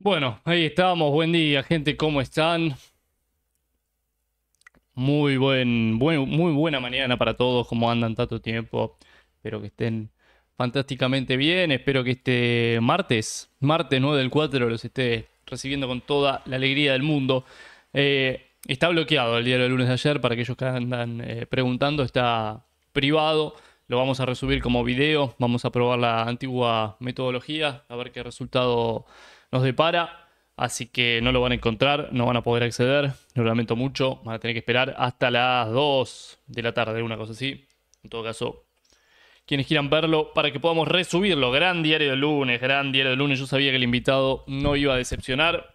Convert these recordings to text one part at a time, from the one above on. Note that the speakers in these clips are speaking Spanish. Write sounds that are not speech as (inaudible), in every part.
Bueno, ahí estamos. Buen día, gente. ¿Cómo están? Muy, buen, muy buena mañana para todos. ¿Cómo andan tanto tiempo? Espero que estén fantásticamente bien. Espero que este martes, martes 9 del 4, los esté recibiendo con toda la alegría del mundo. Eh, está bloqueado el día del lunes de ayer. Para aquellos que andan eh, preguntando, está privado. Lo vamos a resumir como video. Vamos a probar la antigua metodología, a ver qué resultado nos depara. Así que no lo van a encontrar, no van a poder acceder. Lo lamento mucho. Van a tener que esperar hasta las 2 de la tarde, una cosa así. En todo caso, quienes quieran verlo, para que podamos resubirlo. Gran diario del lunes, gran diario del lunes. Yo sabía que el invitado no iba a decepcionar,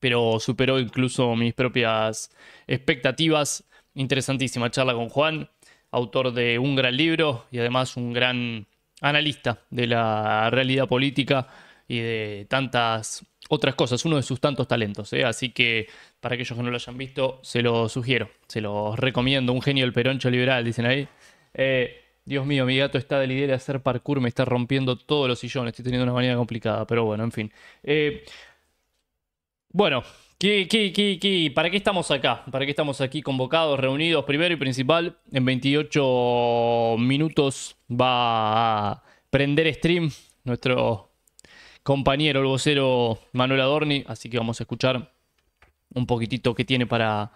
pero superó incluso mis propias expectativas. Interesantísima charla con Juan, autor de un gran libro y además un gran analista de la realidad política y de tantas otras cosas, uno de sus tantos talentos. ¿eh? Así que para aquellos que no lo hayan visto, se lo sugiero, se lo recomiendo. Un genio el peroncho liberal, dicen ahí. Eh, Dios mío, mi gato está de idea de hacer parkour, me está rompiendo todos los sillones, estoy teniendo una manera complicada, pero bueno, en fin. Eh, bueno, ¿qué, qué, qué, ¿qué, para qué estamos acá? ¿Para qué estamos aquí convocados, reunidos? Primero y principal, en 28 minutos va a prender stream nuestro compañero, el vocero Manuel Adorni, así que vamos a escuchar un poquitito que tiene para,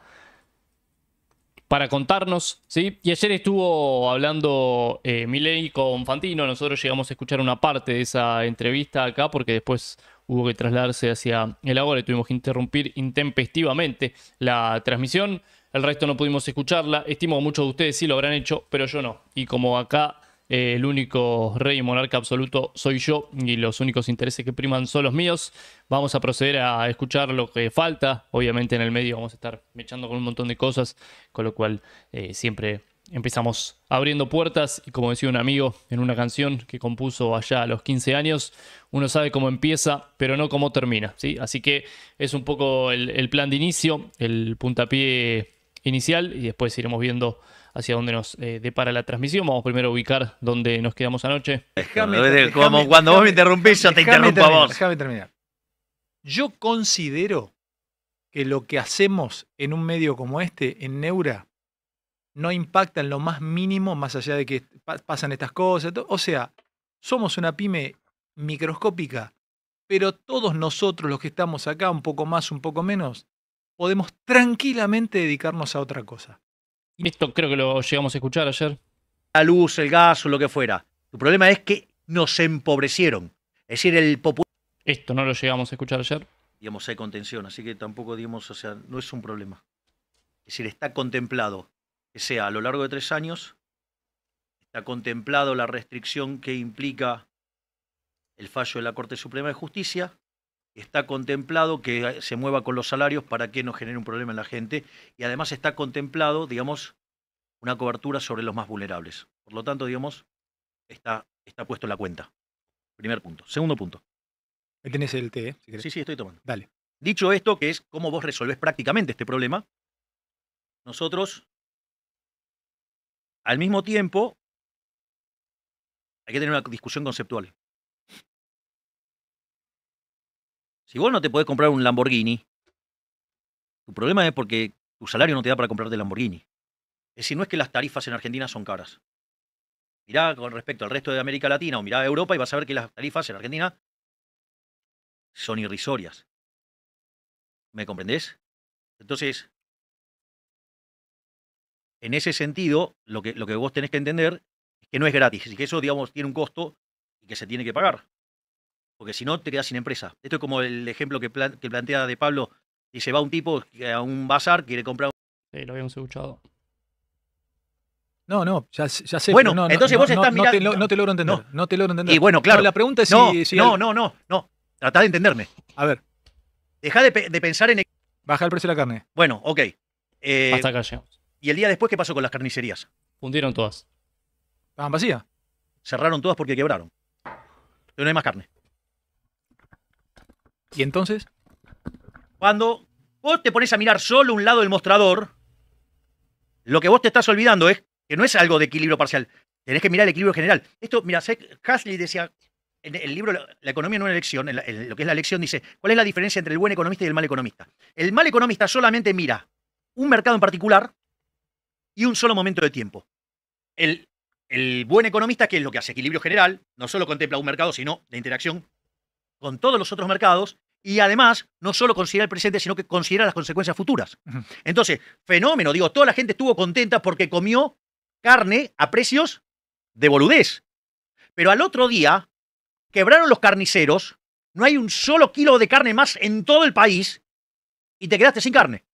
para contarnos. ¿sí? Y ayer estuvo hablando eh, Milei con Fantino, nosotros llegamos a escuchar una parte de esa entrevista acá porque después hubo que trasladarse hacia el agora y tuvimos que interrumpir intempestivamente la transmisión. El resto no pudimos escucharla. Estimo que muchos de ustedes sí lo habrán hecho, pero yo no. Y como acá eh, el único rey y monarca absoluto soy yo y los únicos intereses que priman son los míos. Vamos a proceder a escuchar lo que falta. Obviamente en el medio vamos a estar mechando con un montón de cosas, con lo cual eh, siempre empezamos abriendo puertas y como decía un amigo en una canción que compuso allá a los 15 años, uno sabe cómo empieza pero no cómo termina. ¿sí? Así que es un poco el, el plan de inicio, el puntapié inicial y después iremos viendo hacia donde nos eh, depara la transmisión. Vamos primero a ubicar dónde nos quedamos anoche. cuando vos me interrumpís, yo te interrumpo a vos. Déjame terminar. Yo considero que lo que hacemos en un medio como este, en Neura, no impacta en lo más mínimo, más allá de que pasan estas cosas. O sea, somos una pyme microscópica, pero todos nosotros los que estamos acá, un poco más, un poco menos, podemos tranquilamente dedicarnos a otra cosa. Esto creo que lo llegamos a escuchar ayer. La luz, el gas o lo que fuera. El problema es que nos empobrecieron. Es decir, el populismo. Esto no lo llegamos a escuchar ayer. Digamos, hay contención, así que tampoco, digamos, o sea, no es un problema. Es decir, está contemplado que sea a lo largo de tres años, está contemplado la restricción que implica el fallo de la Corte Suprema de Justicia, está contemplado que eh, se mueva con los salarios para que no genere un problema en la gente y además está contemplado, digamos, una cobertura sobre los más vulnerables. Por lo tanto, digamos, está, está puesto en la cuenta. Primer punto. Segundo punto. Ahí tenés el té, eh, si Sí, sí, estoy tomando. Dale. Dicho esto, que es cómo vos resolvés prácticamente este problema, nosotros, al mismo tiempo, hay que tener una discusión conceptual. Si vos no te podés comprar un Lamborghini, tu problema es porque tu salario no te da para comprarte el Lamborghini. Es decir, no es que las tarifas en Argentina son caras. Mirá con respecto al resto de América Latina o mirá a Europa y vas a ver que las tarifas en Argentina son irrisorias. ¿Me comprendés? Entonces, en ese sentido, lo que, lo que vos tenés que entender es que no es gratis y que eso, digamos, tiene un costo y que se tiene que pagar porque si no te quedas sin empresa. Esto es como el ejemplo que, plantea de Pablo, y se va un tipo a un bazar, quiere comprar un... Sí, lo habíamos escuchado. No, no, ya, sé. Bueno, no, entonces vos estás mirando... no te, logro entender, no, te logro entender. Y bueno, claro. la pregunta es si... no, no, no, no, Tratá de entenderme. A ver. Deja de, pensar en... Baja el precio de la carne. Bueno, ok. Eh, Hasta acá ¿Y el día después qué pasó con las carnicerías? Fundieron todas. Estaban vacías. Cerraron todas porque quebraron. Pero no hay más carne. ¿Y entonces? Cuando vos te pones a mirar solo un lado del mostrador, lo que vos te estás olvidando es que no es algo de equilibrio parcial. Tenés que mirar el equilibrio general. Esto, mira, Hasley decía, en el libro La economía en una elección, lo que es la elección, dice, ¿cuál es la diferencia entre el buen economista y el mal economista? El mal economista solamente mira un mercado en particular y un solo momento de tiempo. El, el buen economista, que es lo que hace equilibrio general, no solo contempla un mercado, sino la interacción con todos los otros mercados y además no solo considera el presente, sino que considera las consecuencias futuras. Entonces, fenómeno, digo, toda la gente estuvo contenta porque comió carne a precios de boludez. Pero al otro día, quebraron los carniceros, no hay un solo kilo de carne más en todo el país y te quedaste sin carne.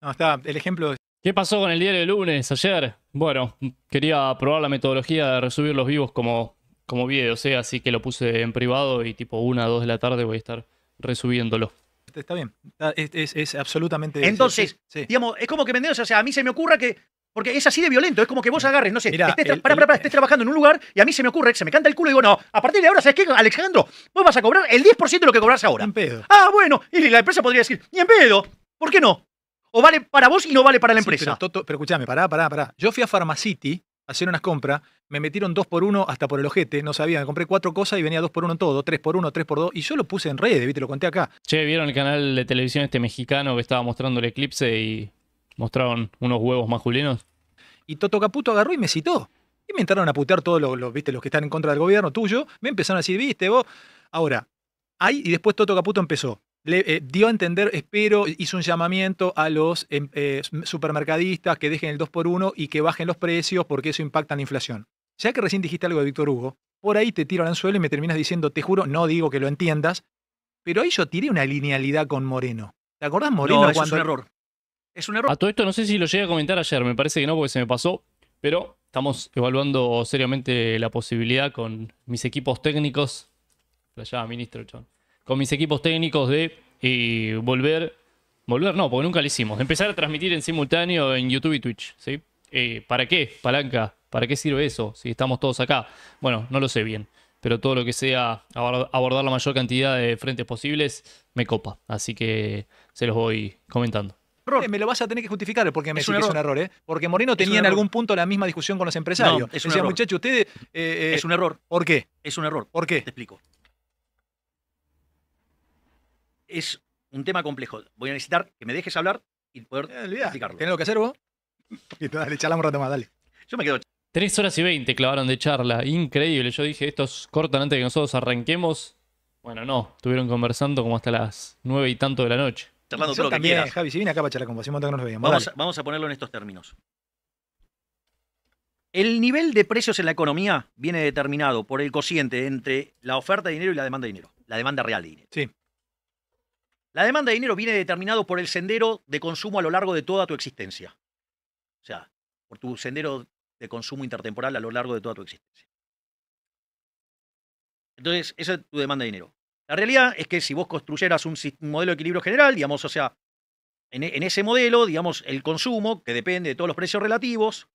No, está, el ejemplo ¿Qué pasó con el diario de lunes ayer? Bueno, quería probar la metodología de resubir los vivos como como o sea, así que lo puse en privado y tipo una o dos de la tarde voy a estar resubiéndolo. Está bien, ah, es, absolutamente... Entonces, digamos, es como que vendemos o sea, a mí se me ocurra que porque es así de violento, es como que vos agarres, no sé, pará, estés trabajando en un lugar y a mí se me ocurre, se me canta el culo y digo, no, a partir de ahora, ¿sabes qué, Alejandro? Vos vas a cobrar el 10% de lo que cobras ahora. en pedo. Ah, bueno, y la empresa podría decir, ni en pedo, ¿por qué no? O vale para vos y no vale para la empresa. pero, escúchame, pará, pará, pará. Yo fui a Pharmacity hacer unas compras, me metieron dos por uno hasta por el ojete, no sabía, me compré cuatro cosas y venía dos por uno en todo, tres por uno, tres por dos, y yo lo puse en redes, ¿viste? Lo conté acá. Che, ¿vieron el canal de televisión este mexicano que estaba mostrando el eclipse y mostraron unos huevos masculinos? Y Toto Caputo agarró y me citó. Y me entraron a putear todos los, los, ¿viste? los que están en contra del gobierno tuyo, me empezaron a decir, viste, vos. Ahora, ahí, y después Toto Caputo empezó. Eh, dio a entender, espero, hizo un llamamiento a los em, eh, supermercadistas que dejen el 2x1 y que bajen los precios porque eso impacta en la inflación. Ya que recién dijiste algo de Víctor Hugo, por ahí te tiro al anzuelo y me terminas diciendo, te juro, no digo que lo entiendas, pero ahí yo tiré una linealidad con Moreno. ¿Te acordás, Moreno? cuando... es un error. Es un error. A todo esto no sé si lo llegué a comentar ayer, me parece que no porque se me pasó, pero estamos evaluando seriamente la posibilidad con mis equipos técnicos. allá, ministro, con mis equipos técnicos de eh, volver, volver no, porque nunca lo hicimos, empezar a transmitir en simultáneo en YouTube y Twitch, ¿sí? Eh, ¿Para qué, palanca? ¿Para qué sirve eso si estamos todos acá? Bueno, no lo sé bien, pero todo lo que sea abordar la mayor cantidad de frentes posibles me copa, así que se los voy comentando. Eh, me lo vas a tener que justificar porque me es, un error. Porque Moreno tenía en algún punto la misma discusión con los empresarios. es un Decía, muchacho. ustedes. es un error. ¿Por qué? Es un error. ¿Por qué? Te explico es un tema complejo. Voy a necesitar que me dejes hablar y poder eh, explicarlo. Tienes lo que hacer vos? Y (laughs) dale, charlamos un rato más, dale. Yo me quedo. tres horas y veinte clavaron de charla, increíble. Yo dije, estos cortan antes de que nosotros arranquemos. Bueno, no, estuvieron conversando como hasta las nueve y tanto de la noche. Javi, si viene acá para Vamos, a, vamos a ponerlo en estos términos. El nivel de precios en la economía viene determinado por el cociente entre la oferta de dinero y la demanda de dinero, la demanda real de dinero. Sí. La demanda de dinero viene determinado por el sendero de consumo a lo largo de toda tu existencia. O sea, por tu sendero de consumo intertemporal a lo largo de toda tu existencia. Entonces, esa es tu demanda de dinero. La realidad es que si vos construyeras un modelo de equilibrio general, digamos, o sea, e, en, ese modelo, digamos, el consumo, que depende de todos los precios relativos,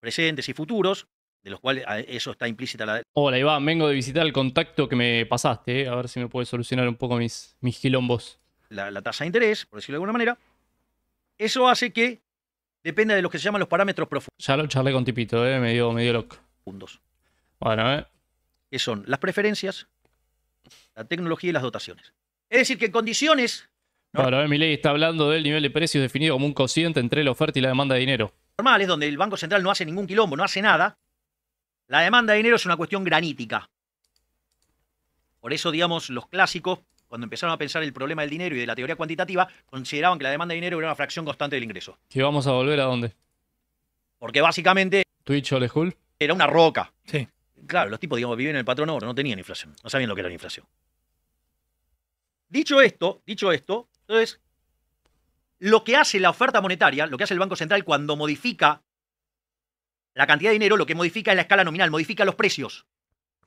presentes y futuros, de los cuales ah, eso está implícita la... Hola Iván, vengo de visitar el contacto que me pasaste, eh, a ver si me puede solucionar un poco mis, mis quilombos. La, tasa de interés, por decirlo de alguna manera, eso hace que depende de lo que se llaman los parámetros profundos. Ya lo charlé con Tipito, ¿eh? me, dio, loco. Puntos. Bueno, ¿eh? Que son las preferencias, la tecnología y las dotaciones. Es decir, que en condiciones... ¿no? Eh, mi ley está hablando del nivel de precios definido como un cociente entre la oferta y la demanda de dinero. es donde el Banco Central no hace ningún quilombo, no hace nada, la demanda de dinero es una cuestión granítica. Por eso, digamos, los clásicos, cuando empezaron a pensar el problema del dinero y de la teoría cuantitativa, consideraban que la demanda de dinero era una fracción constante del ingreso. ¿Y vamos a volver a dónde? Porque básicamente... Twitch o Lejul. Era una roca. Sí. Claro, los tipos, digamos, vivían en el patrón oro, no tenían inflación, no sabían lo que era la inflación. Dicho esto, dicho esto, entonces, lo que hace la oferta monetaria, lo que hace el Banco Central cuando modifica la cantidad de dinero lo que modifica es la escala nominal, modifica los precios.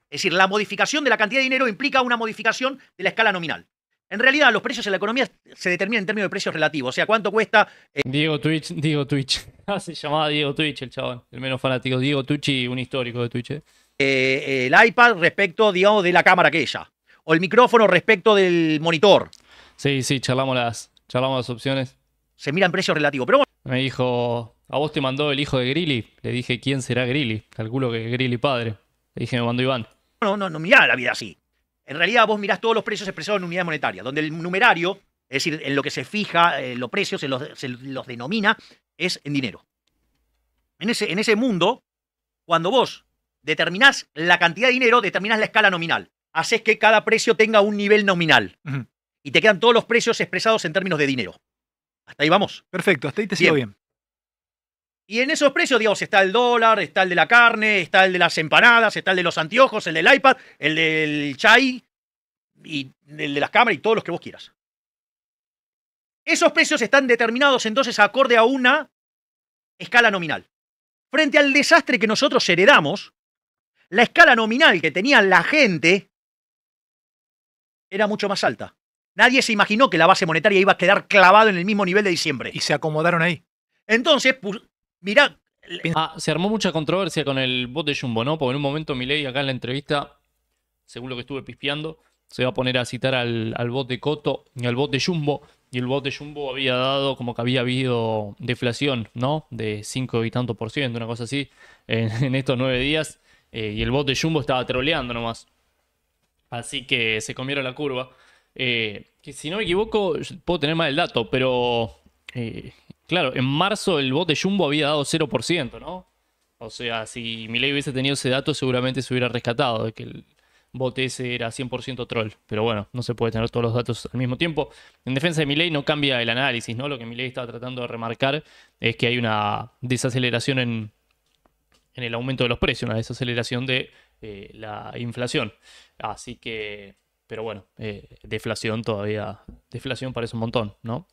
Es decir, la modificación de la cantidad de dinero implica una modificación de la escala nominal. En realidad, los precios en la economía se determinan en términos de precios relativos. O sea, cuánto cuesta. Eh, Diego Twitch, Diego Twitch. (laughs) Ah, se llamaba Diego Twitch el chaval, el menos fanático. Diego Twitch y un histórico de Twitch. ¿eh? Eh, el iPad respecto, digamos, de la cámara que aquella. O el micrófono respecto del monitor. Sí, sí, charlamos las, charlamos las opciones. Se miran precios relativos. Pero me dijo, ¿a vos te mandó el hijo de Grilly? Le dije, ¿quién será Grilly? Calculo que Grilly padre. Le dije, me mandó Iván. No, no, no mirá la vida así. En realidad vos mirás todos los precios expresados en unidad monetaria, donde el numerario, es decir, en lo que se fija eh, los precios, se los, denomina, es en dinero. En ese, en ese mundo, cuando vos determinás la cantidad de dinero, determinás la escala nominal. Haces que cada precio tenga un nivel nominal. Y te quedan todos los precios expresados en términos de dinero. Hasta ahí vamos. Perfecto, hasta ahí te sigo bien. Y en esos precios, digamos, está el dólar, está el de la carne, está el de las empanadas, está el de los anteojos, el del iPad, el del chai y el de las cámaras y todos los que vos quieras. Esos precios están determinados entonces acorde a una escala nominal. Frente al desastre que nosotros heredamos, la escala nominal que tenía la gente era mucho más alta. Nadie se imaginó que la base monetaria iba a quedar clavado en el mismo nivel de diciembre. Y se acomodaron ahí. Entonces, pues, mirá. Ah, se armó mucha controversia con el bot de Jumbo, ¿no? Porque en un momento ley acá en la entrevista, según lo que estuve pispeando, se va a poner a citar al, bot de Coto y al bot de Jumbo. Y el bot de Jumbo había dado como que había habido deflación, ¿no? De 5 y tanto por ciento, una cosa así, en, (laughs) estos nueve días. Eh, y el bot de Jumbo estaba troleando nomás. Así que se comieron la curva. Eh, que si no me equivoco, puedo tener mal el dato, pero eh, claro, en marzo el bote Jumbo había dado 0%, ¿no? O sea, si Milei hubiese tenido ese dato, seguramente se hubiera rescatado de que el bote ese era 100% troll. Pero bueno, no se puede tener todos los datos al mismo tiempo. En defensa de Milei no cambia el análisis, ¿no? Lo que Milei estaba tratando de remarcar es que hay una desaceleración en, en el aumento de los precios, una desaceleración de eh, la inflación. Así que pero bueno, eh, deflación todavía. Deflación parece un montón, ¿no?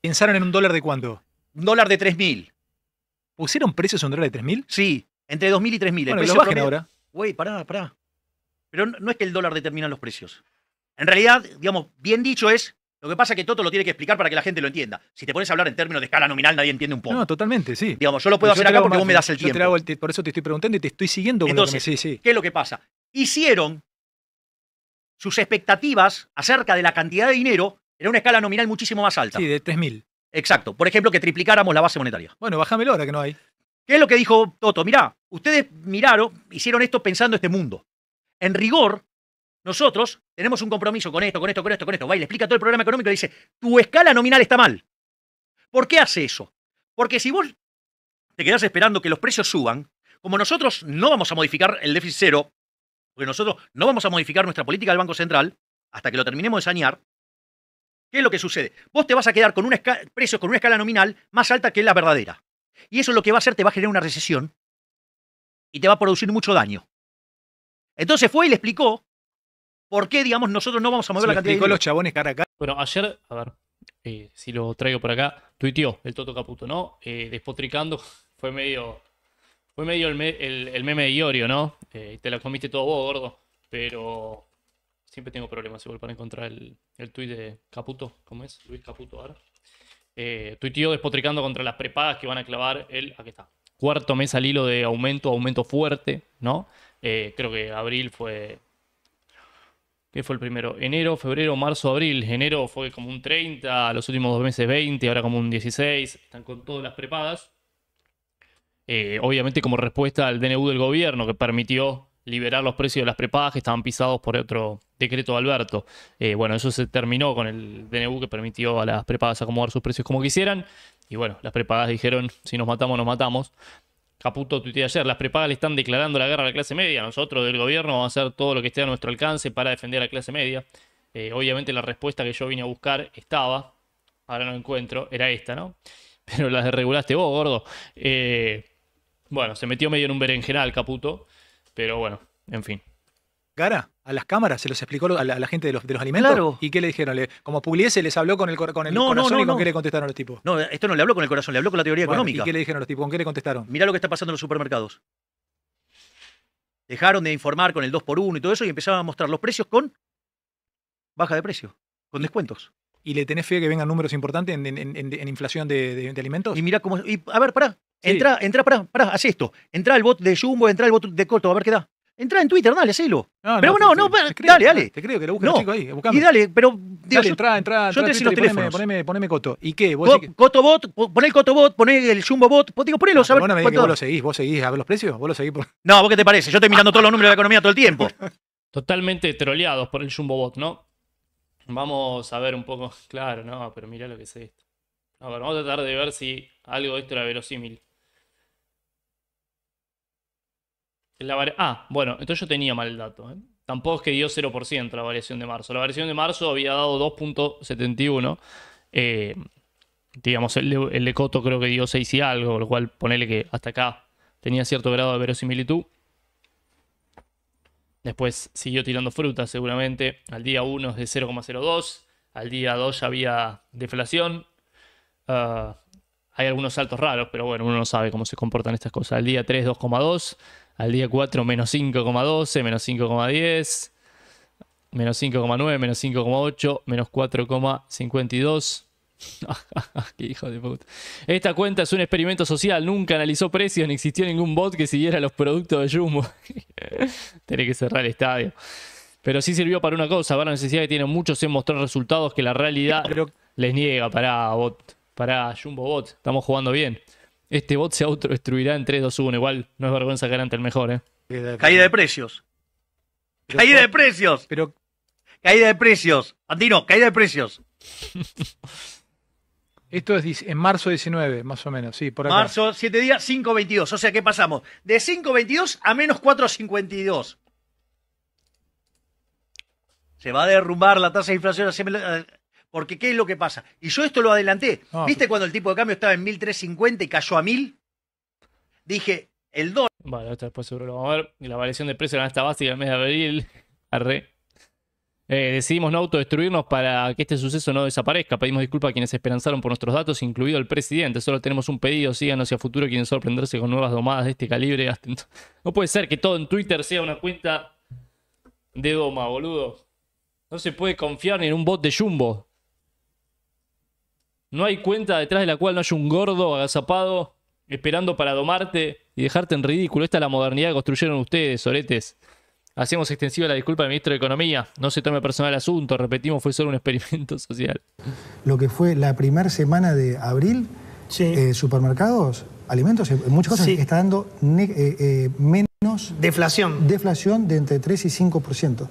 ¿Pensaron en un dólar de cuánto? Un dólar de 3.000. ¿Pusieron precios en un dólar de 3.000? Sí, entre 2.000 y 3.000. Bueno, lo bajen ahora. Güey, pará, pará. Pero no es que el dólar determina los precios. En realidad, digamos, bien dicho es, lo que pasa es que Toto lo tiene que explicar para que la gente lo entienda. Si te pones a hablar en términos de escala nominal, nadie entiende un poco. No, totalmente, sí. Digamos, yo lo puedo hacer acá porque vos me das el tiempo. hago por eso te estoy preguntando y te estoy siguiendo. Entonces, ¿qué es lo que pasa? Hicieron sus expectativas acerca de la cantidad de dinero era una escala nominal muchísimo más alta. Sí, de 3.000. Exacto. Por ejemplo, que triplicáramos la base monetaria. Bueno, bájamelo ahora que no hay. ¿Qué es lo que dijo Toto? Mirá, ustedes miraron, hicieron esto pensando este mundo. En rigor, nosotros tenemos un compromiso con esto, con esto, con esto, con esto. Va y le explica todo el programa económico y le dice, tu escala nominal está mal. ¿Por qué hace eso? Porque si vos te quedás esperando que los precios suban, como nosotros no vamos a modificar el déficit cero porque nosotros no vamos a modificar nuestra política del Banco Central hasta que lo terminemos de sanear. ¿Qué es lo que sucede? Vos te vas a quedar con un precios con una escala nominal más alta que la verdadera. Y eso es lo que va a hacer te va a generar una recesión y te va a producir mucho daño. Entonces fue y le explicó por qué, digamos, nosotros no vamos a mover la cantidad de. los chabones cara acá. Bueno, ayer, a ver, eh, si lo traigo por acá, tuiteó el Toto Caputo, ¿no? Eh, despotricando, (laughs) fue medio fue medio el, el, meme de Iorio, ¿no? Eh, te la comiste todo vos, gordo. Pero siempre tengo problemas igual para encontrar el, el tuit de Caputo. ¿Cómo es? Luis Caputo ahora. Eh, tío despotricando contra las prepagas que van a clavar el. Aquí está. Cuarto mes al hilo de aumento, aumento fuerte, ¿no? Eh, creo que abril fue. ¿Qué fue el primero? Enero, febrero, marzo, abril. Enero fue como un 30, los últimos dos meses 20, ahora como un 16. Están con todas las prepagas. Eh, obviamente como respuesta al DNU del gobierno que permitió liberar los precios de las prepagas que estaban pisados por otro decreto de Alberto. Eh, bueno, eso se terminó con el DNU que permitió a las prepagas acomodar sus precios como quisieran. Y bueno, las prepagas dijeron, si nos matamos, nos matamos. Caputo tuiteé ayer, las prepagas le están declarando la guerra a la clase media. Nosotros del gobierno vamos a hacer todo lo que esté a nuestro alcance para defender a la clase media. Eh, obviamente la respuesta que yo vine a buscar estaba, ahora no encuentro, era esta, ¿no? (laughs) Pero la desregulaste vos, gordo. Eh, bueno, se metió medio en un berenjenal Caputo, pero bueno, en fin. ¿Gara? a las cámaras, se los explicó a la, gente de los, alimentos. ¿Y qué le dijeron? como Pugliese les habló con el, corazón no, y con qué le contestaron los tipos. No, esto no le habló con el corazón, le habló con la teoría económica. ¿Y qué le dijeron los tipos? ¿Con qué le contestaron? Mira lo que está pasando en los supermercados. Dejaron de informar con el 2x1 y todo eso y empezaron a mostrar los precios con baja de precio, con descuentos. ¿Y le tenés fe que vengan números importantes en, inflación de, alimentos? Y mira cómo. Y, a ver, pará, Entra, entra, pará, pará, haz esto. Entra al bot de Jumbo, entra al bot de Coto, a ver qué da. Entra en Twitter, dale, hacelo. pero no, no, dale, dale. Te creo que lo busca no. chico ahí, buscame. Y dale, pero. dale, entra, entra, yo te decía los teléfonos. Poneme, poneme, Coto. ¿Y qué? ¿Vos Coto bot, poné el Coto bot, poné el Jumbo bot, digo, ponelo, a ver. vos lo seguís, vos seguís a ver los precios, vos lo seguís por... No, ¿vos qué te parece? Yo estoy mirando todos los números de la economía todo el tiempo. (laughs) Totalmente troleados por el Jumbo bot, ¿no? Vamos a ver un poco. (laughs) Claro, no, pero mirá lo que es esto. vamos a tratar de ver si algo de esto era verosímil. Ah, bueno, entonces yo tenía mal el dato. ¿eh? Tampoco es que dio 0% la variación de marzo. La variación de marzo había dado 2.71. Eh, digamos, el, el de creo que dio 6 y algo, lo cual ponele que hasta acá tenía cierto grado de verosimilitud. Después siguió tirando frutas seguramente. Al día 1 es de 0,02. Al día 2 ya había deflación. Ah, hay algunos saltos raros, pero bueno, uno no sabe cómo se comportan estas cosas. Al día 3, 2,2. Al día 4, menos 5,12, menos 5,10, menos 5,9, menos 5,8, menos 4,52. (laughs) Qué hijo de puta. Esta cuenta es un experimento social. Nunca analizó precios ni existió ningún bot que siguiera los productos de Jumbo. (laughs) Tiene que cerrar el estadio. Pero sí sirvió para una cosa. Para la necesidad que tienen muchos en mostrar resultados que la realidad les niega. para bot. para Jumbo Bot. Estamos jugando bien. Este bot se autodestruirá en 3, 2, 1. Igual no es vergüenza que ante el mejor, ¿eh? Caída de precios. caída de precios. Pero. Caída de precios. Andino, caída de precios. (laughs) Esto es en marzo 19, más o menos, sí, por Marzo, 7 días, 5.22. O sea que pasamos de 5.22 a menos 4.52. Se va a derrumbar la tasa de inflación porque ¿qué es lo que pasa? Y yo esto lo adelanté. ¿Viste cuando el tipo de cambio estaba en 1350 y cayó a 1000? Dije, el dólar... Vale, esto después seguro lo vamos a ver. La variación de precios era esta básica el mes de abril. Arre. Eh, decidimos no autodestruirnos para que este suceso no desaparezca. Pedimos disculpas a quienes esperanzaron por nuestros datos, incluido el presidente. Solo tenemos un pedido, síganos hacia futuro quieren sorprenderse con nuevas domadas de este calibre. (laughs) No puede ser que todo en Twitter sea una cuenta de doma, boludo. No se puede confiar ni en un bot de Jumbo. No hay cuenta detrás de la cual no haya un gordo agazapado esperando para domarte y dejarte en ridículo. Esta es la modernidad que construyeron ustedes, oretes. Hacemos extensiva la disculpa al ministro de Economía. No se tome personal el asunto. Repetimos, fue solo un experimento (laughs) social. Lo que fue la primera semana de abril, eh, supermercados, alimentos, eh, muchas cosas está dando eh, menos... Deflación. Deflación de entre 3 y 5%.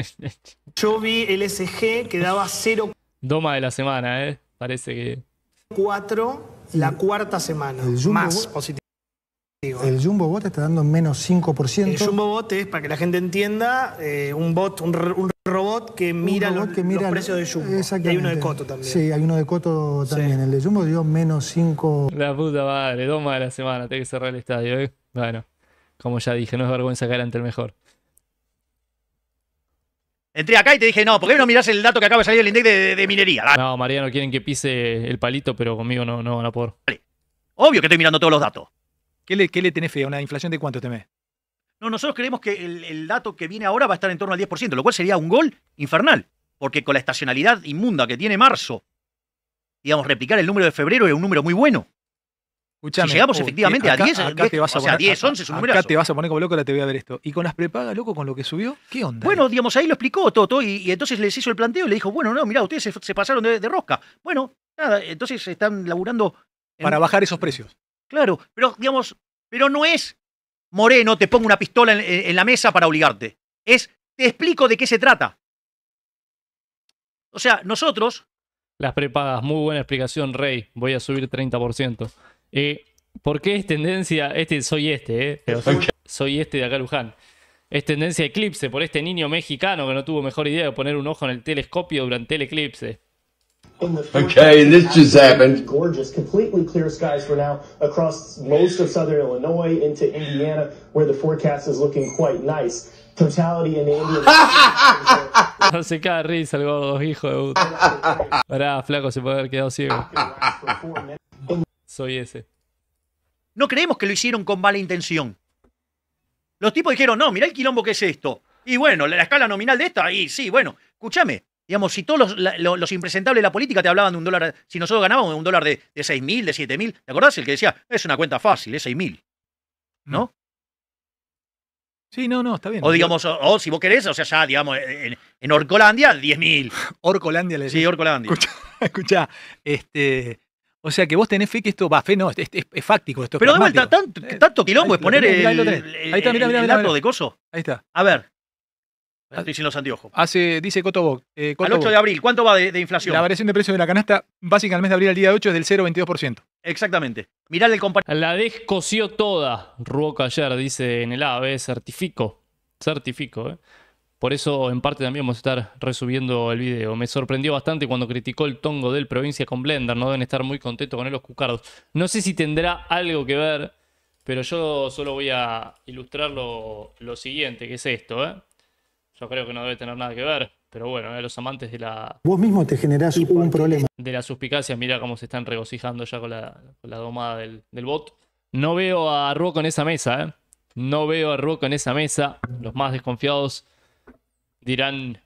(laughs) Yo vi el SG que daba cero... Doma de la semana, ¿eh? Parece que... Cuatro la cuarta semana, el Jumbo más positivo. El Jumbo Bot está dando menos 5%. El Jumbo Bot es, para que la gente entienda, eh, un bot, un, robot que mira, el los, precios de Jumbo. Y hay uno de Coto también. Sí, hay uno de Coto también. El de Jumbo dio menos 5... La puta madre, dos más de la semana, tengo que cerrar el estadio. ¿eh? Bueno, como ya dije, no es vergüenza caer ante el mejor. Entré acá y te dije, no, ¿por qué no mirás el dato que acaba de salir del index de, de, minería? No, Mariano, quieren que pise el palito, pero conmigo no, no van a poder. Obvio que estoy mirando todos los datos. ¿Qué le, tenés fe una inflación de cuánto este mes? No, nosotros creemos que el, dato que viene ahora va a estar en torno al 10%, lo cual sería un gol infernal, porque con la estacionalidad inmunda que tiene marzo, digamos, replicar el número de febrero es un número muy bueno. Escuchame, llegamos efectivamente a 10, eh, vas o sea, 11 Acá te vas a poner como loco, la te voy a ver esto. ¿Y con las prepagas, loco, con lo que subió? ¿Qué onda? Bueno, digamos, ahí lo explicó Toto y, entonces les hizo el planteo y le dijo, bueno, no, mirá, ustedes se, pasaron de, rosca. Bueno, nada, entonces están laburando... Para bajar esos precios. Claro, pero digamos, pero no es Moreno, te pongo una pistola en, en la mesa para obligarte. Es, te explico de qué se trata. O sea, nosotros... Las prepagas, muy buena explicación, Rey. Voy a subir 30%. Eh, ¿Por qué es tendencia, este soy este, eh, pero soy, soy, este de acá Luján? Es tendencia eclipse por este niño mexicano que no tuvo mejor idea de poner un ojo en el telescopio durante el eclipse. Okay, this just happened. Gorgeous, completely clear skies for now across most of southern Illinois into Indiana, where the forecast is looking quite nice. Totality in Indiana. (laughs) (laughs) no se cae risa el gordo, hijo de puta. Pará, flaco, se puede haber quedado ciego. Soy ese. No creemos que lo hicieron con mala intención. Los tipos dijeron, no, mirá el quilombo que es esto. Y bueno, la escala nominal de esta, y sí, bueno, escúchame. Digamos, si todos los, impresentables de la política te hablaban de un dólar, si nosotros ganábamos un dólar de, de 6.000, de 7.000, ¿te acordás? El que decía, es una cuenta fácil, es 6.000. ¿No? Mm. Sí, no, no, está bien. O digamos, o, si vos querés, o sea, ya, digamos, en, Orcolandia, 10.000. (laughs) Orcolandia le decía. Sí, Orcolandia. escucha (laughs) este, o sea que vos tenés fe que esto va, fe no, es, fáctico. Esto Pero da eh, tanto, tanto quilombo es poner el, ahí, está, mira mira mira dato de coso. Ahí está. A ver. Ah, Estoy sin los anteojos. Hace, dice Cotobo. Eh, Al 8 de abril, ¿cuánto va de, inflación? La variación de precio de la canasta básicamente al mes de abril al día 8 es del 0,22%. Exactamente. Mirá el compañero. La descoció toda, Ruoca ayer, dice en el AVE, certifico. Certifico, ¿eh? Por eso, en parte, también vamos a estar resubiendo el video. Me sorprendió bastante cuando criticó el tongo del provincia con Blender. No deben estar muy contentos con él los cucardos. No sé si tendrá algo que ver, pero yo solo voy a ilustrar lo, siguiente, que es esto, ¿eh? Yo creo que no debe tener nada que ver, pero bueno, ¿eh? los amantes de la... Vos mismo te generás un problema. De la suspicacia, mira cómo se están regocijando ya con la, domada del, del, bot. No veo a Ruoco en esa mesa, ¿eh? No veo a Ruoco en esa mesa. Los más desconfiados Dirán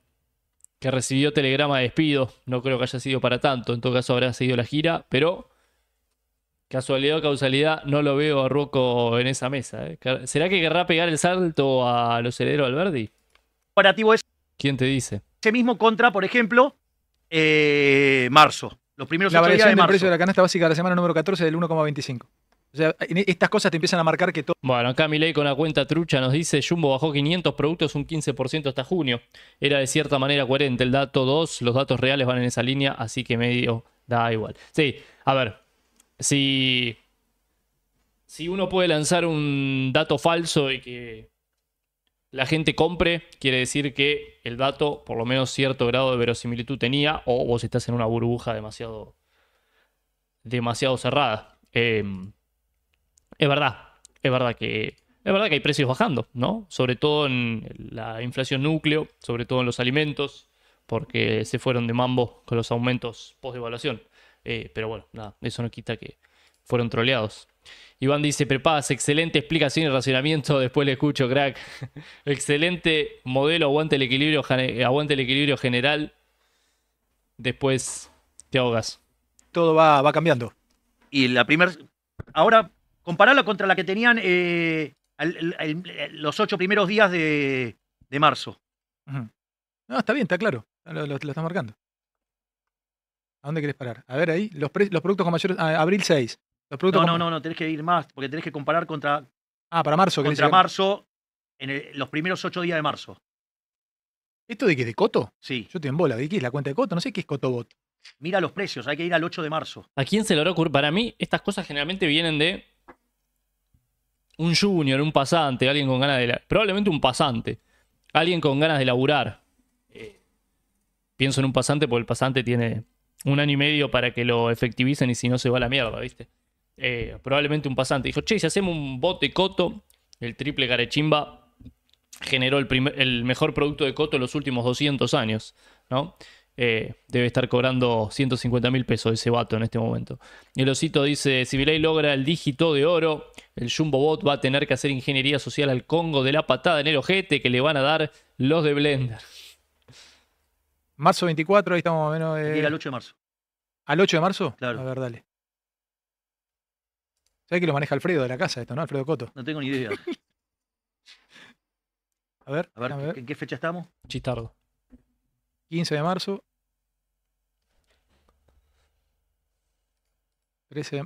que recibió telegrama de despido. No creo que haya sido para tanto. En todo caso habrá seguido la gira. Pero, casualidad o causalidad, no lo veo a roco en esa mesa. ¿eh? ¿Será que querrá pegar el salto a los herederos Alberdi? es. ¿Quién te dice? Ese mismo contra, por ejemplo, eh, marzo. Los primeros la variación del de precio de la canasta básica de la semana número 14 del 1,25. O sea, e, estas cosas te empiezan a marcar que todo. Bueno, acá Milei con la cuenta trucha nos dice: Jumbo bajó 500 productos un 15% hasta junio. Era de cierta manera coherente el dato 2, los datos reales van en esa línea, así que medio da igual. Sí, a ver, si. Si uno puede lanzar un dato falso y que la gente compre, quiere decir que el dato, por lo menos cierto grado de verosimilitud tenía, o vos estás en una burbuja demasiado. demasiado cerrada. Em, es verdad, es verdad que es verdad que hay precios bajando, ¿no? Sobre todo en la inflación núcleo, sobre todo en los alimentos, porque se fueron de mambo con los aumentos post devaluación. Eh, pero bueno, nada, eso no quita que fueron troleados. Iván dice, prepás, excelente explicación y racionamiento, (laughs) después le escucho, crack. (laughs) excelente modelo, aguante el equilibrio, aguante el equilibrio general. Después te ahogas. Todo va, va cambiando. Y la primera... Ahora Compararla contra la que tenían eh, los ocho primeros días de, de marzo. No, está bien, está claro. Lo, estás marcando. ¿A dónde querés parar? A ver ahí, los, los productos con mayores. Ah, abril 6. Los productos no, no, no, no, tenés que ir más, porque tenés que comparar contra... Ah, para marzo. Contra marzo, en los primeros ocho días de marzo. ¿Esto de qué? ¿De Coto? Sí. Yo estoy en bola. ¿De qué es la cuenta de Coto? No sé qué es Cotobot. Mira los precios, hay que ir al 8 de marzo. ¿A quién se logró ocurre? Para mí, estas cosas generalmente vienen de un junior, un pasante, alguien con ganas de... Probablemente un pasante, alguien con ganas de laburar. Eh, pienso en un pasante porque el pasante tiene un año y medio para que lo efectivicen y si no se va a la mierda, ¿viste? Eh, probablemente un pasante dijo, che, si hacemos un bote coto, el triple garechimba generó el, el mejor producto de coto en los últimos 200 años, ¿no? Eh, debe estar cobrando 150 mil pesos ese vato en este momento. El osito dice: Si Bilay logra el dígito de oro, el Jumbo Bot va a tener que hacer ingeniería social al Congo de la patada en el ojete que le van a dar los de Blender. Marzo 24, ahí estamos más o menos. al 8 eh, de marzo. ¿Al 8 de marzo? Claro. A ver, dale. ¿Sabes que lo maneja Alfredo de la casa esto, no? Alfredo Coto. No tengo ni idea. (laughs) a ver, a ver, a ver. ¿en qué fecha estamos? Chistardo. 15 de marzo. 13 de...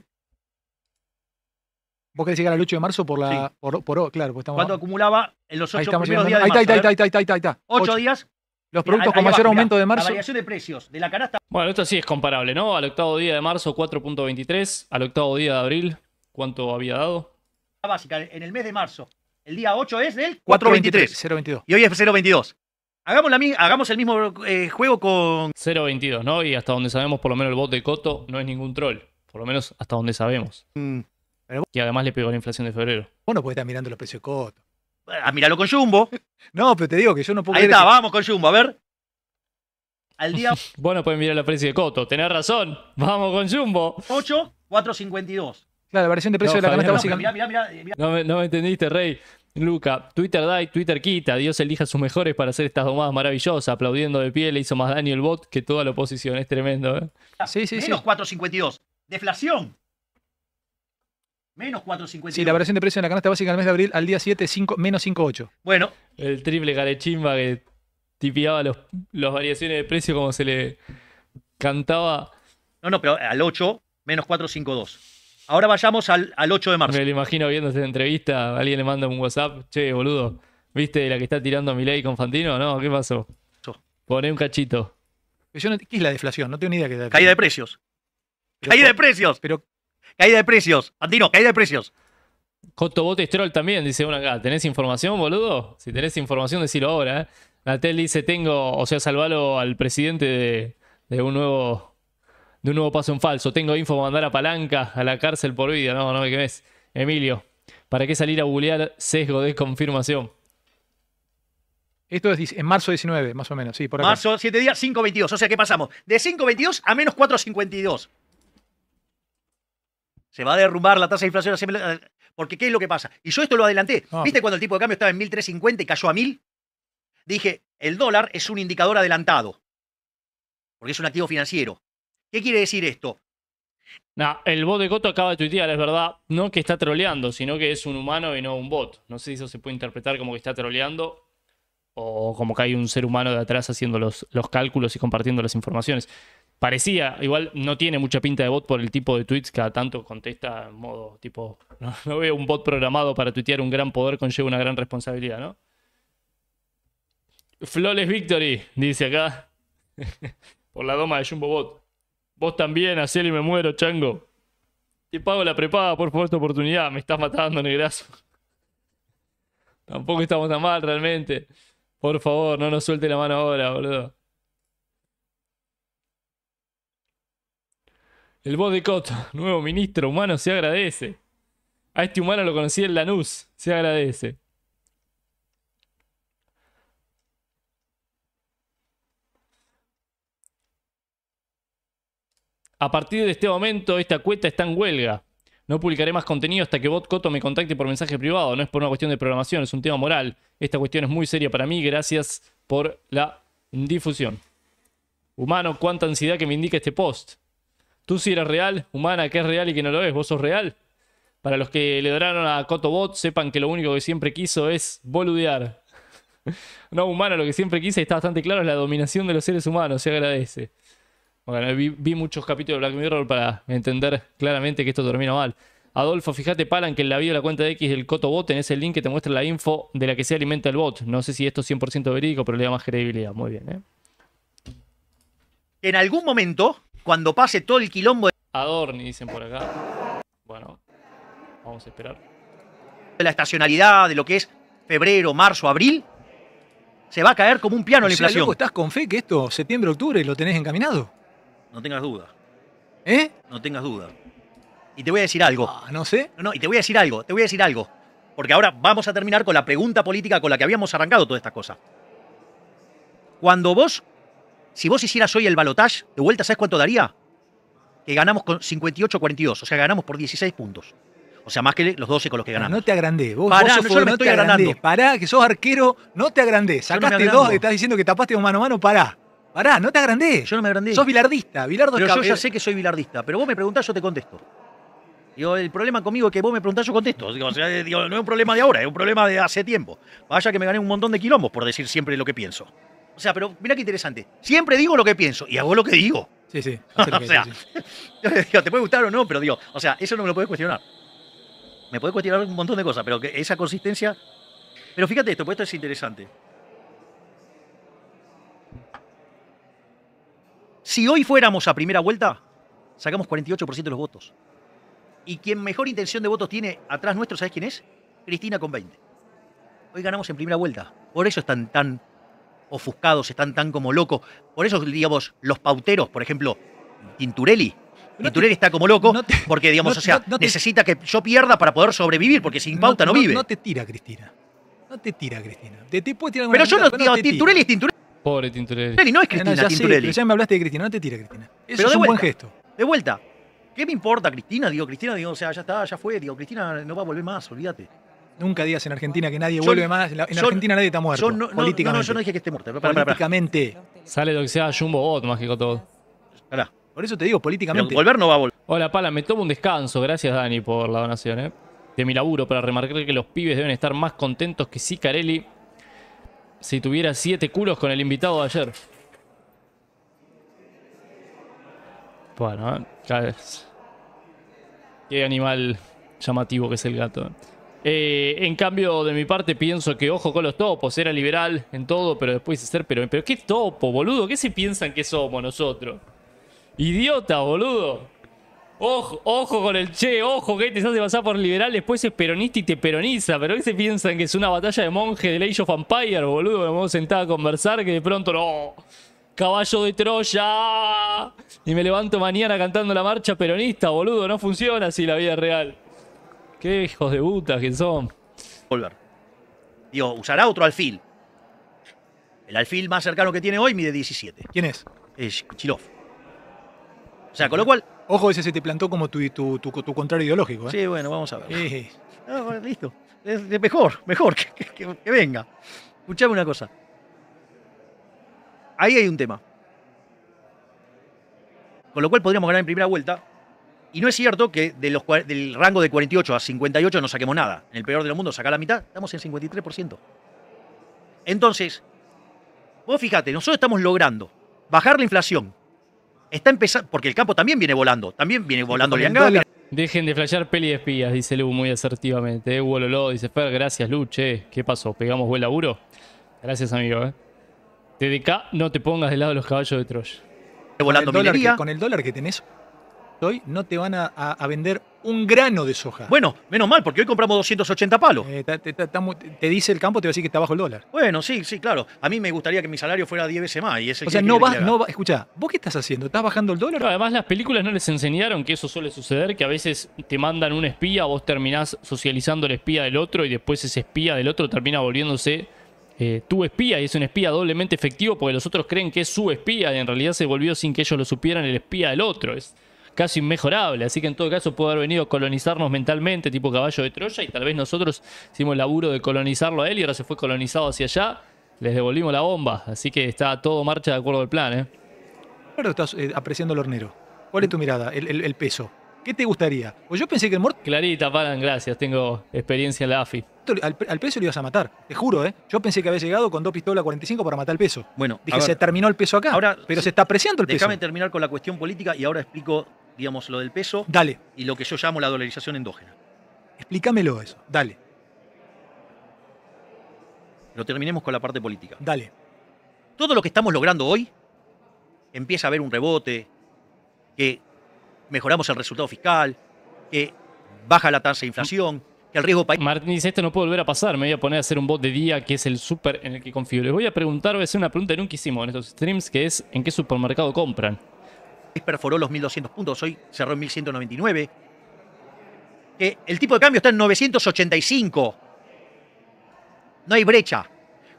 Vos querés llegar al 8 de marzo por la. Sí. Por, claro, pues estamos. ¿Cuánto acumulaba en los 8 primeros días de marzo. Ahí ¿eh? está, ahí está, ahí está, ahí está. 8 días. Los productos con mayor aumento de marzo. La variación de precios de la canasta. Bueno, esto sí es comparable, ¿no? Al octavo día de marzo, 4.23. Al octavo día de abril, ¿cuánto había dado? básica, en el mes de marzo. El día 8 es del 4.23. 0.22. Y hoy es 0.22. Hagamos, el mismo eh, juego con... 0.22, ¿no? Y hasta donde sabemos, por lo menos el bot de Coto no es ningún troll. Por lo menos hasta donde sabemos. Mm. Y además le pegó la inflación de febrero. Vos no podés estar mirando los precios de Coto. Eh, a ah, mirarlo con Jumbo. (laughs) no, pero te digo que yo no puedo... Ahí está, vamos con Jumbo, a ver. Al día... bueno, (laughs) pueden mirar los precios de Coto, tenés razón. Vamos con Jumbo. 8, Claro, la variación de precio de la Fabián, básica. Mirá, mirá, no me entendiste, Rey. Luca, Twitter da y Twitter quita. Dios elija a sus mejores para hacer estas domadas maravillosas. Aplaudiendo de pie le hizo más daño el bot que toda la oposición. Es tremendo, ¿eh? Ah, sí, sí, Menos 4.52. Deflación. Menos 4.52. Sí, la variación de precio en la canasta básica el mes de abril al día 7, menos 5.8. Bueno. El triple garechimba que tipiaba las variaciones de precio como se le cantaba. No, no, pero al 8, menos 4.52. Ahora vayamos al, 8 de marzo. Me lo imagino viendo esta entrevista, alguien le manda un WhatsApp, che, boludo, ¿viste la que está tirando a ley con Fantino? No, ¿qué pasó? Poné un cachito. ¿Qué es la deflación? No tengo ni idea qué es Caída de precios. caída de precios. Pero caída de precios. Fantino, caída de precios. Coto Bote Troll también, dice uno acá. ¿Tenés información, boludo? Si tenés información, decilo ahora. ¿eh? tele dice, tengo, o sea, salvalo al presidente de un nuevo de un nuevo paso en falso. Tengo info para mandar a Palanca a la cárcel por vida. No, no me quemes. Emilio, ¿para qué salir a bulear sesgo de confirmación? Esto es en marzo 19, más o menos, sí, por Marzo, 7 días, 5.22. O sea ¿qué pasamos de 5.22 a menos 4.52. Se va a derrumbar la tasa de inflación. Porque ¿qué es lo que pasa? Y yo esto lo adelanté. Ah. ¿Viste cuando el tipo de cambio estaba en 1.350 y cayó a 1.000? Dije, el dólar es un indicador adelantado. Porque es un activo financiero. ¿Qué quiere decir esto? Nah, el bot de Coto acaba de tuitear, es verdad, no que está troleando, sino que es un humano y no un bot. No sé si eso se puede interpretar como que está troleando o como que hay un ser humano de atrás haciendo los, cálculos y compartiendo las informaciones. Parecía, igual no tiene mucha pinta de bot por el tipo de tweets que a tanto contesta en modo tipo, (laughs) no, veo un bot programado para tuitear un gran poder conlleva una gran responsabilidad, ¿no? Flawless Victory, dice acá, (laughs) por la doma de Jumbo Bot. Vos también, así y me muero, chango. Te pago la prepaga, por favor, esta oportunidad. Me estás matando, negrazo. Tampoco estamos tan mal, realmente. Por favor, no nos suelte la mano ahora, boludo. El voz de coto, nuevo ministro humano, se agradece. A este humano lo conocí en Lanús, se agradece. A partir de este momento, esta cuenta está en huelga. No publicaré más contenido hasta que Bot Coto me contacte por mensaje privado. No es por una cuestión de programación, es un tema moral. Esta cuestión es muy seria para mí. Gracias por la difusión. Humano, cuánta ansiedad que me indica este post. Tú si eres real, humana, que es real y que no lo es, vos sos real. Para los que le donaron a Coto Bot, sepan que lo único que siempre quiso es boludear. (laughs) no humana, lo que siempre quise, está bastante claro, es la dominación de los seres humanos, se agradece. Bueno, vi, muchos capítulos de Black Mirror para entender claramente que esto termina mal. Adolfo, fíjate, Palan, que en la bio de la cuenta de X del Bot en ese link que te muestra la info de la que se alimenta el bot. No sé si esto es 100% verídico, pero le da más credibilidad. Muy bien, ¿eh? En algún momento, cuando pase todo el quilombo... De... Adorni, dicen por acá. Bueno, vamos a esperar. la estacionalidad, de lo que es febrero, marzo, abril, se va a caer como un piano la inflación. ¿Estás con fe que esto, septiembre, octubre, lo tenés encaminado? No tengas duda. ¿Eh? No tengas duda. Y te voy a decir algo. Ah, no sé. No, no, y te voy a decir algo, te voy a decir algo. Porque ahora vamos a terminar con la pregunta política con la que habíamos arrancado todas estas cosas. Cuando vos, si vos hicieras hoy el balotage, de vuelta, ¿sabes cuánto daría? Que ganamos con 58-42, o sea, ganamos por 16 puntos. O sea, más que los 12 con los que ganamos. No te agrandé, Vos, Pará, vos no, me estoy agrandando. Pará, que sos arquero, no te agrandés. Sacaste no dos, estás diciendo que tapaste mano a mano, pará. Pará, no te agrandés. Yo no me agrandé. Sos bilardista. Bilardo pero yo ya sé que soy bilardista, pero vos me preguntás, yo te contesto. Digo, el problema conmigo es que vos me preguntás, yo contesto. Eh, digo, no es un problema de ahora, es un problema de hace tiempo. Vaya que me gané un montón de quilombos por decir siempre lo que pienso. O sea, pero mira qué interesante. Siempre digo lo que pienso y hago lo que digo. Sí, sí. (laughs) o sea, (laughs) te puede gustar o no, pero digo, o sea, eso no me lo puedes cuestionar. Me puedes cuestionar un montón de cosas, pero que esa consistencia. Pero fíjate esto, pues esto es interesante. Si hoy fuéramos a primera vuelta, sacamos 48% de los votos. Y quien mejor intención de votos tiene atrás nuestro, ¿sabes quién es? Cristina con 20. Hoy ganamos en primera vuelta. Por eso están tan ofuscados, están tan como locos. Por eso, digamos, los pauteros, por ejemplo, Tinturelli. Tinturelli está como loco porque, digamos, o sea, necesita que yo pierda para poder sobrevivir, porque sin pauta no, vive. No te tira, Cristina. No te tira, Cristina. Te, te tirar Pero yo no, Tinturelli es Tinturelli. Pobre Tintorelli. no es Cristina, no, ya ya me hablaste de Cristina, no te tires, Cristina. pero es un buen gesto. De vuelta. ¿Qué me importa, Cristina? Digo, Cristina, digo, o sea, ya está, ya fue. Digo, Cristina no va a volver más, olvídate. Nunca digas en Argentina que nadie vuelve más. En Argentina nadie está muerto. Yo no, políticamente. No, no, yo no dije que esté muerto. Para, políticamente. Sale lo que sea Jumbo Bot, mágico todo. Por eso te digo, políticamente. volver no va a volver. Hola, Pala, me tomo un descanso. Gracias, Dani, por la donación, ¿eh? De mi laburo, para remarcar que los pibes deben estar más contentos que Sicarelli si tuviera siete culos con el invitado de ayer. Bueno, Qué animal llamativo que es el gato. Eh, en cambio, de mi parte, pienso que ojo con los topos. Era liberal en todo, pero después de ser... Pero, pero qué topo, boludo. ¿Qué se piensan que somos nosotros? Idiota, boludo. Ojo, ojo con el che, ojo que te este hace pasar por liberal, después es peronista y te peroniza. Pero que se piensan que es una batalla de monje de Age of Empire, boludo, que nos vamos a conversar, que de pronto no. Caballo de Troya. Y me levanto mañana cantando la marcha peronista, boludo. No funciona así la vida real. Qué hijos de puta que son. Volver. Digo, usará otro alfil. El alfil más cercano que tiene hoy mide 17. ¿Quién es? Es O sea, con lo cual, Ojo, ese se te plantó como tu, tu, tu, contrario ideológico. ¿eh? Sí, bueno, vamos a ver. listo. mejor, mejor (laughs) que, que, venga. Escuchame una cosa. Ahí hay un tema. Con lo cual podríamos ganar en primera vuelta. Y no es cierto que del rango de 48 a 58 no saquemos nada. En el peor de los mundos, saca la mitad, estamos en 53%. Entonces, vos fíjate, nosotros estamos logrando bajar la inflación, Está empezando, porque el campo también viene volando, también viene volando Dejen de flashear peli de espías, dice Lu muy asertivamente. Eh, dice Fer, gracias Lu, che, ¿qué pasó? ¿Pegamos buen laburo? Gracias amigo, eh. acá, no te pongas del lado de los caballos de Troya. Volando con el dólar que tenés, hoy no te van a, vender un grano de soja. Bueno, menos mal, porque hoy compramos 280 palos. Eh, te, dice el campo, te va a decir que está bajo el dólar. Bueno, sí, sí, claro. A mí me gustaría que mi salario fuera 10 veces más. o sea, no vas, no va, escucha, ¿vos qué estás haciendo? ¿Estás bajando el dólar? además, las películas no les enseñaron que eso suele suceder, que a veces te mandan un espía, vos terminás socializando el espía del otro y después ese espía del otro termina volviéndose eh, tu espía y es un espía doblemente efectivo porque los otros creen que es su espía y en realidad se volvió sin que ellos lo supieran el espía del otro. Es, casi inmejorable. Así que en todo caso puede haber venido a colonizarnos mentalmente, tipo caballo de Troya, y tal vez nosotros hicimos el laburo de colonizarlo a él y ahora se fue colonizado hacia allá. Les devolvimos la bomba, así que está todo marcha de acuerdo al plan. ¿eh? estás eh, apreciando el hornero. ¿Cuál es tu mirada? el peso. ¿Qué te gustaría? O pues yo pensé que el muerto. Clarita, Paran, gracias. Tengo experiencia en la AFI. Al, peso lo ibas a matar, te juro, ¿eh? Yo pensé que había llegado con dos pistolas 45 para matar el peso. Bueno, dije, se terminó el peso acá. pero se está apreciando el peso. Déjame terminar con la cuestión política y ahora explico, digamos, lo del peso. Dale. Y lo que yo llamo la dolarización endógena. Explícamelo eso, dale. Lo terminemos con la parte política. Dale. Todo lo que estamos logrando hoy empieza a haber un rebote, que mejoramos el resultado fiscal, que baja la tasa de inflación, que el riesgo país... Martín dice, esto no puede volver a pasar, me voy a poner a hacer un bot de día que es el súper en el que confío. Les voy a preguntar, voy a hacer una pregunta que nunca hicimos en estos streams, que es ¿en qué supermercado compran? Perforó los 1.200 puntos, hoy cerró en 1.199. Que el tipo de cambio está en 985. No hay brecha.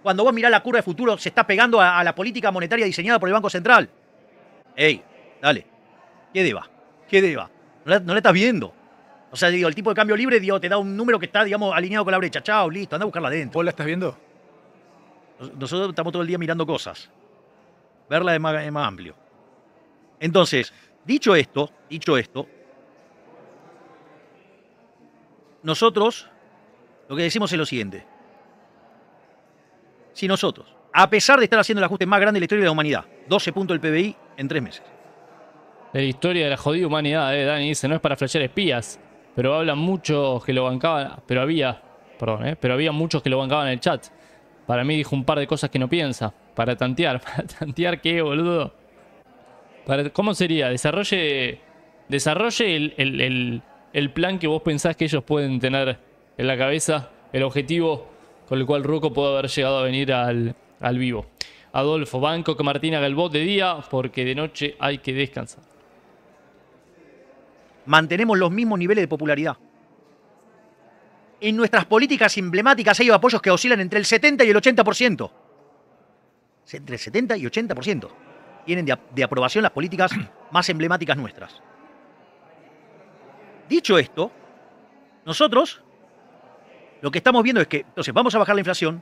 Cuando vos mirás la curva de futuro, se está pegando a, a la política monetaria diseñada por el Banco Central. ¡Ey! Dale. ¿Qué deba? ¿Qué deba? No la, estás viendo. O sea, digo, el tipo de cambio libre digo, te da un número que está, digamos, alineado con la brecha. Chao, listo, anda a buscarla adentro. ¿Vos la estás viendo? Nosotros estamos todo el día mirando cosas. Verla es más, amplio. Entonces, dicho esto, dicho esto, nosotros lo que decimos es lo siguiente. Si nosotros, a pesar de estar haciendo el ajuste más grande de la historia de la humanidad, 12 puntos del PBI en tres meses, de la historia de la jodida humanidad, eh. Dani dice, no es para flashear espías, pero hablan muchos que lo bancaban, pero había, perdón, eh, pero había muchos que lo bancaban en el chat. Para mí dijo un par de cosas que no piensa, para tantear, (laughs) para tantear qué, boludo. ¿Cómo sería? Desarrolle, desarrolle el, plan que vos pensás que ellos pueden tener en la cabeza, el objetivo con el cual Ruco Puede haber llegado a venir al, al vivo. Adolfo, banco que Martina Galbot de día, porque de noche hay que descansar mantenemos los mismos niveles de popularidad. En nuestras políticas emblemáticas hay apoyos que oscilan entre el 70 y el 80%. Entre el 70 y 80%. Tienen de, de aprobación las políticas (clears throat) más emblemáticas nuestras. Dicho esto, nosotros lo que estamos viendo es que, entonces, vamos a bajar la inflación.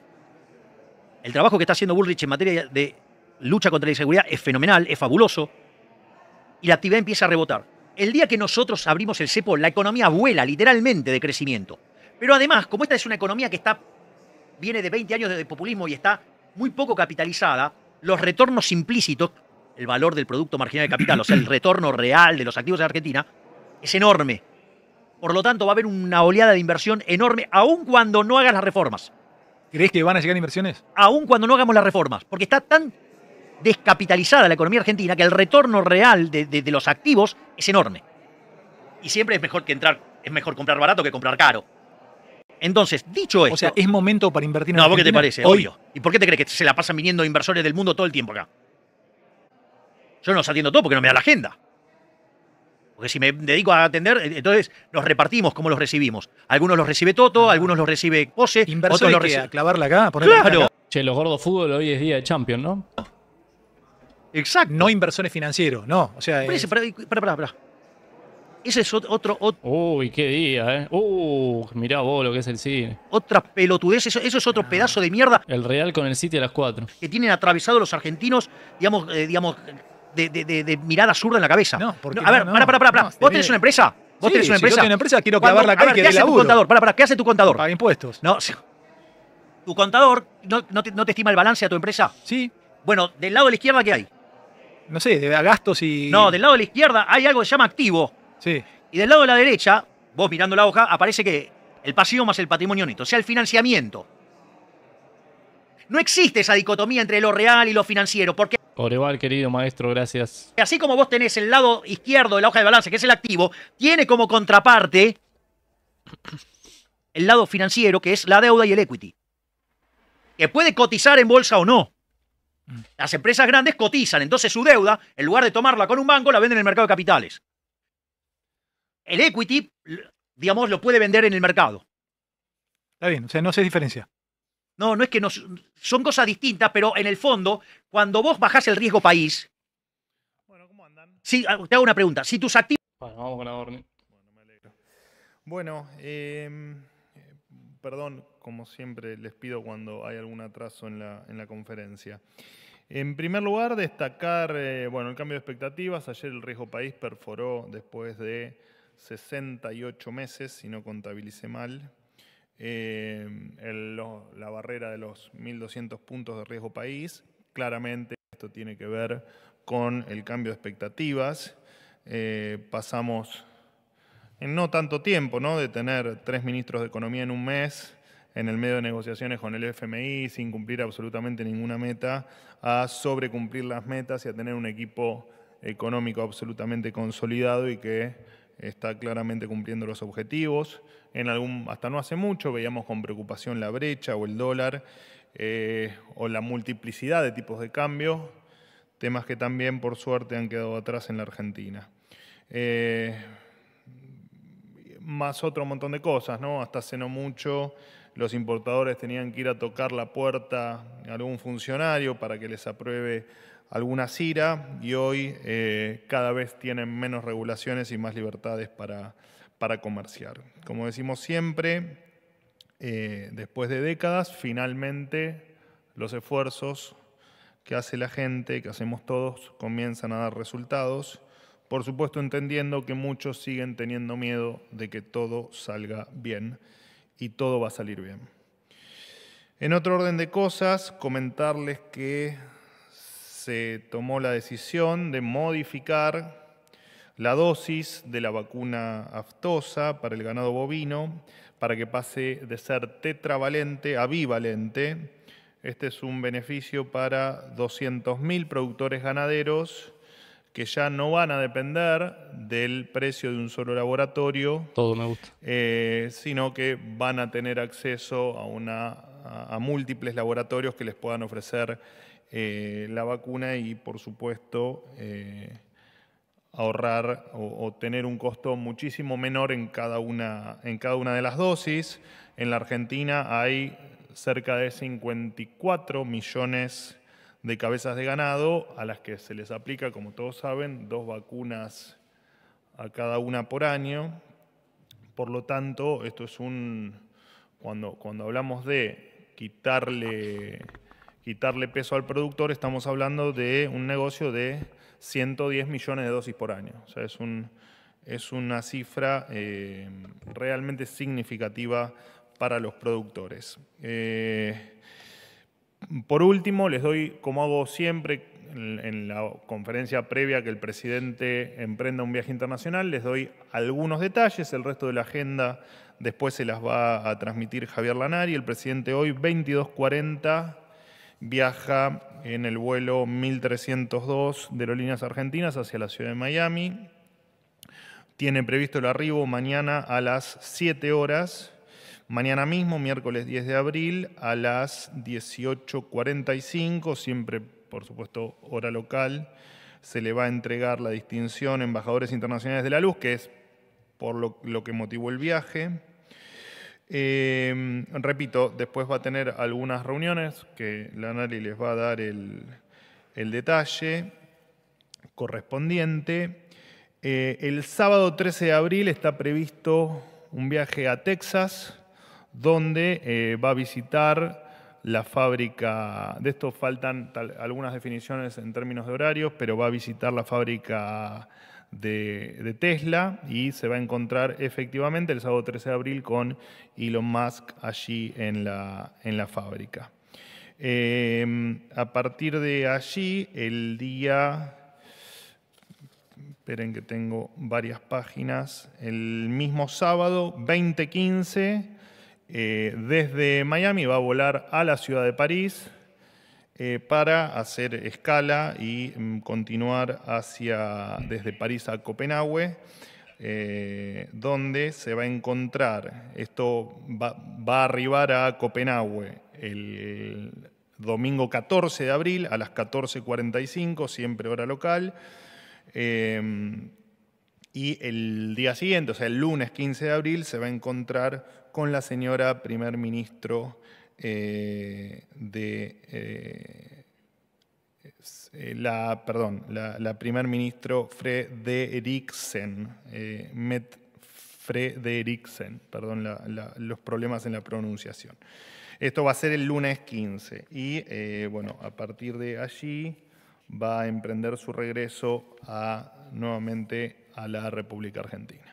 El trabajo que está haciendo Bullrich en materia de lucha contra la inseguridad es fenomenal, es fabuloso. Y la actividad empieza a rebotar el día que nosotros abrimos el cepo, la economía vuela literalmente de crecimiento. Pero además, como esta es una economía que viene de 20 años de populismo y está muy poco capitalizada, los retornos implícitos, el valor del Producto Marginal de Capital, o sea, el (coughs) retorno real de los activos de Argentina, es enorme. Por lo tanto, va a haber una oleada de inversión enorme, aun cuando no hagas las reformas. ¿Crees que van a llegar inversiones? Aun cuando no hagamos las reformas, porque está tan descapitalizada la economía argentina que el retorno real de, los activos es enorme. Y siempre es mejor que entrar, es mejor comprar barato que comprar caro. Entonces, dicho esto. O sea, es momento para invertir en No, ¿vos qué te parece? Obvio. ¿Y por qué te crees que se la pasan viniendo inversores del mundo todo el tiempo acá? Yo no los atiendo todo porque no me da la agenda. Porque si me dedico a atender, eh, entonces los repartimos como los recibimos. Algunos los recibe Toto, algunos los recibe Pose, Inversor otros los ¿Clavarla acá? claro. Che, los gordos fútbol hoy es día de Champions, ¿no? Exacto. No inversores financieros, no. O sea, es... Espera, espera, Ese es otro, Uy, qué día, ¿eh? Uy, uh, mirá vos lo que es el cine. Otra pelotudez, eso, es otro ah. pedazo de mierda. El Real con el City a las 4. Que tienen atravesado los argentinos, digamos, eh, digamos de, de, de, mirada zurda en la cabeza. No, porque. a ver, no, para, para, para. ¿Vos tenés una empresa? ¿Vos tenés una empresa? Yo tengo una empresa, quiero clavar la cara ¿Qué hace tu contador? Para, para, ¿qué hace tu contador? Paga impuestos. No, tu contador no, no, te, no, te, estima el balance a tu empresa. Sí. Bueno, del lado de la izquierda, ¿qué hay? no sé, de gastos y. No, del lado de la izquierda hay algo que se llama activo. Sí. Y del lado de la derecha, vos mirando la hoja, aparece que el pasivo más el patrimonio neto, o sea, el financiamiento. No existe esa dicotomía entre lo real y lo financiero, porque... Oreval, querido maestro, gracias. Así como vos tenés el lado izquierdo de la hoja de balance, que es el activo, tiene como contraparte el lado financiero, que es la deuda y el equity, que puede cotizar en bolsa o no. Mm. Las empresas grandes cotizan, entonces su deuda, en lugar de tomarla con un banco, la venden en el mercado de capitales. El equity, digamos, lo puede vender en el mercado. Está bien, o sea, no se diferencia. No, no es que no, son cosas distintas, pero en el fondo, cuando vos bajás el riesgo país. Bueno, ¿cómo andan? Sí, ah, te hago una pregunta. Si tus activos. Bueno, vamos con la Bueno, me alegro. Bueno, em, perdón, como siempre les pido cuando hay algún atraso en la, en la conferencia. En primer lugar, destacar eh, bueno, el cambio de expectativas. Ayer el riesgo país perforó después de 68 meses, si no contabilicé mal, eh, la barrera de los 1.200 puntos de riesgo país. Claramente esto tiene que ver con el cambio de expectativas. Eh, pasamos en no tanto tiempo, ¿no? De tener tres ministros de Economía en un mes en el medio de negociaciones con el FMI sin cumplir absolutamente ninguna meta, a sobrecumplir las metas y a tener un equipo económico absolutamente consolidado y que está claramente cumpliendo los objetivos. En algún, hasta no hace mucho veíamos con preocupación la brecha o el dólar eh, o la multiplicidad de tipos de cambio, temas que también por suerte han quedado atrás en la Argentina. Eh, más otro montón de cosas, ¿no? Hasta hace no mucho los importadores tenían que ir a tocar la puerta a algún funcionario para que les apruebe alguna CIRA y hoy eh, cada vez tienen menos regulaciones y más libertades para, para comerciar. Como decimos siempre, eh, después de décadas, finalmente los esfuerzos que hace la gente, que hacemos todos, comienzan a dar resultados, por supuesto entendiendo que muchos siguen teniendo miedo de que todo salga bien y todo va a salir bien. En otro orden de cosas, comentarles que se tomó la decisión de modificar la dosis de la vacuna aftosa para el ganado bovino para que pase de ser tetravalente a bivalente. Este es un beneficio para 200.000 productores ganaderos que ya no van a depender del precio de un solo laboratorio. Todo me gusta. Eh, sino que van a tener acceso a, múltiples laboratorios que les puedan ofrecer eh, la vacuna y, por supuesto, eh, ahorrar o, tener un costo muchísimo menor en cada, una, en cada una de las dosis. En la Argentina hay cerca de 54 millones de de cabezas de ganado, a las que se les aplica, como todos saben, dos vacunas a cada una por año. Por lo tanto, esto es un, cuando, cuando hablamos de quitarle, quitarle peso al productor, estamos hablando de un negocio de 110 millones de dosis por año. O sea, es, un, es una cifra eh, realmente significativa para los productores. Eh, por último, les doy, como hago siempre en, la conferencia previa que el presidente emprenda un viaje internacional, les doy algunos detalles, el resto de la agenda después se las va a transmitir Javier Lanari, el presidente hoy 2240 viaja en el vuelo 1302 de Aerolíneas Argentinas hacia la ciudad de Miami. Tiene previsto el arribo mañana a las 7 horas mañana mismo, miércoles 10 de abril, a las 18.45, siempre, por supuesto, hora local, se le va a entregar la distinción Embajadores Internacionales de la Luz, que es por lo, que motivó el viaje. Eh, repito, después va a tener algunas reuniones que la Nari les va a dar el, detalle correspondiente. Eh, el sábado 13 de abril está previsto un viaje a Texas donde eh, va a visitar la fábrica, de esto faltan algunas definiciones en términos de horarios, pero va a visitar la fábrica de, Tesla y se va a encontrar efectivamente el sábado 13 de abril con Elon Musk allí en la, fábrica. Em, a partir de allí, el día, esperen que tengo varias páginas, el mismo sábado 2015 eh, desde Miami va a volar a la ciudad de París eh, para hacer escala y mm, continuar hacia, desde París a Copenhague, eh, donde se va a encontrar, esto va, a arribar a Copenhague el domingo 14 de abril a las 14.45, siempre hora local. Y el día siguiente, o sea, el lunes 15 de abril, se va a encontrar con la señora primer ministro eh, de... Eh, eh, la, perdón, la, primer ministro Frederiksen, Met Frederiksen, perdón los problemas en la pronunciación. Esto va a ser el lunes 15 y bueno, a partir de allí va a emprender su regreso a nuevamente a la República Argentina.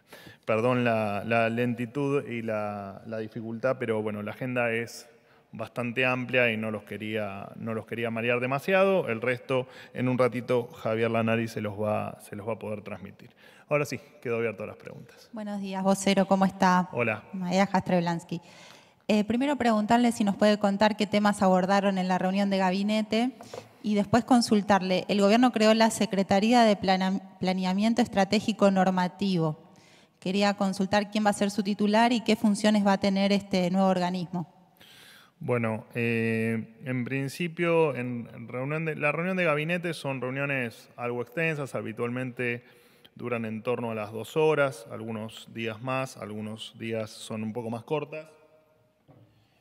Perdón la, lentitud y la, dificultad, pero bueno, la agenda es bastante amplia y no los, quería, no los quería marear demasiado. El resto, en un ratito, Javier Lanari se los va, se los va a poder transmitir. Ahora sí, quedo abierto a las preguntas. Buenos días, vocero, ¿cómo está? Hola. María Jastreblansky. Eh, primero preguntarle si nos puede contar qué temas abordaron en la reunión de gabinete y después consultarle. El gobierno creó la Secretaría de Planeamiento Estratégico Normativo. Quería consultar quién va a ser su titular y qué funciones va a tener este nuevo organismo. Bueno, eh, en principio, en reunión la reunión de gabinete son reuniones algo extensas, habitualmente duran en torno a las dos horas, algunos días más, algunos días son un poco más cortas.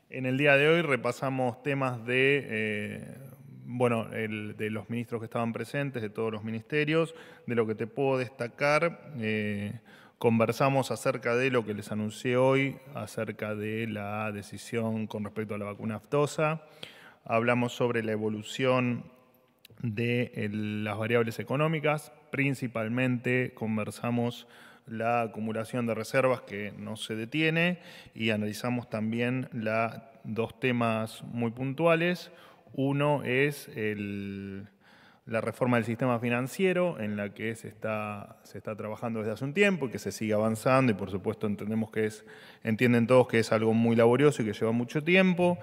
En el día de hoy repasamos temas de eh, bueno, el, de los ministros que estaban presentes, de todos los ministerios, de lo que te puedo destacar. Eh, conversamos acerca de lo que les anuncié hoy, acerca de la decisión con respecto a la vacuna aftosa. Hablamos sobre la evolución de las variables económicas. Principalmente conversamos la acumulación de reservas que no se detiene y analizamos también dos temas muy puntuales. Uno es el, la reforma del sistema financiero, en la que se está, se está trabajando desde hace un tiempo y que se sigue avanzando, y por supuesto entendemos que es, entienden todos que es algo muy laborioso y que lleva mucho tiempo.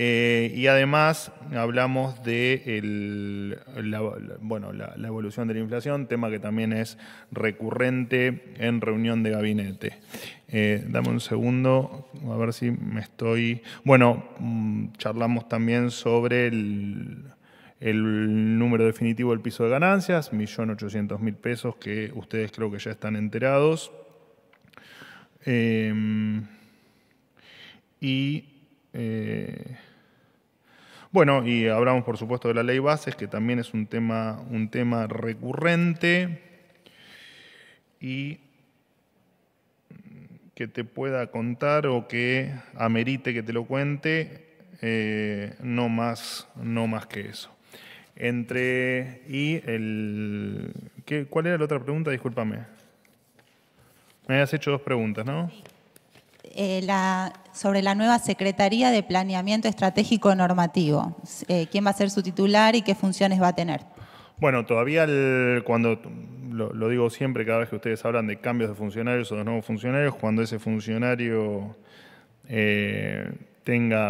Eh, y además hablamos de la, bueno, la, evolución de la inflación, tema que también es recurrente en reunión de gabinete. Eh, dame un segundo, a ver si me estoy... Bueno, mm, charlamos también sobre el el número definitivo del piso de ganancias, 1.800.000 pesos, que ustedes creo que ya están enterados. Em, y eh, bueno, y hablamos por supuesto de la ley bases, que también es un tema, un tema recurrente. Y mm, que te pueda contar o que amerite que te lo cuente, eh, no, más, no más que eso. Entre. Y el. ¿Cuál era la otra pregunta? Discúlpame. Me habías hecho dos preguntas, ¿no? Eh, sobre la nueva Secretaría de Planeamiento Estratégico Normativo. Eh, ¿Quién va a ser su titular y qué funciones va a tener? Bueno, todavía cuando, lo, digo siempre, cada vez que ustedes hablan de cambios de funcionarios o de nuevos funcionarios, cuando ese funcionario eh,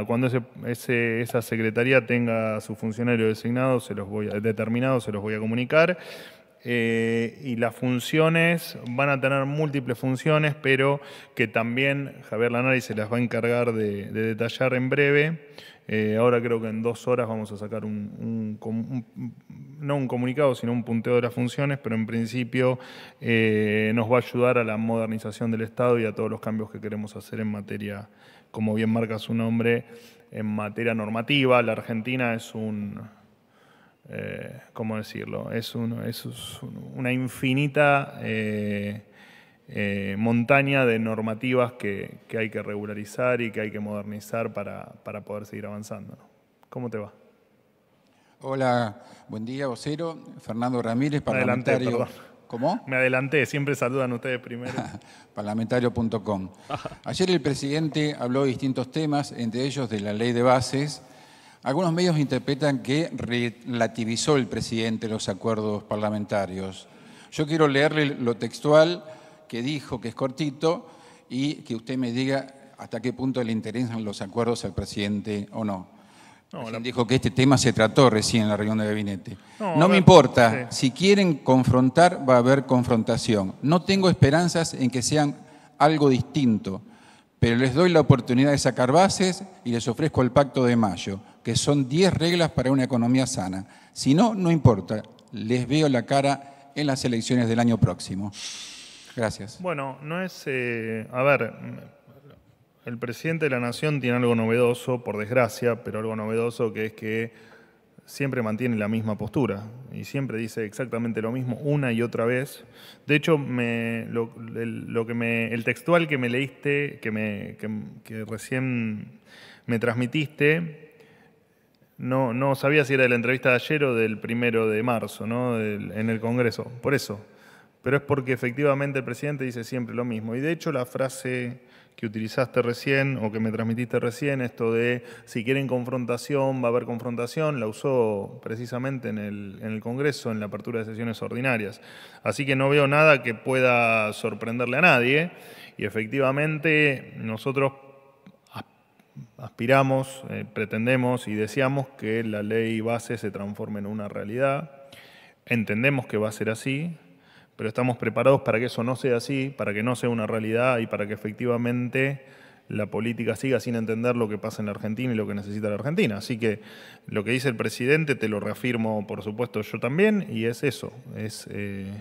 cuando esa secretaría tenga a su funcionario designado, se los voy a, determinado, se los voy a comunicar. Eh, y las funciones van a tener múltiples funciones, pero que también Javier Lanari se las va a encargar de, detallar en breve. Eh, ahora creo que en dos horas vamos a sacar un, no un comunicado, sino un punteo de las funciones, pero en principio eh, nos va a ayudar a la modernización del Estado y a todos los cambios que queremos hacer en materia como bien marca su nombre, en materia normativa. La Argentina es un, eh, ¿cómo decirlo? Es, un, es una infinita eh, eh, montaña de normativas que, hay que regularizar y que hay que modernizar para, para poder seguir avanzando. ¿Cómo te va? Hola, buen día, vocero. Fernando Ramírez, parlamentario Adelante, ¿Cómo? Me adelanté, siempre saludan ustedes primero. (laughs) Parlamentario.com. Ayer el presidente habló de distintos temas, entre ellos de la ley de bases. Algunos medios interpretan que relativizó el presidente los acuerdos parlamentarios. Yo quiero leerle lo textual que dijo, que es cortito, y que usted me diga hasta qué punto le interesan los acuerdos al presidente o no. Dijo que este tema se trató recién en la reunión de gabinete. No, me importa, si quieren confrontar va a haber confrontación. No tengo esperanzas en que sean algo distinto, pero les doy la oportunidad de sacar bases y les ofrezco el pacto de mayo, que son 10 reglas para una economía sana. Si no, no importa, les veo la cara en las elecciones del año próximo. Gracias. Bueno, no es... Eh, a ver, el presidente de la Nación tiene algo novedoso, por desgracia, pero algo novedoso que es que siempre mantiene la misma postura y siempre dice exactamente lo mismo una y otra vez. De hecho, lo, el, que el textual que me leíste, que, recién me transmitiste, no, sabía si era de la entrevista de ayer o del primero de marzo, ¿no? en el Congreso, por eso. Pero es porque efectivamente el presidente dice siempre lo mismo. Y de hecho la frase que utilizaste recién o que me transmitiste recién, esto de si quieren confrontación, va a haber confrontación, la usó precisamente en el, Congreso, en la apertura de sesiones ordinarias. Así que no veo nada que pueda sorprenderle a nadie y efectivamente nosotros aspiramos, eh, pretendemos y deseamos que la ley base se transforme en una realidad. Entendemos que va a ser así, pero estamos preparados para que eso no sea así, para que no sea una realidad y para que efectivamente la política siga sin entender lo que pasa en la Argentina y lo que necesita la Argentina. Así que lo que dice el presidente te lo reafirmo, por supuesto, yo también, y es eso, es... Eh,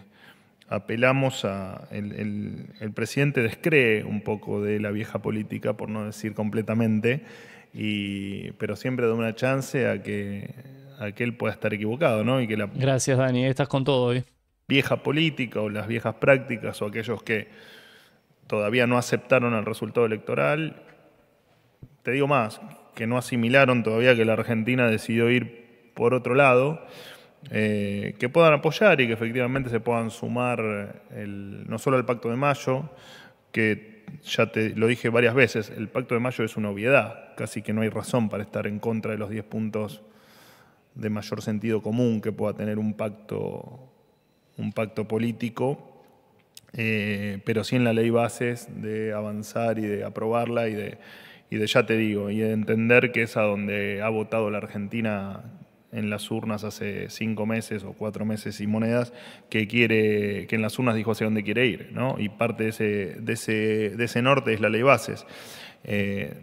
apelamos a. El, presidente descree un poco de la vieja política, por no decir completamente, y, pero siempre da una chance a que, él pueda estar equivocado, ¿no? Gracias, Dani. Estás con todo hoy vieja política o las viejas prácticas o aquellos que todavía no aceptaron el resultado electoral. Te digo más, que no asimilaron todavía que la Argentina decidió ir por otro lado, eh, que puedan apoyar y que efectivamente se puedan sumar no solo al Pacto de Mayo, que ya te lo dije varias veces, el Pacto de Mayo es una obviedad, casi que no hay razón para estar en contra de los 10 puntos de mayor sentido común que pueda tener un pacto un pacto político, eh, pero sí en la ley bases de avanzar y de aprobarla y de, de, ya te digo, y de entender que es a donde ha votado la Argentina en las urnas hace cinco meses o cuatro meses y monedas, que quiere, que en las urnas dijo hacia dónde quiere ir, ¿no? Y parte de ese, de ese, norte es la ley bases. Eh,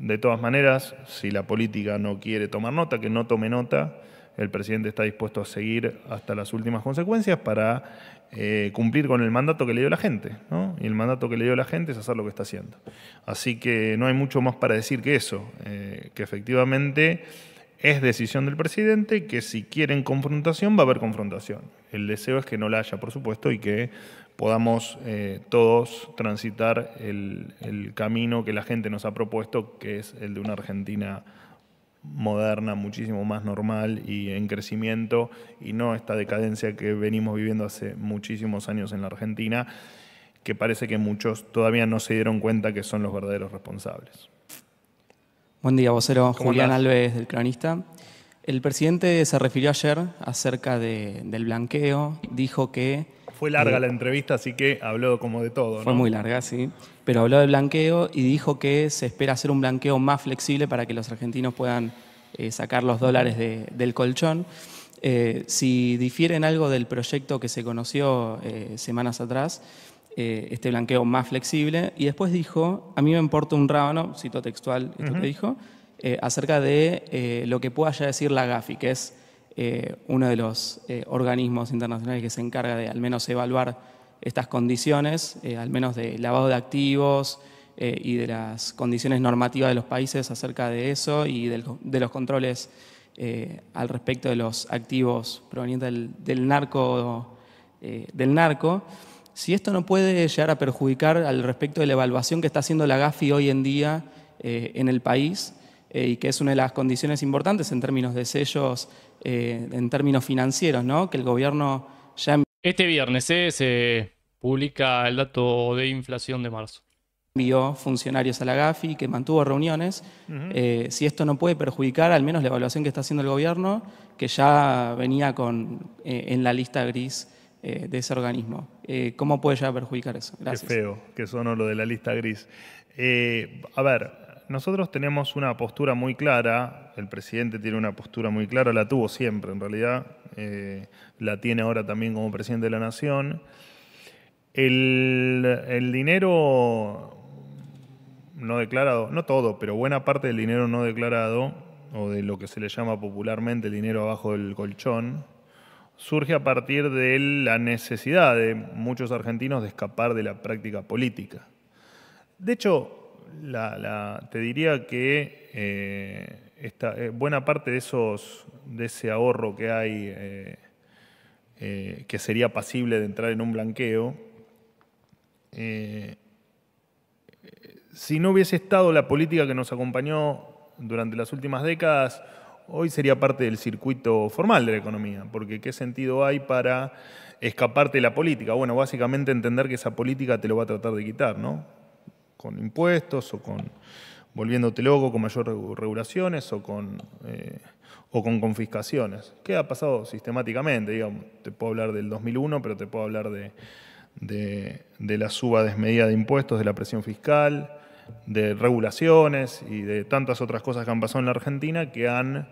de todas maneras, si la política no quiere tomar nota, que no tome nota, el presidente está dispuesto a seguir hasta las últimas consecuencias para eh, cumplir con el mandato que le dio la gente. ¿no? Y el mandato que le dio la gente es hacer lo que está haciendo. Así que no hay mucho más para decir que eso, eh, que efectivamente es decisión del presidente, que si quieren confrontación va a haber confrontación. El deseo es que no la haya, por supuesto, y que podamos eh, todos transitar el camino que la gente nos ha propuesto, que es el de una Argentina moderna, muchísimo más normal y en crecimiento, y no esta decadencia que venimos viviendo hace muchísimos años en la Argentina, que parece que muchos todavía no se dieron cuenta que son los verdaderos responsables. Buen día, vocero Julián Alves, del Cronista. El presidente se refirió ayer acerca del blanqueo, dijo que fue larga eh, la entrevista, así que habló como de todo. ¿no? Fue muy larga, sí. Pero habló de blanqueo y dijo que se espera hacer un blanqueo más flexible para que los argentinos puedan eh, sacar los dólares del colchón. Eh, si difieren algo del proyecto que se conoció eh, semanas atrás, este blanqueo más flexible, y después dijo, a mí me importa un rábano, cito textual esto que dijo, acerca de lo que pueda ya decir la GAFI, que es eh, uno de los eh, organismos internacionales que se encarga de al menos evaluar estas condiciones, eh, al menos de lavado de activos y de las condiciones normativas de los países acerca de eso y de los controles al respecto de los activos provenientes del, narco. del narco. Si esto no puede llegar a perjudicar al respecto de la evaluación que está haciendo la GAFI hoy en día en el país y que es una de las condiciones importantes en términos de sellos eh, en términos financieros, ¿no? Que el gobierno ya... Este viernes ¿eh? se publica el dato de inflación de marzo. Envió funcionarios a la GAFI que mantuvo reuniones. Eh, si esto no puede perjudicar, al menos la evaluación que está haciendo el gobierno, que ya venía con, en la lista gris de ese organismo. ¿Cómo puede ya perjudicar eso? Gracias. Qué feo que sonó lo de la lista gris. a ver, nosotros tenemos una postura muy clara el presidente tiene una postura muy clara, la tuvo siempre en realidad, eh, la tiene ahora también como presidente de la nación. El, dinero no declarado, no todo, pero buena parte del dinero no declarado, o de lo que se le llama popularmente el dinero abajo del colchón, surge a partir de la necesidad de muchos argentinos de escapar de la práctica política. De hecho, te diría que eh, eh, buena parte de, esos, de ese ahorro que hay, eh, eh, que sería pasible de entrar en un blanqueo, si no hubiese estado la política que nos acompañó durante las últimas décadas, hoy sería parte del circuito formal de la economía, porque ¿qué sentido hay para escaparte de la política? Bueno, básicamente entender que esa política te lo va a tratar de quitar, ¿no? Con impuestos o con volviéndote loco con mayores regulaciones o con, eh, o con confiscaciones, ¿Qué ha pasado sistemáticamente. te puedo hablar del 2001, pero te puedo hablar de, de, la suba desmedida de impuestos, de la presión fiscal, de regulaciones y de tantas otras cosas que han pasado en la Argentina que han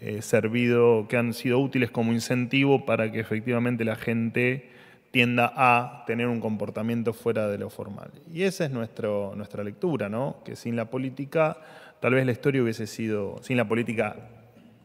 eh, servido, que han sido útiles como incentivo para que efectivamente la gente tienda a tener un comportamiento fuera de lo formal. Y esa es nuestra lectura, ¿no? Que sin la política, tal vez la historia hubiese sido, sin la política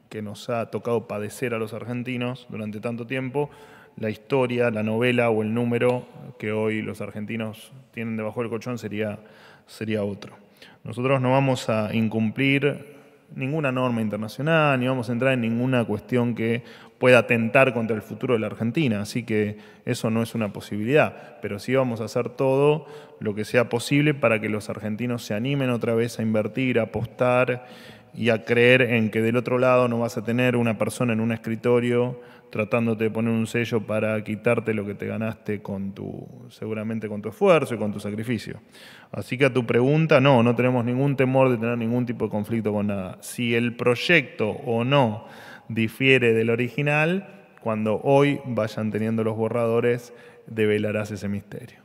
que nos ha tocado padecer a los argentinos durante tanto tiempo, la historia, la novela o el número que hoy los argentinos tienen debajo del colchón sería, sería otro. Nosotros no vamos a incumplir ninguna norma internacional, ni vamos a entrar en ninguna cuestión que pueda atentar contra el futuro de la Argentina. Así que eso no es una posibilidad. Pero sí vamos a hacer todo lo que sea posible para que los argentinos se animen otra vez a invertir, a apostar y a creer en que del otro lado no vas a tener una persona en un escritorio tratándote de poner un sello para quitarte lo que te ganaste con tu, seguramente con tu esfuerzo y con tu sacrificio. Así que a tu pregunta, no, no tenemos ningún temor de tener ningún tipo de conflicto con nada. Si el proyecto o no difiere del original, cuando hoy vayan teniendo los borradores, develarás ese misterio.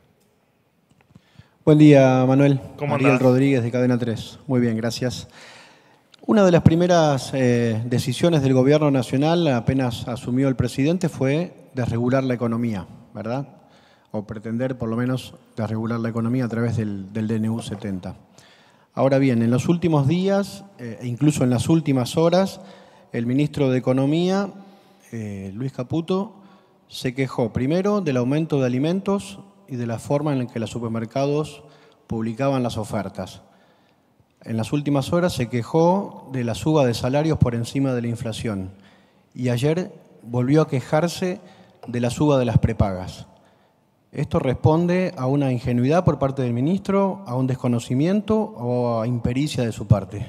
Buen día, Manuel. ¿Cómo Ariel Rodríguez de Cadena 3. Muy bien, gracias. Una de las primeras eh, decisiones del gobierno nacional, apenas asumió el presidente, fue desregular la economía, ¿verdad? O pretender, por lo menos, desregular la economía a través del, DNU 70. Ahora bien, en los últimos días, eh, e incluso en las últimas horas, el ministro de Economía, eh, Luis Caputo, se quejó primero del aumento de alimentos y de la forma en la que los supermercados publicaban las ofertas. En las últimas horas se quejó de la suba de salarios por encima de la inflación y ayer volvió a quejarse de la suba de las prepagas. Esto responde a una ingenuidad por parte del ministro, a un desconocimiento o a impericia de su parte.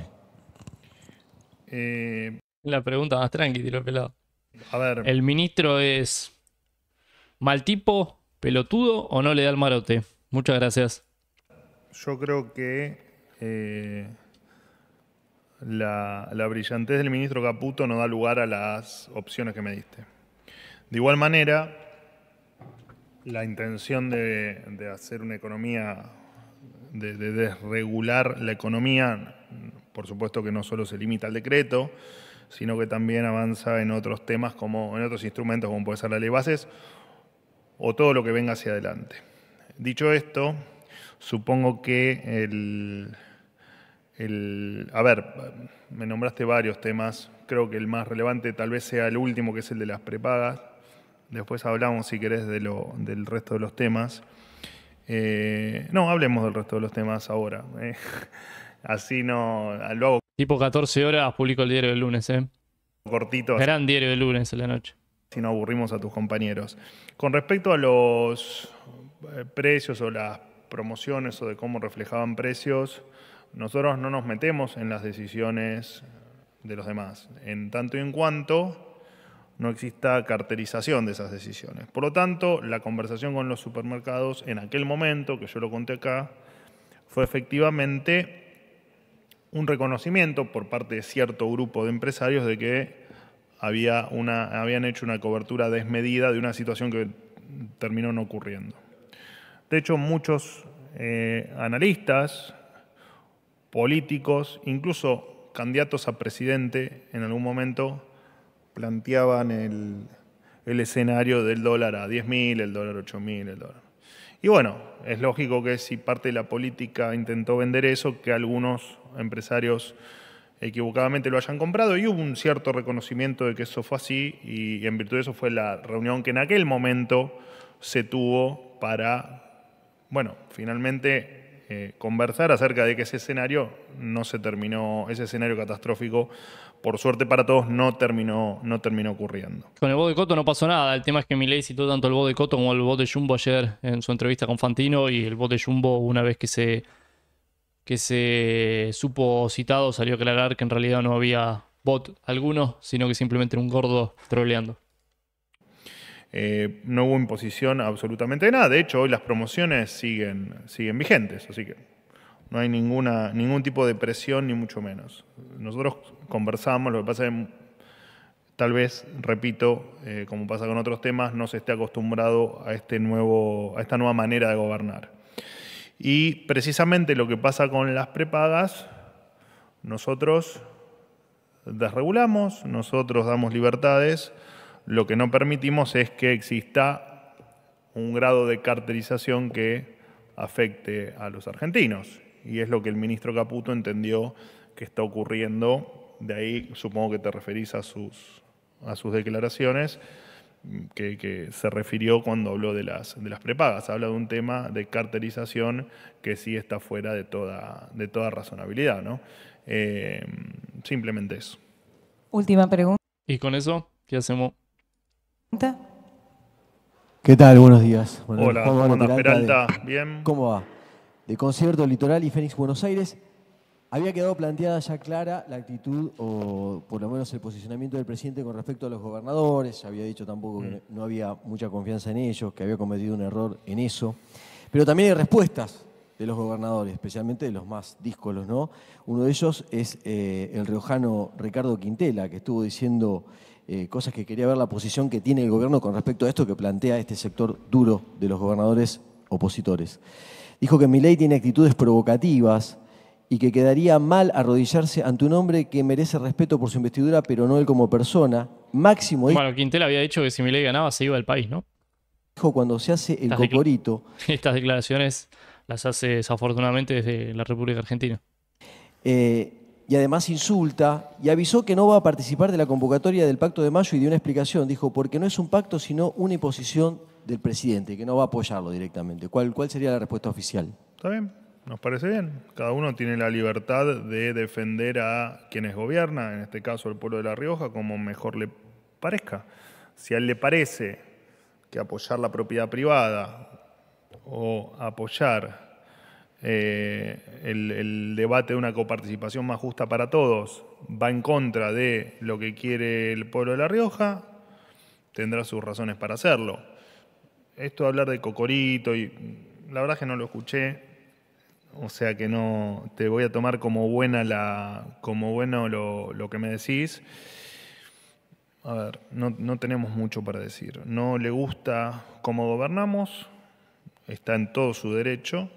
Eh, la pregunta más tranqui, tiro pelado. A ver. El ministro es mal tipo, pelotudo o no le da el marote. Muchas gracias. Yo creo que eh, la, brillantez del ministro Caputo no da lugar a las opciones que me diste. De igual manera, la intención de, hacer una economía, de desregular la economía, por supuesto que no solo se limita al decreto, sino que también avanza en otros temas, como en otros instrumentos, como puede ser la ley bases, o todo lo que venga hacia adelante. Dicho esto, supongo que el, a ver, me nombraste varios temas, creo que el más relevante tal vez sea el último, que es el de las prepagas. Después hablamos, si querés, de lo, del resto de los temas. Eh, no, hablemos del resto de los temas ahora. Eh. (laughs) Así no, lo hago Tipo 14 horas publico el diario del lunes, ¿eh? Cortito. Gran diario del lunes en la noche. Si no aburrimos a tus compañeros. Con respecto a los eh, precios o las promociones o de cómo reflejaban precios, nosotros no nos metemos en las decisiones de los demás, en tanto y en cuanto no exista carterización de esas decisiones. Por lo tanto, la conversación con los supermercados en aquel momento, que yo lo conté acá, fue efectivamente un reconocimiento por parte de cierto grupo de empresarios de que había una, habían hecho una cobertura desmedida de una situación que terminó no ocurriendo. De hecho, muchos eh, analistas, políticos, incluso candidatos a presidente en algún momento planteaban el, el escenario del dólar a 10.000, el dólar a 8.000, el dólar. Y bueno, es lógico que si parte de la política intentó vender eso, que algunos empresarios equivocadamente lo hayan comprado y hubo un cierto reconocimiento de que eso fue así y en virtud de eso fue la reunión que en aquel momento se tuvo para, bueno, finalmente eh, conversar acerca de que ese escenario no se terminó, ese escenario catastrófico, por suerte para todos, no terminó, no terminó ocurriendo. Con el voto de Coto no pasó nada, el tema es que Milei citó tanto el voto de Coto como el voto de Jumbo ayer en su entrevista con Fantino y el voto de Jumbo una vez que se que se supo citado salió a aclarar que en realidad no había bot alguno, sino que simplemente un gordo troleando. Eh, no hubo imposición absolutamente de nada. De hecho, hoy las promociones siguen, siguen vigentes, así que no hay ninguna, ningún tipo de presión, ni mucho menos. Nosotros conversamos, lo que pasa es tal vez, repito, eh, como pasa con otros temas, no se esté acostumbrado a, este nuevo, a esta nueva manera de gobernar. Y precisamente lo que pasa con las prepagas, nosotros desregulamos, nosotros damos libertades, lo que no permitimos es que exista un grado de carterización que afecte a los argentinos. Y es lo que el ministro Caputo entendió que está ocurriendo, de ahí supongo que te referís a sus, a sus declaraciones, que, se refirió cuando habló de las, de las prepagas. Habla de un tema de carterización que sí está fuera de toda, de toda razonabilidad. ¿no? Eh, simplemente eso. Última pregunta. ¿Y con eso qué hacemos? ¿Qué tal? Buenos días. Hola, ¿cómo Peralta ¿Bien? ¿Cómo va? De Concierto Litoral y Fénix Buenos Aires. Había quedado planteada ya clara la actitud o por lo menos el posicionamiento del presidente con respecto a los gobernadores. Había dicho tampoco que mm. no había mucha confianza en ellos, que había cometido un error en eso. Pero también hay respuestas de los gobernadores, especialmente de los más díscolos, ¿no? Uno de ellos es eh, el riojano Ricardo Quintela, que estuvo diciendo eh, cosas que quería ver la posición que tiene el gobierno con respecto a esto que plantea este sector duro de los gobernadores opositores. Dijo que Milei tiene actitudes provocativas, y que quedaría mal arrodillarse ante un hombre que merece respeto por su investidura, pero no él como persona. Máximo. Bueno, Quintel había dicho que si Milei ganaba se iba del país, ¿no? Dijo cuando se hace el Estas (laughs) Estas declaraciones las hace desafortunadamente desde la República Argentina. Eh, y además insulta y avisó que no va a participar de la convocatoria del Pacto de Mayo y dio una explicación. Dijo, porque no es un pacto, sino una imposición del presidente, que no va a apoyarlo directamente. ¿Cuál, cuál sería la respuesta oficial? Está bien. Nos parece bien. Cada uno tiene la libertad de defender a quienes gobiernan, en este caso el pueblo de La Rioja, como mejor le parezca. Si a él le parece que apoyar la propiedad privada o apoyar eh, el, debate de una coparticipación más justa para todos va en contra de lo que quiere el pueblo de La Rioja, tendrá sus razones para hacerlo. Esto de hablar de Cocorito, y la verdad que no lo escuché, o sea que no te voy a tomar como buena la, como bueno lo, que me decís. A ver, no, tenemos mucho para decir. No le gusta cómo gobernamos, está en todo su derecho,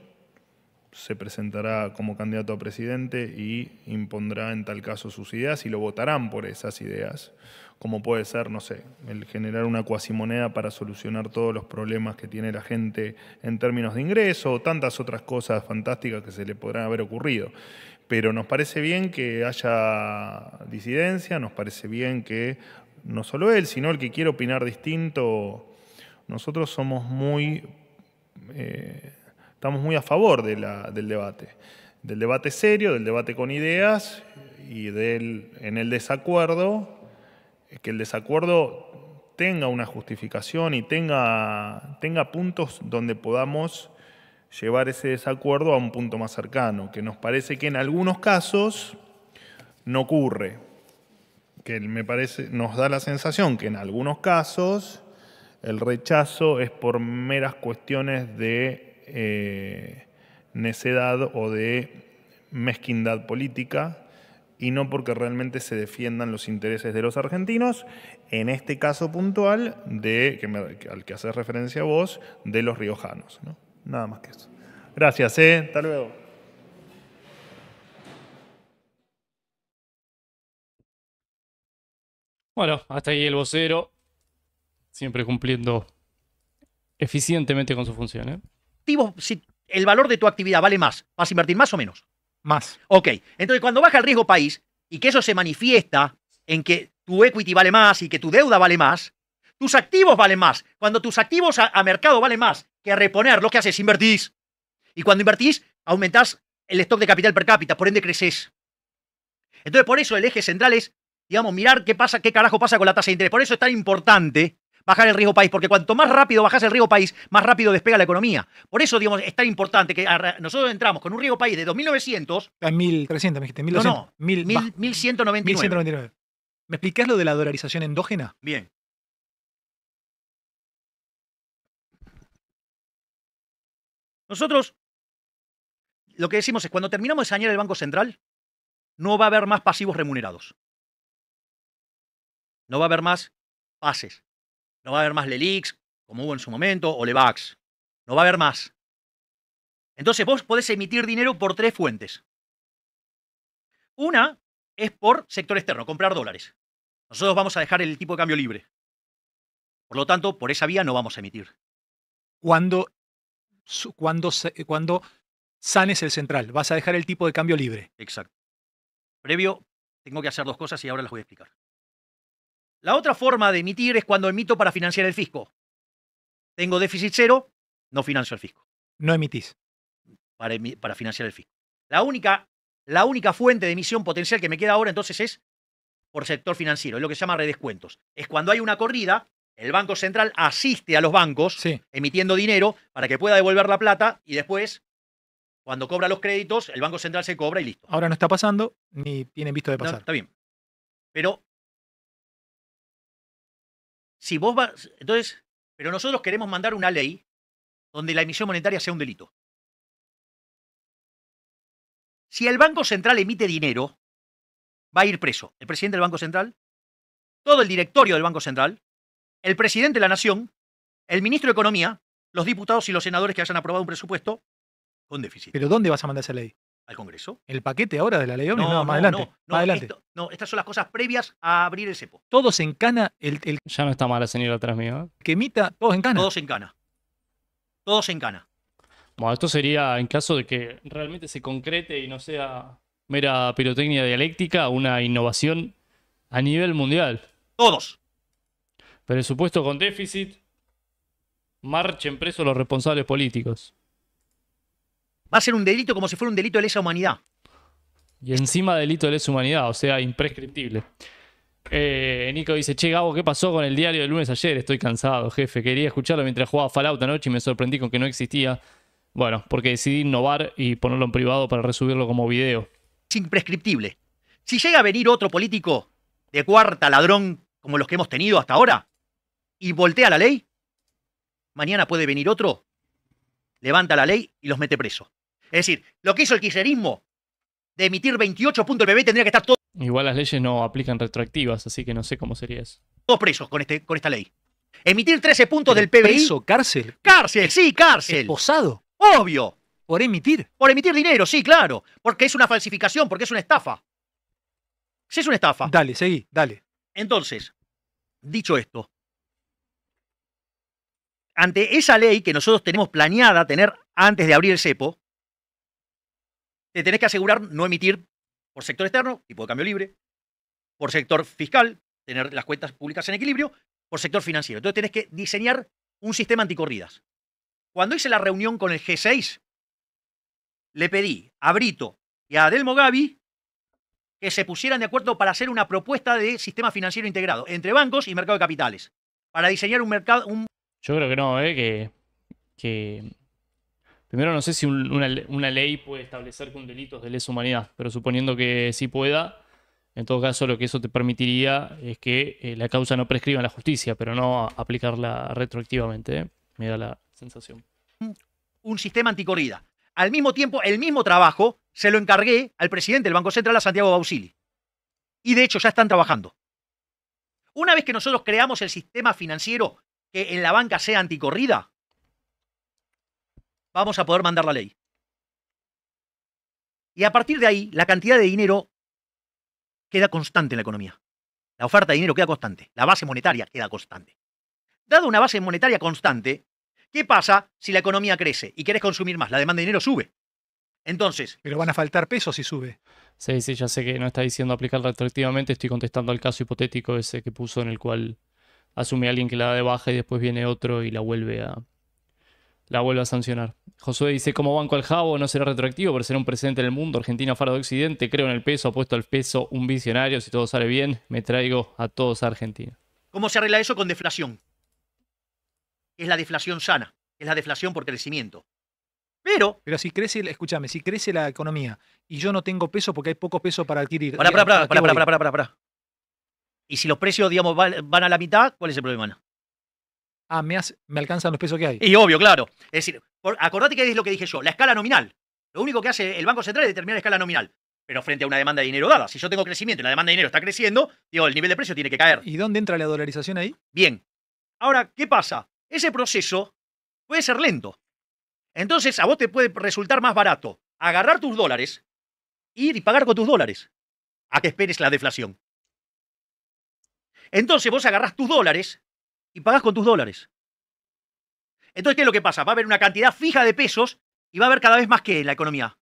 se presentará como candidato a presidente y impondrá en tal caso sus ideas y lo votarán por esas ideas como puede ser, no sé, el generar una cuasimoneda para solucionar todos los problemas que tiene la gente en términos de ingreso o tantas otras cosas fantásticas que se le podrán haber ocurrido. Pero nos parece bien que haya disidencia, nos parece bien que no solo él, sino el que quiere opinar distinto, nosotros somos muy, eh, estamos muy a favor del debate, del debate serio, del debate con ideas y del, en el desacuerdo que el desacuerdo tenga una justificación y tenga, tenga puntos donde podamos llevar ese desacuerdo a un punto más cercano, que nos parece que en algunos casos no ocurre, que me parece, nos da la sensación que en algunos casos el rechazo es por meras cuestiones de eh, necedad o de mezquindad política, y no porque realmente se defiendan los intereses de los argentinos, en este caso puntual de, al que haces referencia vos, de los riojanos. Nada más que eso. Gracias, ¿eh? hasta luego. Bueno, hasta ahí el vocero, siempre cumpliendo eficientemente con su función. ¿eh? Si el valor de tu actividad vale más, ¿vas a invertir más o menos? Más. Ok, entonces cuando baja el riesgo país y que eso se manifiesta en que tu equity vale más y que tu deuda vale más, tus activos valen más. Cuando tus activos a, mercado valen más que reponer, lo que haces, invertís. Y cuando invertís, aumentás el stock de capital per cápita, por ende creces. Entonces, por eso el eje central es, digamos, mirar qué pasa, qué carajo pasa con la tasa de interés. Por eso es tan importante bajar el riesgo país, porque cuanto más rápido bajas el riesgo país, más rápido despega la economía. Por eso, digamos, es tan importante que nosotros entramos con un riesgo país de 2.900... A 1.300, me dijiste, No, 1.199. 1.199. ¿Me explicas lo de la dolarización endógena? Bien. Nosotros lo que decimos es, cuando terminamos de sañar el Banco Central, no va a haber más pasivos remunerados. No va a haber más pases. No va a haber más Lelix, como hubo en su momento, o Levax. No va a haber más. Entonces vos podés emitir dinero por tres fuentes. Una es por sector externo, comprar dólares. Nosotros vamos a dejar el tipo de cambio libre. Por lo tanto, por esa vía no vamos a emitir. Cuando cuando, cuando sanes el central? Vas a dejar el tipo de cambio libre. Exacto. Previo, tengo que hacer dos cosas y ahora las voy a explicar. La otra forma de emitir es cuando emito para financiar el fisco. Tengo déficit cero, no financio el fisco. No emitís. Para, financiar el fisco. La única, la única fuente de emisión potencial que me queda ahora entonces es por sector financiero, es lo que se llama redescuentos. Es cuando hay una corrida, el Banco Central asiste a los bancos emitiendo dinero para que pueda devolver la plata y después, cuando cobra los créditos, el Banco Central se cobra y listo. Ahora no está pasando ni tienen visto de pasar. está bien. Pero si vos vas, entonces, pero nosotros queremos mandar una ley donde la emisión monetaria sea un delito. Si el Banco Central emite dinero, va a ir preso el presidente del Banco Central, todo el directorio del Banco Central, el presidente de la Nación, el ministro de Economía, los diputados y los senadores que hayan aprobado un presupuesto con déficit. ¿Pero dónde vas a mandar esa ley? al Congreso. El paquete ahora de la ley no, no, más adelante. No, adelante. no, estas son las cosas previas a abrir el cepo. Todos en cana. El, Ya no está mala señora atrás mío. ¿eh? Que emita, todos en cana. Todos en cana. Todos en cana. Bueno, esto sería en caso de que realmente se concrete y no sea mera pirotecnia dialéctica, una innovación a nivel mundial. Todos. Presupuesto con déficit. Marchen presos los responsables políticos. Va a ser un delito como si fuera un delito de lesa humanidad. Y encima delito de lesa humanidad, o sea, imprescriptible. Eh, Nico dice, che Gabo, ¿qué pasó con el diario del lunes ayer? Estoy cansado, jefe. Quería escucharlo mientras jugaba Fallout anoche y me sorprendí con que no existía. Bueno, porque decidí innovar y ponerlo en privado para resubirlo como video. Es imprescriptible. Si llega a venir otro político de cuarta ladrón como los que hemos tenido hasta ahora y voltea la ley, mañana puede venir otro levanta la ley y los mete presos. Es decir, lo que hizo el kirchnerismo de emitir 28 puntos del bebé tendría que estar todo. Igual las leyes no aplican retroactivas, así que no sé cómo sería eso. Todos presos con, este, con esta ley. Emitir 13 puntos del PBI. ¿Preso? ¿Cárcel? Cárcel, sí, cárcel. posado Obvio. ¿Por emitir? Por emitir dinero, sí, claro. Porque es una falsificación, porque es una estafa. Sí, es una estafa. Dale, seguí, dale. Entonces, dicho esto, ante esa ley que nosotros tenemos planeada tener antes de abrir el cepo, te tenés que asegurar no emitir por sector externo, tipo de cambio libre, por sector fiscal, tener las cuentas públicas en equilibrio, por sector financiero. Entonces tenés que diseñar un sistema anticorridas. Cuando hice la reunión con el G6, le pedí a Brito y a Adelmo Gavi que se pusieran de acuerdo para hacer una propuesta de sistema financiero integrado entre bancos y mercado de capitales, para diseñar un, mercado, yo creo que no, eh, Que, Primero no sé si una, ley puede establecer que un delito es de lesa humanidad, pero suponiendo que sí pueda, en todo caso lo que eso te permitiría es que eh, la causa no prescriba la justicia, pero no aplicarla retroactivamente. Eh. Me da la sensación. Un sistema anticorrida. Al mismo tiempo, el mismo trabajo se lo encargué al presidente del Banco Central, a Santiago Bausili. Y de hecho ya están trabajando. Una vez que nosotros creamos el sistema financiero que en la banca sea anticorrida, vamos a poder mandar la ley. Y a partir de ahí, la cantidad de dinero queda constante en la economía. La oferta de dinero queda constante. La base monetaria queda constante. Dado una base monetaria constante, ¿qué pasa si la economía crece y quieres consumir más? La demanda de dinero sube. Entonces. Pero van a faltar pesos si sube. Sí, sí, ya sé que no está diciendo aplicar retroactivamente, estoy contestando al caso hipotético ese que puso en el cual asume alguien que la da de baja y después viene otro y la vuelve a, la vuelve a sancionar. Josué dice, como banco al jabo, no será retroactivo, pero será un presidente del mundo. Argentina, faro de Occidente, creo en el peso, apuesto al peso, un visionario, si todo sale bien, me traigo a todos a Argentina. ¿Cómo se arregla eso con deflación? Es la deflación sana, es la deflación por crecimiento. Pero... Pero si crece, escúchame, si crece la economía y yo no tengo peso porque hay poco peso para adquirir... para, para, para, para, para, para, para, y si los precios, digamos, van a la mitad, ¿cuál es el problema? Ah, me, alcanzan los pesos que hay. Y obvio, claro. Es decir, acordate que es lo que dije yo, la escala nominal. Lo único que hace el Banco Central es determinar la escala nominal. Pero frente a una demanda de dinero dada, si yo tengo crecimiento y la demanda de dinero está creciendo, digo, el nivel de precio tiene que caer. ¿Y dónde entra la dolarización ahí? Bien. Ahora, ¿qué pasa? Ese proceso puede ser lento. Entonces, a vos te puede resultar más barato agarrar tus dólares, ir y pagar con tus dólares, a que esperes la deflación. Entonces vos agarrás tus dólares y pagás con tus dólares. Entonces, ¿qué es lo que pasa? Va a haber una cantidad fija de pesos y va a haber cada vez más que en la economía.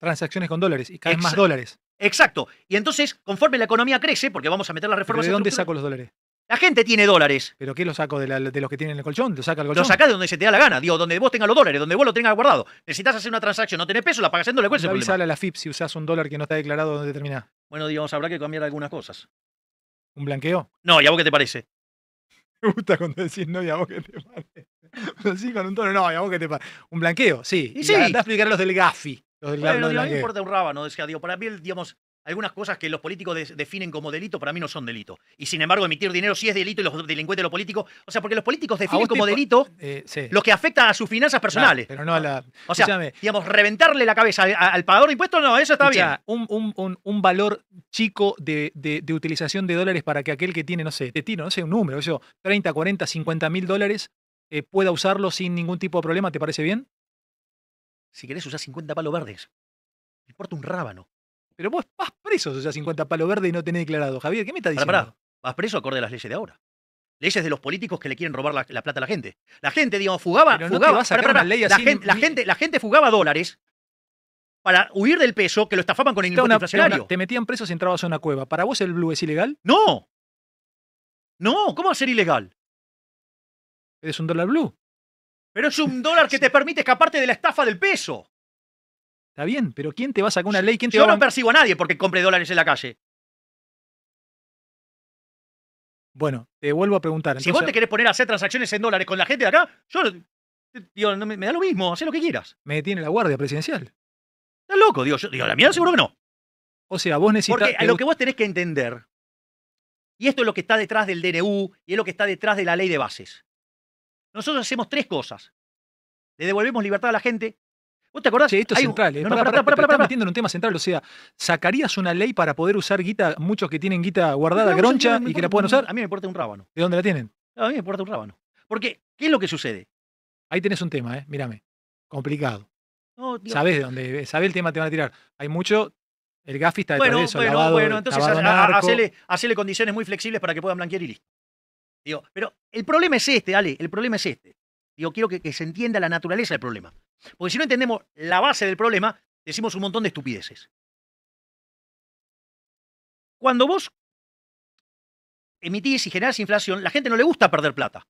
Transacciones con dólares y cada vez más dólares. Exacto. Y entonces, conforme la economía crece, porque vamos a meter las ¿Pero reformas ¿De dónde saco los dólares? La gente tiene dólares. ¿Pero qué lo saco de, los que tienen el colchón? ¿Lo saca el colchón? Lo de donde se te da la gana, digo, donde vos tengas los dólares, donde vos lo tengas guardado. Necesitas hacer una transacción, no tenés peso, la pagas en dólares. ¿Cuál es el a la FIP si usas un dólar que no está declarado donde termina. Bueno, digamos, habrá que cambiar algunas cosas. ¿Un blanqueo? No, ¿y a vos qué te parece? (laughs) Me gusta cuando decís no, ¿y a vos qué te parece? (laughs) Pero sí, con un tono, no, ¿y a vos qué te parece? Un blanqueo, sí. Y sí. andás a explicar los del Gafi. Los del, Gafi los no, del no, importa un no decía, Dios. para mí, digamos, algunas cosas que los políticos definen como delito para mí no son delito. Y sin embargo, emitir dinero sí es delito y los delincuentes los políticos... O sea, porque los políticos definen como delito eh, lo que afecta a sus finanzas personales. pero no a la. O sea, digamos, reventarle la cabeza al, pagador de impuestos, no, eso está bien. Un, un, un, valor chico de, utilización de dólares para que aquel que tiene, no sé, te tiro, no sé, un número, yo, 30, 40, 50 mil dólares, eh, pueda usarlo sin ningún tipo de problema, ¿te parece bien? Si querés usar 50 palos verdes, importa un rábano. Pero vos vas preso, o sea, 50 palo verde y no tenés declarado. Javier, ¿qué me estás diciendo? Vas preso acorde a las leyes de ahora. Leyes de los políticos que le quieren robar la, plata a la gente. La gente, digamos, fugaba, la, gente, la, gente, fugaba dólares para huir del peso que lo estafaban con el impuesto inflacionario. te metían preso si entrabas a una cueva. ¿Para vos el blue es ilegal? No. No, ¿cómo va a ser ilegal? Es un dólar blue. Pero es un dólar que te permite escaparte de la estafa del peso. Está bien, pero ¿quién te va a sacar una ley? ¿Quién te Yo no persigo a nadie porque compre dólares en la calle. Bueno, te vuelvo a preguntar. Si vos te querés poner a hacer transacciones en dólares con la gente de acá, yo eh, digo, me, da lo mismo, haz lo que quieras. Me detiene la guardia presidencial. Estás loco, digo, la mierda seguro que no. O sea, vos necesitas. Porque lo que vos tenés que entender, y esto es lo que está detrás del DNU y es lo que está detrás de la ley de bases. Nosotros hacemos tres cosas. Le devolvemos libertad a la gente, ¿Vos te acordás? Sí, esto es central. metiendo en un tema central. O sea, ¿sacarías una ley para poder usar guita, muchos que tienen guita guardada, groncha, y que la puedan usar? A mí me importa un rábano. ¿De dónde la tienen? A mí me importa un rábano. Porque, ¿qué es lo que sucede? Ahí tenés un tema, ¿eh? Mírame. Complicado. ¿Sabes Sabés de dónde, sabés el tema que te van a tirar. Hay mucho. El gafi está de bueno, bueno, bueno, entonces condiciones muy flexibles para que puedan blanquear y listo. Digo, pero el problema es este, Ale, el problema es este. Digo, quiero que, que se entienda la naturaleza del problema. Porque si no entendemos la base del problema, decimos un montón de estupideces. Cuando vos emitís y generás inflación, la gente no le gusta perder plata.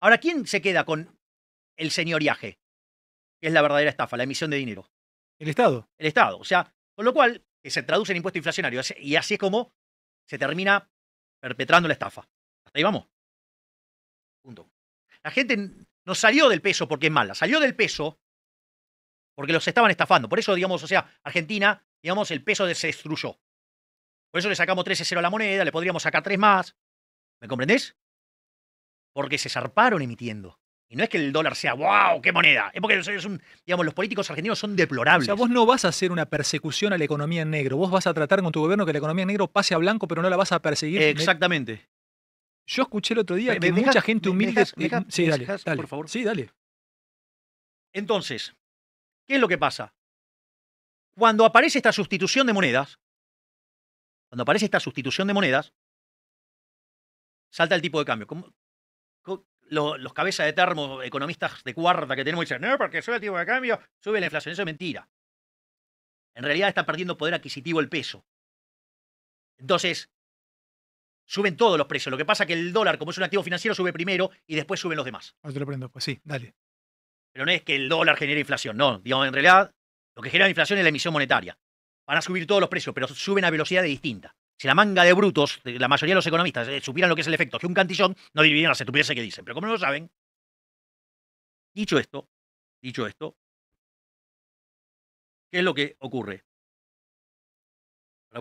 Ahora, ¿quién se queda con el señoriaje? Que es la verdadera estafa, la emisión de dinero. El Estado. El Estado. O sea, con lo cual, que se traduce en impuesto inflacionario. Y así es como se termina perpetrando la estafa. Hasta ahí vamos. Punto. La gente no salió del peso porque es mala, salió del peso porque los estaban estafando. Por eso, digamos, o sea, Argentina, digamos, el peso se destruyó. Por eso le sacamos 13-0 a la moneda, le podríamos sacar 3 más. ¿Me comprendés? Porque se zarparon emitiendo. Y no es que el dólar sea, wow, qué moneda. Es porque digamos, los políticos argentinos son deplorables. O sea, vos no vas a hacer una persecución a la economía en negro. Vos vas a tratar con tu gobierno que la economía en negro pase a blanco, pero no la vas a perseguir. Exactamente. Yo escuché el otro día que mucha gente humilde. sí, dale, dale, Por favor. Sí, dale. Entonces, ¿Qué es lo que pasa? Cuando aparece esta sustitución de monedas, cuando aparece esta sustitución de monedas, salta el tipo de cambio. Los, cabezas de termo, economistas de cuarta que tenemos, dicen, no, porque sube el tipo de cambio, sube la inflación. Eso es mentira. En realidad están perdiendo poder adquisitivo el peso. Entonces, suben todos los precios. Lo que pasa es que el dólar, como es un activo financiero, sube primero y después suben los demás. Ahora te lo prendo, pues sí, dale. Pero no es que el dólar genere inflación, no. Digamos, en realidad, lo que genera inflación es la emisión monetaria. Van a subir todos los precios, pero suben a velocidad distinta. Si la manga de brutos, la mayoría de los economistas, eh, supieran lo que es el efecto que un cantillón, no dividirían se estupideces que dicen. Pero como no lo saben, dicho esto, dicho esto, ¿qué es lo que ocurre?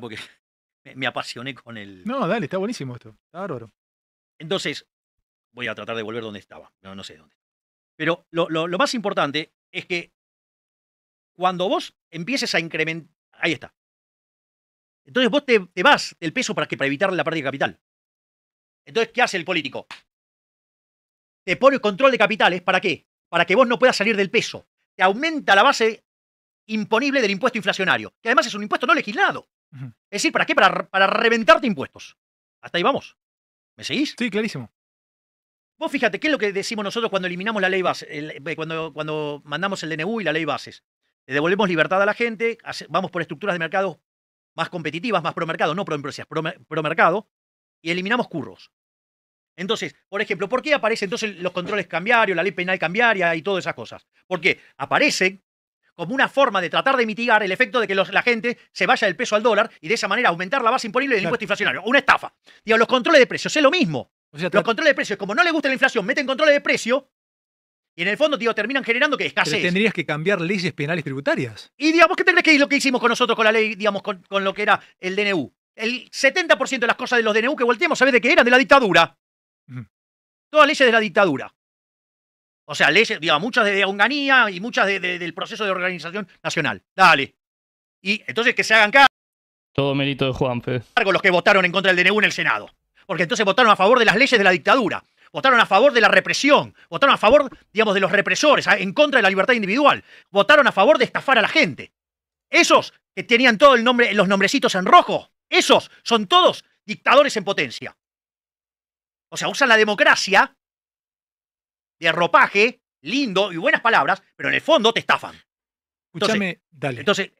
porque (laughs) me, apasioné con el. No, dale, está buenísimo esto. Está Entonces, voy a tratar de volver donde estaba. No, no sé dónde. Pero lo, más importante es que cuando vos empieces a incrementar, ahí está. Entonces vos te, vas del peso para, que, para evitar la pérdida de capital. Entonces, ¿qué hace el político? Te pone el control de capitales, ¿para qué? Para que vos no puedas salir del peso. Te aumenta la base imponible del impuesto inflacionario, que además es un impuesto no legislado. Es decir, ¿para qué? Para, para reventarte impuestos. Hasta ahí vamos. ¿Me seguís? Sí, clarísimo. Vos fíjate, ¿qué es lo que decimos nosotros cuando eliminamos la ley base, eh, cuando, cuando mandamos el DNU y la ley bases? Le devolvemos libertad a la gente, vamos por estructuras de mercado más competitivas, más pro-mercado, no pro promercado, pro mercado y eliminamos curros. Entonces, por ejemplo, ¿por qué aparecen entonces los controles cambiarios, la ley penal cambiaria y todas esas cosas? Porque aparecen como una forma de tratar de mitigar el efecto de que la gente se vaya del peso al dólar y de esa manera aumentar la base imponible del impuesto inflacionario. Una estafa. Digo, los controles de precios es lo mismo los controles de precios, como no les gusta la inflación, meten controles de precio y en el fondo, digo, terminan generando que escasez. Pero tendrías que cambiar leyes penales tributarias. Y digamos, ¿qué te que es lo que hicimos con nosotros con la ley, digamos, con, lo que era el DNU? El 70% de las cosas de los DNU que volteamos, ver de que eran? De la dictadura. Todas leyes de la dictadura. O sea, leyes, digamos, muchas de Hunganía y muchas del proceso de organización nacional. Dale. Y entonces que se hagan cargo. Todo mérito de Juanfe. Cargo los que votaron en contra del DNU en el Senado porque entonces votaron a favor de las leyes de la dictadura, votaron a favor de la represión, votaron a favor, digamos, de los represores, en contra de la libertad individual, votaron a favor de estafar a la gente. Esos que tenían todo el nombre, los nombrecitos en rojo, esos son todos dictadores en potencia. O sea, usan la democracia de ropaje, lindo y buenas palabras, pero en el fondo te estafan. Escúchame, dale. Entonces,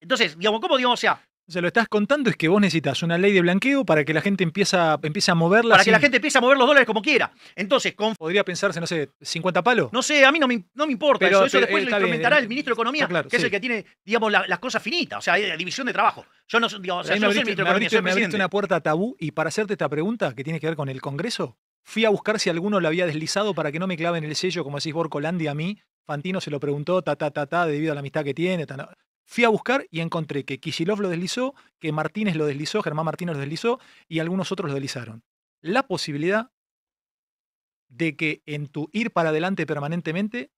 entonces, digamos, ¿cómo digamos? O sea, o sea, lo estás contando es que vos necesitas una ley de blanqueo para que la gente empiece a, a moverla. Para que la gente empiece a mover los dólares como quiera. Entonces, con... podría pensarse, no sé, 50 palos. No sé, a mí no me, no me importa eso. después lo eh, implementará el ministro de Economía, que es el que tiene, digamos, las cosas finitas. O sea, la división de trabajo. Yo no digamos, soy el ministro de Economía, me abriste una puerta tabú y para hacerte esta pregunta que tiene que ver con el Congreso, fui a buscar si alguno lo había deslizado para que no me claven el sello, como decís Borcolandi a mí. Fantino se lo preguntó, ta, ta, ta, ta, debido a la amistad que tiene. Ta, Fui a buscar y encontré que Kishilov lo deslizó, que Martínez lo deslizó, Germán Martínez lo deslizó y algunos otros lo deslizaron. La posibilidad de que en tu ir para adelante permanentemente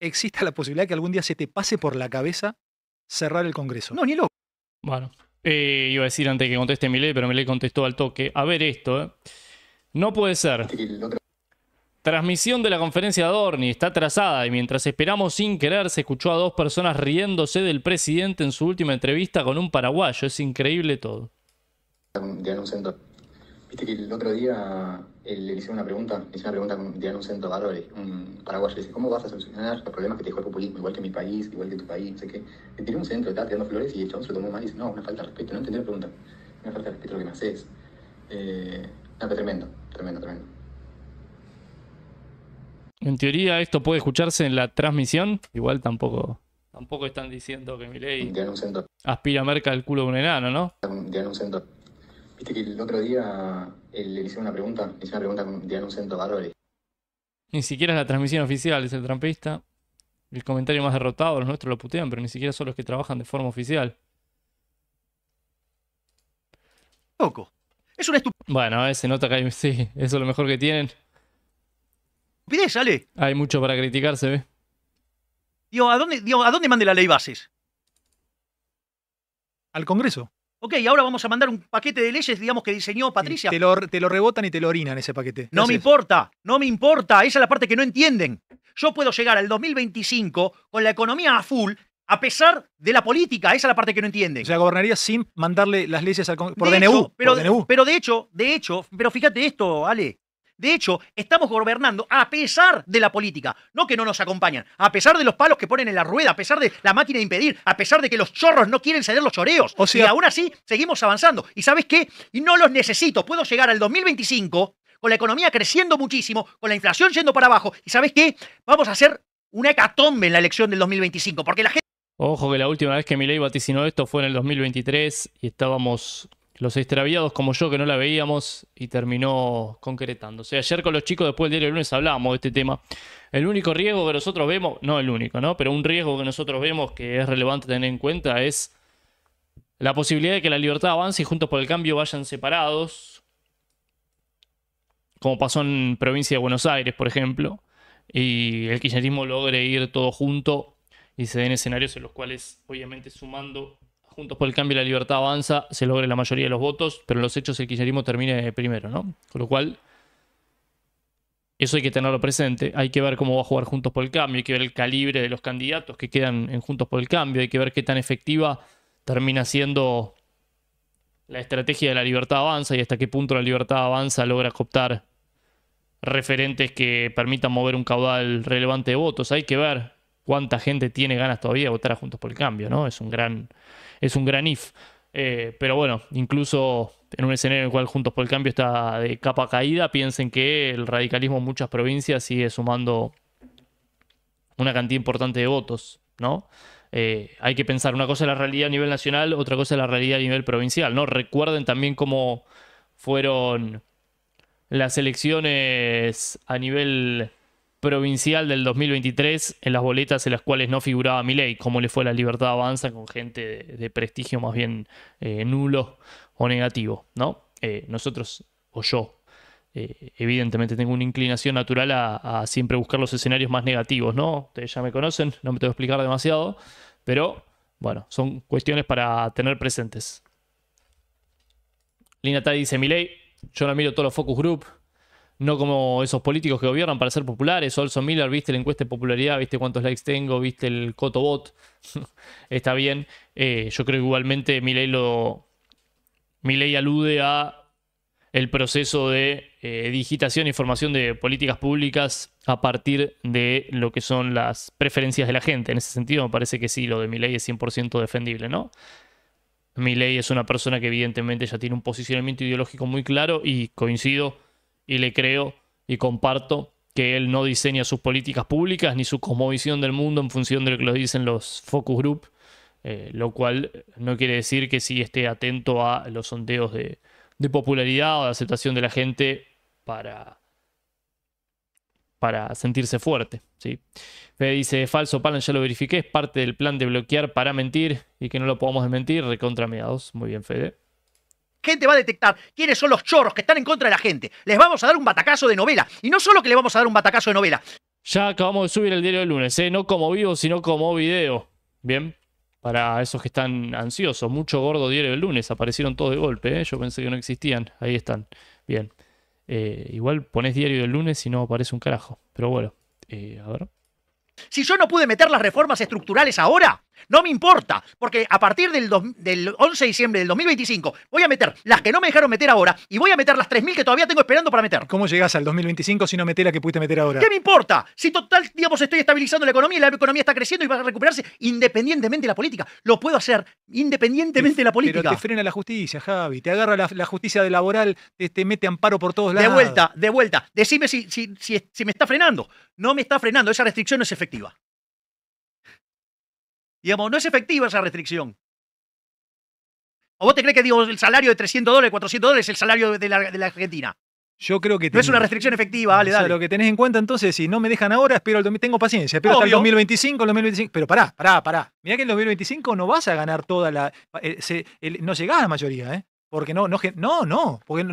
exista la posibilidad que algún día se te pase por la cabeza cerrar el Congreso. No, ni loco. Bueno, eh, iba a decir antes que conteste Milei, pero Milei contestó al toque. A ver esto, ¿eh? No puede ser. Transmisión de la conferencia de Adorni está atrasada y mientras esperamos sin querer se escuchó a dos personas riéndose del presidente en su última entrevista con un paraguayo. Es increíble todo. Viste que el otro día le hicieron una pregunta, le hicieron una pregunta con Diana Uncento valores, un paraguayo. Le dice, ¿cómo vas a solucionar los problemas que te dejó el populismo? Igual que mi país, igual que tu país, no sé qué. Le tiró un centro, estaba tirando flores y el chabón se lo tomó mal y dice, no, una falta de respeto. No entendí la pregunta. Una falta de respeto lo que me haces. Eh, no, pero tremendo, tremendo, tremendo. En teoría esto puede escucharse en la transmisión. Igual tampoco tampoco están diciendo que Milei aspira a merca el culo de un enano, ¿no? Diana Viste que el otro día le hicieron una pregunta, le hicieron una pregunta con Diana Ni siquiera es la transmisión oficial, es el trampista. El comentario más derrotado, los nuestros lo putean, pero ni siquiera son los que trabajan de forma oficial. Poco, Es una estup... Bueno, eh, se nota que hay, (laughs) sí, eso es lo mejor que tienen. Pide, sale. Hay mucho para criticar, se ve. Digo, ¿a dónde, digo, ¿a dónde mande la ley bases? Al Congreso. Ok, ahora vamos a mandar un paquete de leyes, digamos, que diseñó Patricia. Te lo, rebotan y te lo orinan ese paquete. No me importa, no me importa. Esa es la parte que no entienden. Yo puedo llegar al 2025 con la economía a full a pesar de la política. Esa es la parte que no entienden. O sea, gobernaría sin mandarle las leyes al por, pero, DNU. Pero de hecho, de hecho, pero fíjate esto, Ale. De hecho, estamos gobernando a pesar de la política, no que no nos acompañan, a pesar de los palos que ponen en la rueda, a pesar de la máquina de impedir, a pesar de que los chorros no quieren ceder los choreos. O y aún así seguimos avanzando. ¿Y sabes qué? Y no los necesito. Puedo llegar al 2025 con la economía creciendo muchísimo, con la inflación yendo para abajo. ¿Y sabes qué? Vamos a hacer una hecatombe en la elección del 2025, porque la gente... Ojo que la última vez que Milei vaticinó esto fue en el 2023 y estábamos los extraviados como yo que no la veíamos y terminó concretándose. Ayer con los chicos después del día del lunes hablábamos de este tema. El único riesgo que nosotros vemos, no el único, ¿no? Pero un riesgo que nosotros vemos que es relevante tener en cuenta es la posibilidad de que la libertad avance y juntos por el cambio vayan separados, como pasó en provincia de Buenos Aires, por ejemplo, y el kirchnerismo logre ir todo junto y se den escenarios en los cuales, obviamente, sumando Juntos por el Cambio la Libertad Avanza se logre la mayoría de los votos, pero los hechos el kirchnerismo termine primero, ¿no? Con lo cual, eso hay que tenerlo presente. Hay que ver cómo va a jugar Juntos por el Cambio, hay que ver el calibre de los candidatos que quedan en Juntos por el Cambio, hay que ver qué tan efectiva termina siendo la estrategia de la libertad avanza y hasta qué punto la libertad avanza logra cooptar referentes que permitan mover un caudal relevante de votos. Hay que ver cuánta gente tiene ganas todavía de votar a Juntos por el Cambio, ¿no? Es un gran es un gran if. Eh, pero bueno, incluso en un escenario en el cual Juntos por el Cambio está de capa caída, piensen que el radicalismo en muchas provincias sigue sumando una cantidad importante de votos, ¿no? Eh, hay que pensar, una cosa es la realidad a nivel nacional, otra cosa es la realidad a nivel provincial, ¿no? Recuerden también cómo fueron las elecciones a nivel provincial del 2023 en las boletas en las cuales no figuraba Milei, cómo le fue la Libertad Avanza con gente de, prestigio más bien eh, nulo o negativo, ¿no? Eh, nosotros o yo eh, evidentemente tengo una inclinación natural a, siempre buscar los escenarios más negativos, ¿no? Ustedes ya me conocen, no me tengo que explicar demasiado, pero bueno, son cuestiones para tener presentes. Lina Tai dice, Milei, yo no miro todos los focus group, no como esos políticos que gobiernan para ser populares. Olson Miller, viste la encuesta de popularidad, viste cuántos likes tengo, viste el Cotobot. (laughs) Está bien. Eh, yo creo que igualmente Milei lo. alude a el proceso de eh, digitación y formación de políticas públicas a partir de lo que son las preferencias de la gente. En ese sentido, me parece que sí, lo de Milei es 100% defendible, ¿no? Milei es una persona que evidentemente ya tiene un posicionamiento ideológico muy claro y coincido y le creo y comparto que él no diseña sus políticas públicas ni su cosmovisión del mundo en función de lo que lo dicen los focus group, eh, lo cual no quiere decir que sí esté atento a los sondeos de, popularidad o de aceptación de la gente para, sentirse fuerte. ¿sí? Fede dice, falso Palan, ya lo verifiqué, es parte del plan de bloquear para mentir y que no lo podamos desmentir, recontrameados. Muy bien, Fede gente va a detectar quiénes son los chorros que están en contra de la gente. Les vamos a dar un batacazo de novela. Y no solo que le vamos a dar un batacazo de novela. Ya acabamos de subir el diario del lunes, ¿eh? no como vivo, sino como video. Bien, para esos que están ansiosos. Mucho gordo diario del lunes, aparecieron todos de golpe, ¿eh? yo pensé que no existían. Ahí están. Bien. Eh, igual pones diario del lunes y no aparece un carajo. Pero bueno, eh, a ver. Si yo no pude meter las reformas estructurales ahora, no me importa, porque a partir del, 11 de diciembre del 2025 voy a meter las que no me dejaron meter ahora y voy a meter las 3.000 que todavía tengo esperando para meter. ¿Cómo llegas al 2025 si no metes la que pudiste meter ahora? ¿Qué me importa? Si total, digamos, estoy estabilizando la economía y la economía está creciendo y va a recuperarse independientemente de la política. Lo puedo hacer independientemente de la política. Pero te frena la justicia, Javi. Te agarra la, justicia de laboral, te, mete amparo por todos lados. De vuelta, de vuelta. Decime si, si, si me está frenando. No me está frenando. Esa restricción no es efectiva. Digamos, no es efectiva esa restricción. ¿O vos te crees que digo, el salario de 300 dólares, 400 dólares es el salario de la, Argentina? Yo creo que... No es una restricción efectiva, dale, lo que tenés en cuenta entonces, si no me dejan ahora, espero el tengo paciencia, espero hasta 2025, el 2025... Pero pará, pará, pará. Mirá que en el 2025 no vas a ganar toda la... Eh, no llegás a la mayoría, ¿eh? Porque no, no, no, no porque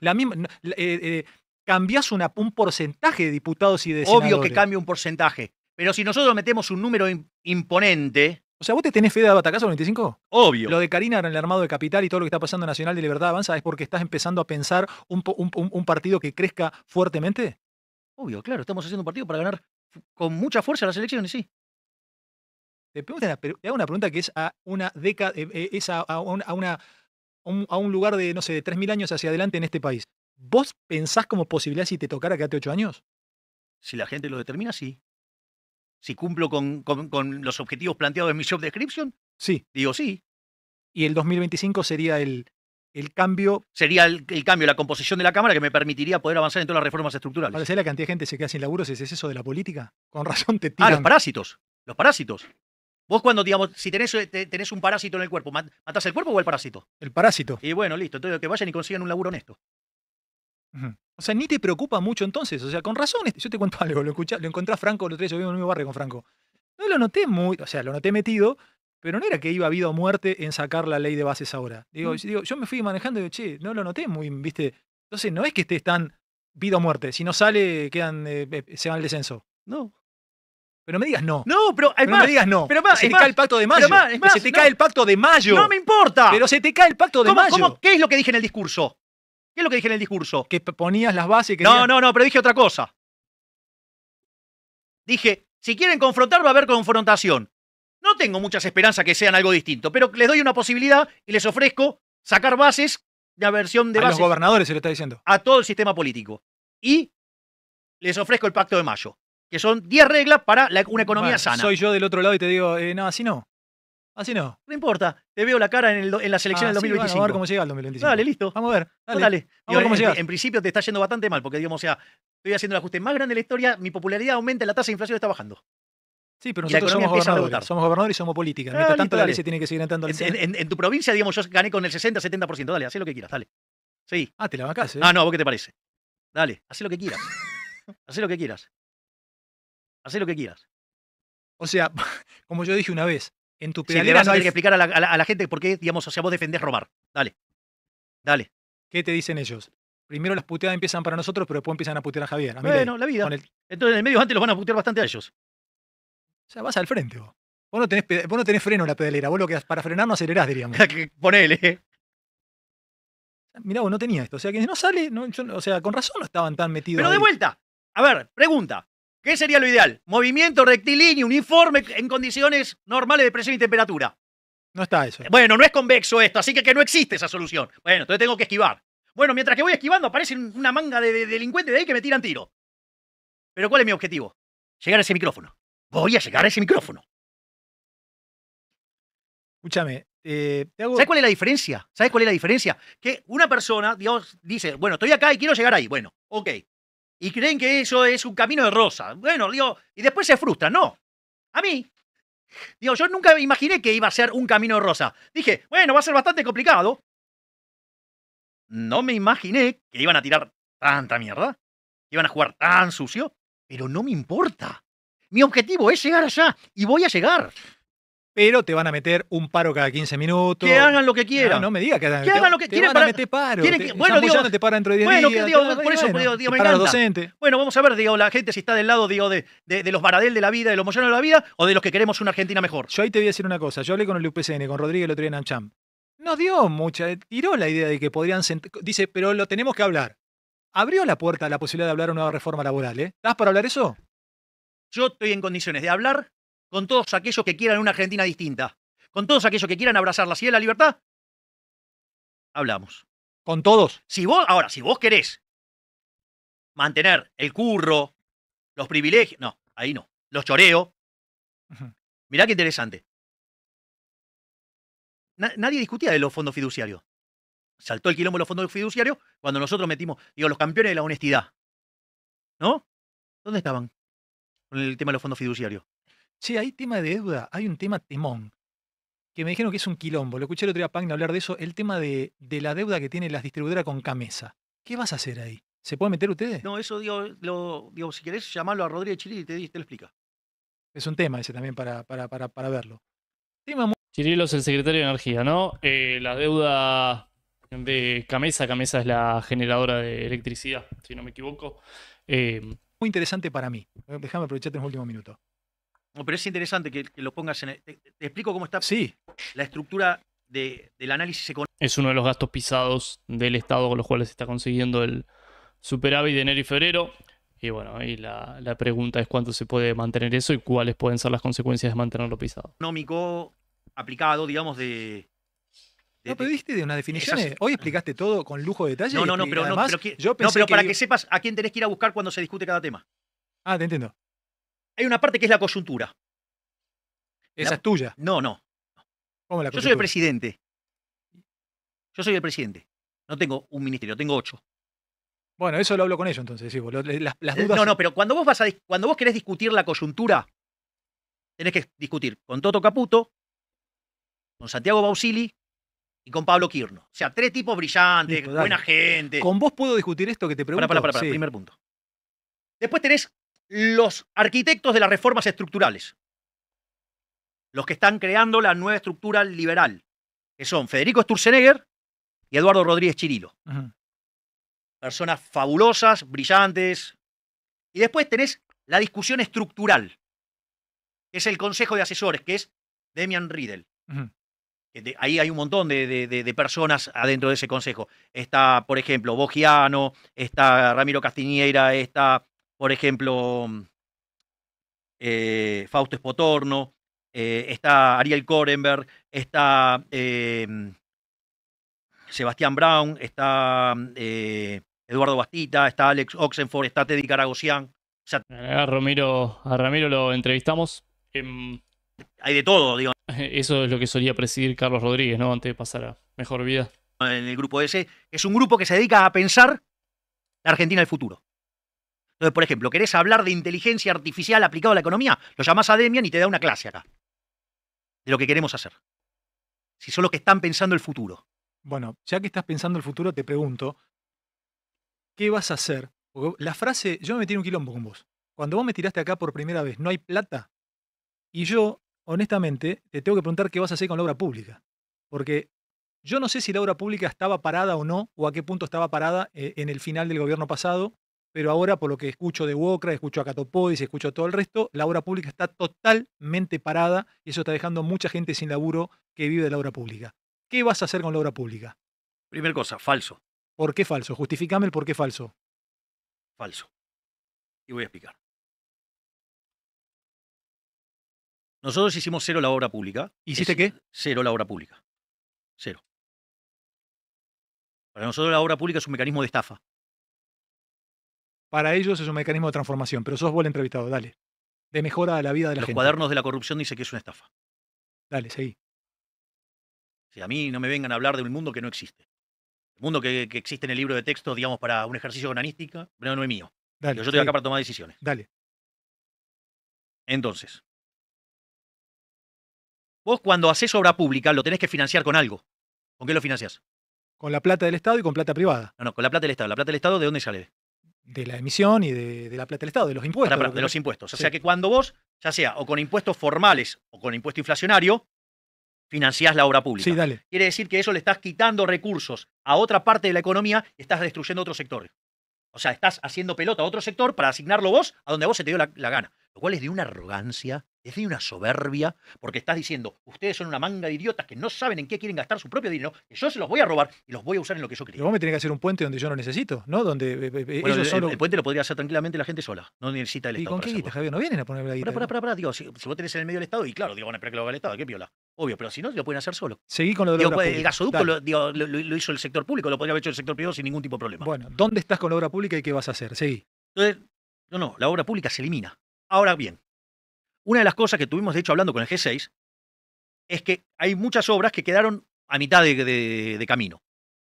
la misma... Eh, eh, cambiás un porcentaje de diputados y de senadores. Obvio que cambia un porcentaje. Pero si nosotros metemos un número imponente. O sea, ¿vos te tenés fe de Batacazo 25? Obvio. Lo de Karina en el armado de Capital y todo lo que está pasando en Nacional de Libertad Avanza es porque estás empezando a pensar un, partido que crezca fuertemente. Obvio, claro, estamos haciendo un partido para ganar con mucha fuerza las elecciones, sí. Te, hago una pregunta que es a una década, eh, eh, a, a, un, lugar de, no sé, de 3.000 años hacia adelante en este país. ¿Vos pensás como posibilidad si te tocara quedarte 8 años? Si la gente lo determina, sí si cumplo con, con, los objetivos planteados en mi job description? Sí. Digo sí. Y el 2025 sería el, el cambio. Sería el, cambio, la composición de la Cámara que me permitiría poder avanzar en todas las reformas estructurales. Para ser la cantidad de gente que se queda sin laburo es eso de la política. Con (laughs) razón te tiran. Ah, los parásitos. Los parásitos. Vos cuando, digamos, si tenés, eh, tenés un parásito en el cuerpo, ¿matás el cuerpo o el parásito? El parásito. Y bueno, listo. Entonces que vayan y consigan un laburo honesto. O sea, ni te preocupa mucho entonces. O sea, con razón, este, yo te cuento (laughs) algo, lo, escuché, lo encontré Franco, los tres, yo vivo en el mismo barrio con Franco. No lo noté muy, o sea, lo noté metido, pero no era que iba a vida o muerte en sacar la ley de bases ahora. Mm. Digo, yo, me fui manejando y digo, che, no lo noté muy, viste. Entonces, no es que estés tan vida o muerte. Si no sale, quedan, eh, eh, eh, se va al descenso. No. Pero me digas no. No, pero, me digas no. Pero más, se te cae el pacto de mayo. se te no. cae el pacto de mayo. me importa. Pero se te cae el pacto de mayo. ¿Qué es lo que dije en el discurso? ¿Qué es lo que dije en el discurso? Que ponías las bases. Que no, no, no, pero dije otra cosa. Dije, si quieren confrontar, va a haber confrontación. No tengo muchas esperanzas que sean algo distinto, pero les doy una posibilidad y les ofrezco sacar bases, de versión de a A los gobernadores se lo está diciendo. A todo el sistema político. Y les ofrezco el pacto de mayo, que son 10 reglas para una economía sana. Soy yo del otro lado y te digo, nada, eh, no, así no. Así no. No importa. Te veo la cara en, el, en la selección del 2025. Ah, vamos a ver cómo llega el 2025. Dale, listo. Vamos a ver. Dale. a ver cómo en, en, principio te está yendo bastante mal, porque digamos, o sea, estoy haciendo el ajuste más grande de la historia, mi popularidad aumenta, la tasa de inflación está bajando. Sí, pero nosotros somos gobernadores, somos gobernadores y somos política. Ah, Mientras tanto, dale. se tiene que seguir entrando en, en, tu provincia, digamos, yo gané con el 60-70%. Dale, haz lo que quieras, dale. Sí. Ah, te la vacas ¿eh? Ah, no, vos qué te parece? Dale, haz lo que quieras. haz lo que quieras. Haz lo que quieras. (laughs) O sea, (laughs) como yo dije una vez, en tu si le que explicar a la, gente por qué, digamos, o sea, vos defendés robar. Dale. Dale. ¿Qué te dicen ellos? Primero las puteadas empiezan para nosotros, pero después empiezan a putear a Javier. bueno, la vida. Entonces, en el medio antes los van a putear bastante a ellos. O sea, vas al frente vos. Vos no tenés, vos tenés freno en la pedalera. Vos lo que para frenar no acelerás, diríamos. (laughs) Ponele. Mirá, vos no tenía esto. O sea, que no sale. o sea, con razón no estaban tan metidos. Pero de vuelta. A ver, pregunta. ¿Qué sería lo ideal? Movimiento rectilíneo, uniforme, en condiciones normales de presión y temperatura. No está eso. Eh, bueno, no es convexo esto, así que, que no existe esa solución. Bueno, entonces tengo que esquivar. Bueno, mientras que voy esquivando, aparece una manga de, delincuentes de ahí que me tiran tiro. Pero ¿cuál es mi objetivo? Llegar a ese micrófono. Voy a llegar a ese micrófono. Escúchame. Eh, ¿Sabes cuál es la diferencia? ¿Sabes cuál es la diferencia? Que una persona, Dios, dice, bueno, estoy acá y quiero llegar ahí. Bueno, ok y creen que eso es un camino de rosa. Bueno, digo, y después se frustran. No, a mí. Digo, yo nunca imaginé que iba a ser un camino de rosa. Dije, bueno, va a ser bastante complicado. No me imaginé que iban a tirar tanta mierda, que iban a jugar tan sucio, pero no me importa. Mi objetivo es llegar allá y voy a llegar pero te van a meter un paro cada 15 minutos. Que hagan lo que quieran. No, no me digas que, hagan, que Que hagan lo que quieran. Te van a meter paro. que, bueno, digo, dentro de 10 digo, por eso, digo, me docentes. Bueno, vamos a ver, digo, la gente si está del lado digo, de, de, los Baradel de la vida, de los Moyano de la vida, o de los que queremos una Argentina mejor. Yo ahí te voy a decir una cosa. Yo hablé con el UPCN, con Rodríguez el otro día en Anchamp. Nos dio mucha, tiró la idea de que podrían Dice, pero lo tenemos que hablar. Abrió la puerta a la posibilidad de hablar una nueva reforma laboral, ¿eh? ¿Estás para hablar eso? Yo estoy en condiciones de hablar con todos aquellos que quieran una Argentina distinta, con todos aquellos que quieran abrazar la ciudad de la libertad, hablamos. ¿Con todos? Si vos, ahora, si vos querés mantener el curro, los privilegios, no, ahí no, los choreos, mirá qué interesante. nadie discutía de los fondos fiduciarios. Saltó el quilombo de los fondos fiduciarios cuando nosotros metimos, digo, los campeones de la honestidad. ¿No? ¿Dónde estaban? Con el tema de los fondos fiduciarios che, hay tema de deuda, hay un tema temón, que me dijeron que es un quilombo. Lo escuché el otro día a Pagna hablar de eso, el tema de, la deuda que tiene las distribuidoras con Camesa. ¿Qué vas a hacer ahí? ¿Se puede meter ustedes? No, eso digo, si querés llamarlo a Rodríguez Chiril y te, te, lo explica. Es un tema ese también para, para, verlo. Tema Chirilo es el secretario de Energía, ¿no? Eh, la deuda de Camesa, Camesa es la generadora de electricidad, si no me equivoco. Eh, muy interesante para mí. Eh, déjame aprovecharte en el último minuto pero es interesante que, lo pongas en. te, explico cómo está sí. la estructura del análisis económico. Es uno de los gastos pisados del Estado con los cuales se está consiguiendo el superávit de enero y febrero. Y bueno, ahí la, pregunta es cuánto se puede mantener eso y cuáles pueden ser las consecuencias de mantenerlo pisado. Económico aplicado, digamos, de. de no pediste de una definición. Hoy explicaste todo con lujo de detalle. No, no, no, pero, para que sepas a quién tenés que ir a buscar cuando se discute cada tema. Ah, te entiendo hay una parte que es la coyuntura. ¿Esa es tuya? No, no. Yo soy el presidente. Yo soy el presidente. No tengo un ministerio, tengo ocho. Bueno, eso lo hablo con ellos entonces, eh, No, no, pero cuando vos, vas a, cuando vos querés discutir la coyuntura, tenés que discutir con Toto Caputo, con Santiago Bausili y con Pablo Quirno. O sea, tres tipos brillantes, buena gente. Con vos puedo discutir esto que te pregunto. Para, para, para, primer punto. Después tenés los arquitectos de las reformas estructurales, los que están creando la nueva estructura liberal, que son Federico Sturzenegger y Eduardo Rodríguez Chirilo. Personas fabulosas, brillantes. Y después tenés la discusión estructural, que es el Consejo de Asesores, que es Demian Riedel. ahí hay un montón de, personas adentro de ese consejo. Está, por ejemplo, Bogiano, está Ramiro Castiñera, está por ejemplo, mm, eh, Fausto Espotorno, eh, está Ariel Korenberg, está eh, mm, Sebastián Brown, está mm, Eduardo Bastita, está Alex Oxenford, está Teddy Caragosian. a, Ramiro, a Ramiro lo entrevistamos. Em, Hay de todo, digo. (laughs) Eso es lo que solía presidir Carlos Rodríguez, ¿no? Antes de pasar a mejor vida. En el grupo ese, es un grupo que se dedica a pensar la Argentina del futuro. Entonces, por ejemplo, querés hablar de inteligencia artificial aplicada a la economía, lo llamás a y te da una clase acá. De lo que queremos hacer. Si solo que están pensando el futuro. Bueno, ya que estás pensando el futuro, te pregunto, ¿qué vas a hacer? la frase, yo me metí en un quilombo con vos. Cuando vos me tiraste acá por primera vez, no hay plata. Y yo, honestamente, te tengo que preguntar qué vas a hacer con la obra pública. Porque yo no sé si la obra pública estaba parada o no, o a qué punto estaba parada eh, en el final del gobierno pasado, pero ahora por lo que escucho de UOCRA, escucho a Catopodis, escucho a todo el resto, la obra pública está totalmente parada y eso está dejando mucha gente sin laburo que vive de la obra pública. ¿Qué vas a hacer con la obra pública? Primera cosa, falso. ¿Por qué falso? Justificame el por qué falso. Falso. Y voy a explicar. Nosotros hicimos cero la obra pública. ¿Hiciste qué? Cero la obra pública. Cero. Para nosotros la obra pública es un mecanismo de estafa. Para ellos es un mecanismo de transformación, pero sos vos el entrevistado, dale. De mejora a la vida de la gente. Los cuadernos de la corrupción dice que es una estafa. Dale, seguí. Si a mí no me vengan a hablar de un mundo que no existe. El mundo que, existe en el libro de texto, digamos, para un ejercicio urbanística no, no es mío. Dale, Yo estoy acá para tomar decisiones. Dale. Entonces, vos cuando haces obra pública lo tenés que financiar con algo. ¿Con qué lo financiás? Con la plata del Estado y con plata privada. No, no, con la plata del Estado. ¿La plata del Estado de dónde sale? de la emisión y de, la plata del Estado, de los impuestos. de, los impuestos. O sea que cuando vos, ya sea o con impuestos formales o con impuesto inflacionario, financiás la obra pública. Sí, dale. Quiere decir que eso le estás quitando recursos a otra parte de la economía y estás destruyendo otro sector. O sea, estás haciendo pelota a otro sector para asignarlo vos a donde a vos se te dio la, la gana. Lo cual es de una arrogancia es de una soberbia, porque estás diciendo, ustedes son una manga de idiotas que no saben en qué quieren gastar su propio dinero, que yo se los voy a robar y los voy a usar en lo que yo quiero. vos me tenés que hacer un puente donde yo no necesito, ¿no? Donde eh, eh, eh, el, puente lo podría hacer tranquilamente la gente sola, no necesita el Estado. ¿Y con qué guita, Javier? No vienen a poner la guita. Pará, pará, pará, digo, si, si, vos tenés en el medio del Estado, y claro, digo, bueno, a que lo haga el Estado, qué piola. Obvio, pero si no, lo pueden hacer solo. Seguí con lo de la obra pues, pública. El gasoducto lo, hizo el sector público, lo podría haber hecho el sector privado sin ningún tipo de problema. Bueno, ¿dónde estás con la obra pública y qué vas a hacer? Seguí. Entonces, no, no, la obra pública se elimina. Ahora bien, una de las cosas que tuvimos, de hecho, hablando con el G6, es que hay muchas obras que quedaron a mitad de, camino.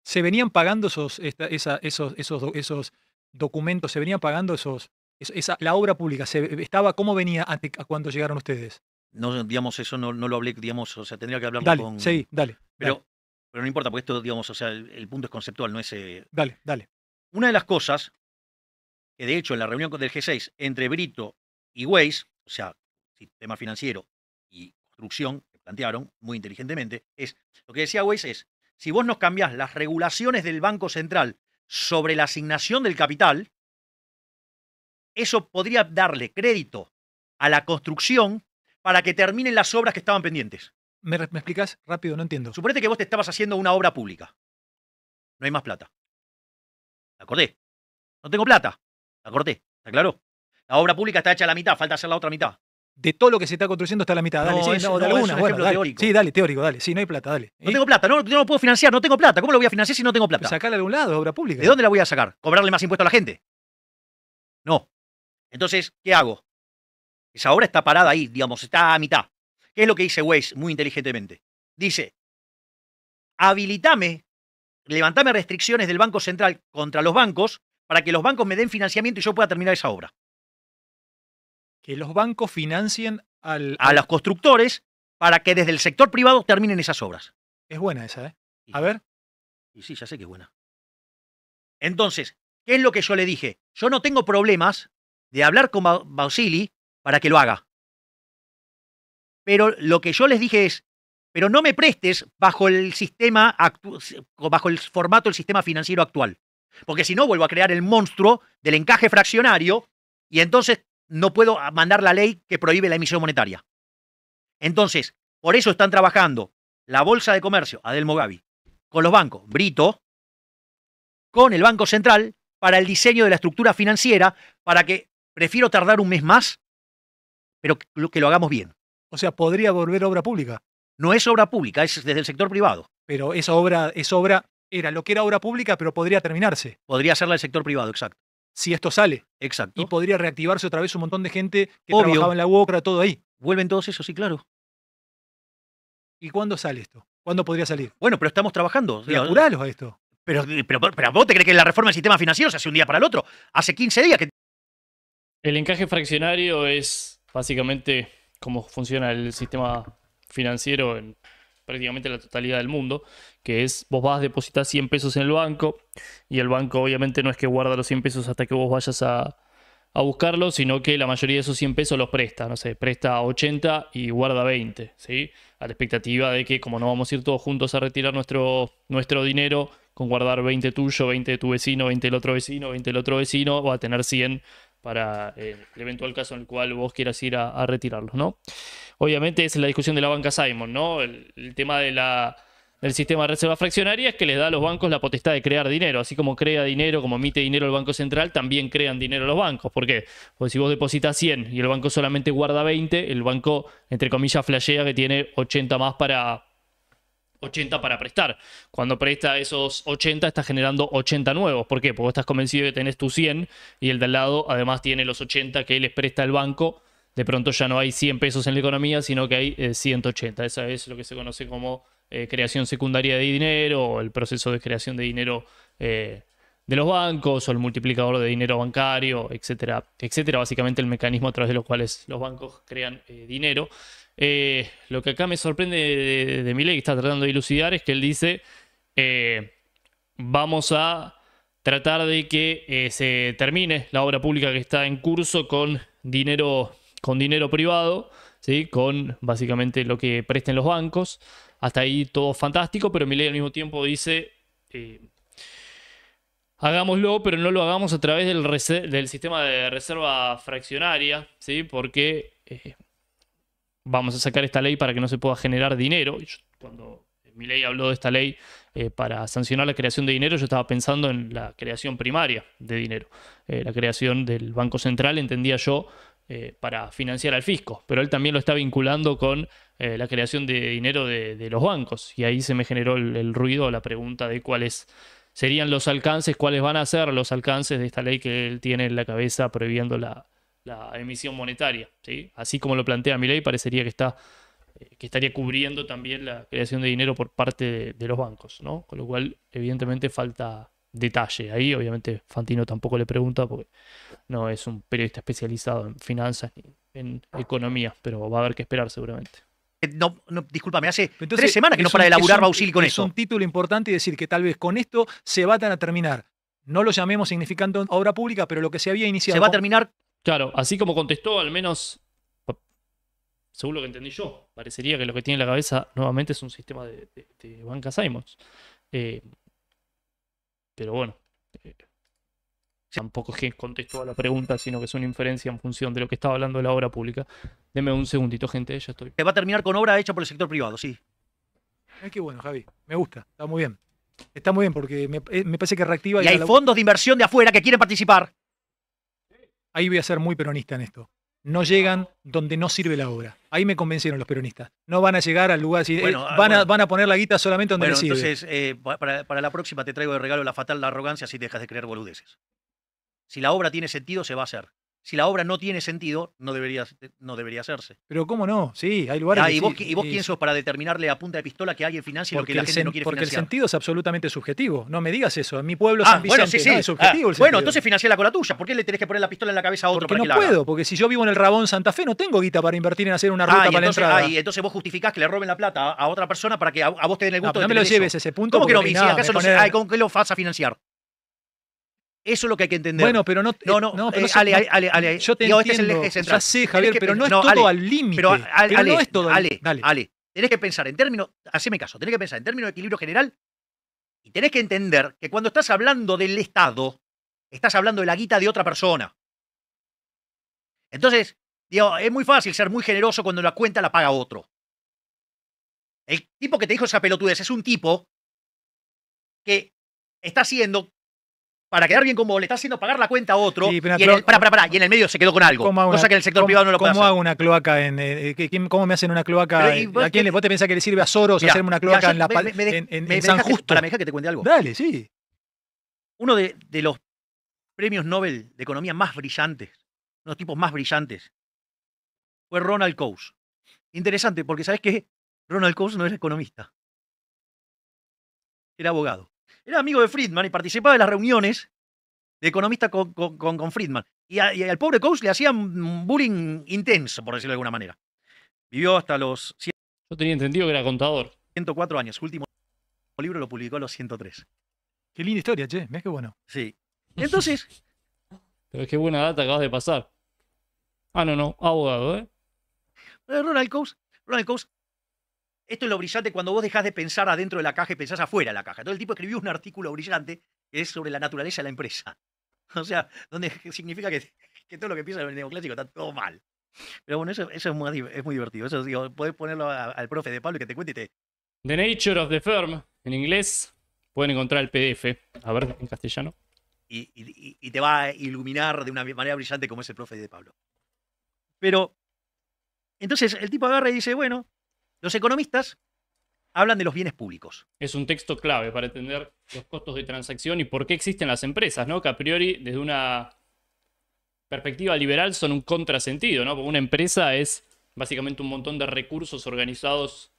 ¿Se venían pagando esos, esos, esos, esos documentos, se venían pagando esos, esa, la obra pública? Se, estaba, ¿Cómo venía a cuando llegaron ustedes? No, digamos, eso no, no, lo hablé, digamos, o sea, tendría que hablar con... Sí, dale. Pero, pero no importa, porque esto, digamos, o sea, el, punto es conceptual, no es... Eh, dale, dale. Una de las cosas, que de hecho en la reunión del G6 entre Brito y Weiss, o sea, sistema financiero y construcción que plantearon muy inteligentemente, es lo que decía Weiss es, si vos nos cambiás las regulaciones del Banco Central sobre la asignación del capital, eso podría darle crédito a la construcción para que terminen las obras que estaban pendientes. ¿Me, explicas rápido? No entiendo. Suponete que vos te estabas haciendo una obra pública. No hay más plata. acordé No tengo plata. acordé ¿Está claro? La obra pública está hecha a la mitad, falta hacer la otra mitad de todo lo que se está construyendo está a la mitad. Dale, no, sí, dale, sí, dale, teórico, dale. Sí, no hay plata, dale. No tengo plata, no, no puedo financiar, no tengo plata. ¿Cómo lo voy a financiar si no tengo plata? sacarla de algún lado, obra pública. ¿De dónde la voy a sacar? ¿Cobrarle más impuesto a la gente? No. Entonces, ¿qué hago? Esa obra está parada ahí, digamos, está a mitad. ¿Qué es lo que dice Weiss muy inteligentemente? Dice, habilitame, levantame restricciones del Banco Central contra los bancos para que los bancos me den financiamiento y yo pueda terminar esa obra que los bancos financien al, a los constructores para que desde el sector privado terminen esas obras. Es buena esa, ¿eh? A ver. Y sí, ya sé que es buena. Entonces, ¿qué es lo que yo le dije? Yo no tengo problemas de hablar con Bausili para que lo haga. Pero lo que yo les dije es, pero no me prestes bajo el sistema bajo el formato del sistema financiero actual, porque si no vuelvo a crear el monstruo del encaje fraccionario y entonces no puedo mandar la ley que prohíbe la emisión monetaria. Entonces, por eso están trabajando la Bolsa de Comercio, Adelmo Gavi, con los bancos, Brito, con el Banco Central, para el diseño de la estructura financiera, para que prefiero tardar un mes más, pero que lo hagamos bien. O sea, podría volver obra pública. No es obra pública, es desde el sector privado. Pero esa obra, esa obra era lo que era obra pública, pero podría terminarse. Podría serla el sector privado, exacto si esto sale. Exacto. Y podría reactivarse otra vez un montón de gente que trabajaba en la UOCRA, todo ahí. Vuelven todos esos, sí, claro. ¿Y cuándo sale esto? ¿Cuándo podría salir? Bueno, pero estamos trabajando. a esto. Pero, pero, pero, vos te crees que la reforma del sistema financiero se hace un día para el otro. Hace 15 días que. El encaje fraccionario es básicamente cómo funciona el sistema financiero en prácticamente la totalidad del mundo, que es vos vas a depositar 100 pesos en el banco y el banco obviamente no es que guarda los 100 pesos hasta que vos vayas a, a buscarlo, sino que la mayoría de esos 100 pesos los presta, no sé, presta 80 y guarda 20, ¿sí? A la expectativa de que como no vamos a ir todos juntos a retirar nuestro, nuestro dinero, con guardar 20 tuyo, 20 de tu vecino, 20 del otro vecino, 20 del otro vecino, va a tener 100 para eh, el eventual caso en el cual vos quieras ir a, retirarlo, retirarlos, ¿no? Obviamente es la discusión de la banca Simon, ¿no? el tema de la del sistema de reservas fraccionarias que les da a los bancos la potestad de crear dinero. Así como crea dinero, como emite dinero el Banco Central, también crean dinero los bancos. ¿Por qué? Porque si vos depositas 100 y el banco solamente guarda 20, el banco, entre comillas, flashea que tiene 80 más para, 80 para prestar. Cuando presta esos 80, estás generando 80 nuevos. ¿Por qué? Porque estás convencido de que tenés tu 100 y el de al lado además tiene los 80 que les presta el banco. De pronto ya no hay 100 pesos en la economía, sino que hay 180. Eh, Esa es lo que se conoce como eh, creación secundaria de dinero, o el proceso de creación de dinero eh, de los bancos, o el multiplicador de dinero bancario, etcétera, etcétera. Básicamente el mecanismo a través de los cuales los bancos crean eh, dinero. lo que acá me sorprende de, de, que está tratando de ilucidar, es que él dice, vamos a tratar de que se termine la obra pública que está en curso con dinero, con dinero privado. ¿Sí? con básicamente lo que presten los bancos. Hasta ahí todo fantástico, pero ley al mismo tiempo dice, eh, hagámoslo, pero no lo hagamos a través del, del sistema de reserva fraccionaria, ¿sí? porque eh, vamos a sacar esta ley para que no se pueda generar dinero. Cuando cuando ley habló de esta ley eh, para sancionar la creación de dinero, yo estaba pensando en la creación primaria de dinero, la creación del Banco Central, entendía yo eh, para financiar al fisco, pero él también lo está vinculando con eh, la creación de dinero de, los bancos. Y ahí se me generó el, ruido, la pregunta de cuáles serían los alcances, cuáles van a ser los alcances de esta ley que él tiene en la cabeza Prohibiendo la, emisión monetaria. ¿sí? Así como lo plantea mi ley, parecería que está eh, que estaría cubriendo también la creación de dinero por parte de, los bancos, Con lo cual, evidentemente, falta detalle. Ahí, obviamente, Fantino tampoco le pregunta porque no es un periodista especializado en finanzas ni en economía, pero va a haber que esperar seguramente. Eh, no, no, discúlpame, hace tres semanas que no para de elaborar y con eso. Es un título importante y decir que tal vez con esto se va a terminar. No lo llamemos significando obra pública, pero lo que se había iniciado. Se va a terminar. Claro, así como contestó, al menos, según lo que entendí yo, parecería que lo que tiene en la cabeza nuevamente es un sistema de, de, banca Simons. Eh, pero bueno, Tampoco es que contestó a la pregunta, sino que es una inferencia en función de lo que estaba hablando de la obra pública. Deme un segundito, gente, ya estoy. Se va a terminar con obra hecha por el sector privado, sí. Es que bueno, Javi, me gusta, está muy bien. Está muy bien porque me, eh, parece que reactiva... Y hay fondos de inversión de afuera que quieren participar. Ahí voy a ser muy peronista en esto no llegan donde no sirve la obra. Ahí me convencieron los peronistas. No van a llegar al lugar, eh, van, a, poner la guita solamente donde bueno, sirve. Entonces, eh, para, la próxima te traigo de regalo la fatal la arrogancia si dejas de creer boludeces. Si la obra tiene sentido, se va a hacer. Si la obra no tiene sentido, no debería, eh, no debería hacerse. Pero cómo no, sí, hay lugares. y, vos, sí, quién sos para determinarle a punta de pistola que alguien financia porque lo que la gente no quiere Porque el sentido es absolutamente subjetivo. No me digas eso. En mi pueblo ah, San es subjetivo. Ah, bueno, entonces financia la cola tuya. ¿Por qué le tenés que poner la pistola en la cabeza a otro? Porque no puedo, porque si yo vivo en el Rabón Santa Fe, no tengo guita para invertir en hacer una ruta ah, para la entrada. Ah, y entonces vos justificás que le roben la plata a, otra persona para que a, vos te den el gusto. no me lo lleves ese punto. ¿Cómo que lo vas a financiar? Eso es lo que hay que entender. Bueno, pero no. No, no, no pero eh, Ale, Ale, Ale, Yo te entiendo, Javier, pero no es todo al límite. Pero, no es todo Ale, dale Ale, tenés que pensar en términos, haceme caso, tenés que pensar en términos de equilibrio general y tenés que entender que cuando estás hablando del Estado, estás hablando de la guita de otra persona. Entonces, digo, es muy fácil ser muy generoso cuando la cuenta la paga otro. El tipo que te dijo esa pelotudez es un tipo que está haciendo para quedar bien con le está haciendo pagar la cuenta a otro y, en el, para, para, para, y en el medio se quedó con algo. cosa que el sector privado no lo puede ¿Cómo hago una cloaca? En, eh, eh, ¿Cómo me hacen una cloaca? ¿A quién le, vos te pensás que le sirve a Soros hacerme una cloaca en, la, me, me Justo? para, me deja que te cuente algo. Dale, sí. Uno de, los premios Nobel de economía más brillantes, uno los tipos más brillantes, fue Ronald Coase. Interesante, porque ¿sabes qué? Ronald Coase no era economista. Era abogado. Era amigo de Friedman y participaba de las reuniones de economista con, Friedman. Y, al pobre Coase le hacían bullying intenso, por decirlo de alguna manera. Vivió hasta los... Yo tenía entendido que era contador. 104 años. Su último libro lo publicó a los 103. Qué linda historia, che. Mira qué bueno. Sí. Entonces... (laughs) Pero es qué buena data acabas de pasar. Ah, no, no. Abogado, ¿eh? eh Ronald Coase, Ronald Coase esto es lo brillante cuando vos dejás de pensar adentro de la caja y pensás afuera de la caja. Entonces el tipo escribió un artículo brillante que es sobre la naturaleza de la empresa. (laughs) O sea, donde significa que, todo lo que piensa el neoclásico está todo mal. Pero bueno, eso, es, muy, divertido. Eso, podés ponerlo al profe de Pablo y que te cuente y te... The Nature of the Firm, en inglés, pueden encontrar el PDF. A ver, en castellano. Y, y te va a iluminar de una manera brillante como es el profe de Pablo. Pero, entonces el tipo agarra y dice, bueno, los economistas hablan de los bienes públicos. Es un texto clave para entender los costos de transacción y por qué existen las empresas, ¿no? Que a priori, desde una perspectiva liberal, son un contrasentido, ¿no? Porque una empresa es básicamente un montón de recursos organizados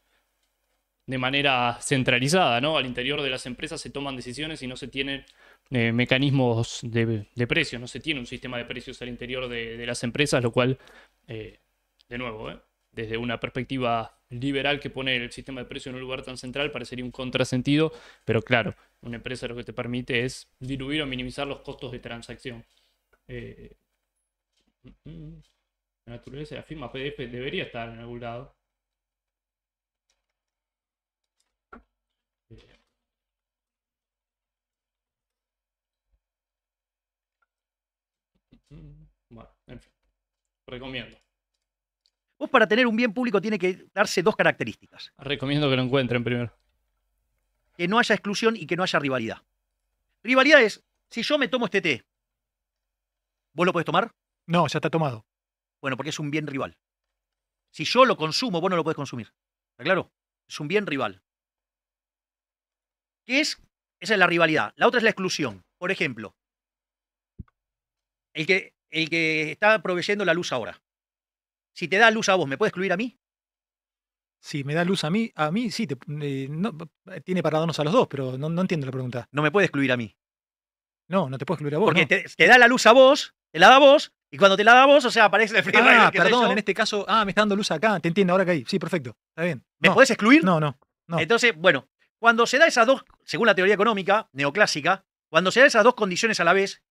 de manera centralizada, ¿no? Al interior de las empresas se toman decisiones y no se tienen eh, mecanismos de, precios, no se tiene un sistema de precios al interior de, las empresas, lo cual, eh, de nuevo, ¿eh? desde una perspectiva liberal que pone el sistema de precio en un lugar tan central parecería un contrasentido, pero claro, una empresa lo que te permite es diluir o minimizar los costos de transacción. la naturaleza de la firma PDF debería estar en algún lado. Bueno, en fin, recomiendo. Vos para tener un bien público tiene que darse dos características. Recomiendo que lo encuentren primero. Que no haya exclusión y que no haya rivalidad. Rivalidad es, si yo me tomo este té, ¿vos lo podés tomar? No, ya está tomado. Bueno, porque es un bien rival. Si yo lo consumo, vos no lo podés consumir. ¿Está claro? Es un bien rival. ¿Qué es? Esa es la rivalidad. La otra es la exclusión. Por ejemplo, el que, el que está proveyendo la luz ahora si te da luz a vos, ¿me puede excluir a mí? Si me da luz a mí, a mí sí, eh, tiene para darnos a los dos, pero no, entiendo la pregunta. No me puede excluir a mí. No, no te puede excluir a vos. Porque te, da la luz a vos, te la da a vos, y cuando te la da a vos, o sea, aparece el frío. Ah, perdón, en este caso, ah, me está dando luz acá, te entiendo, ahora caí. Sí, perfecto, está bien. ¿Me puedes excluir? No, no, no. Entonces, bueno, cuando se da esas dos, según la teoría económica neoclásica, cuando se dan esas dos condiciones a la vez,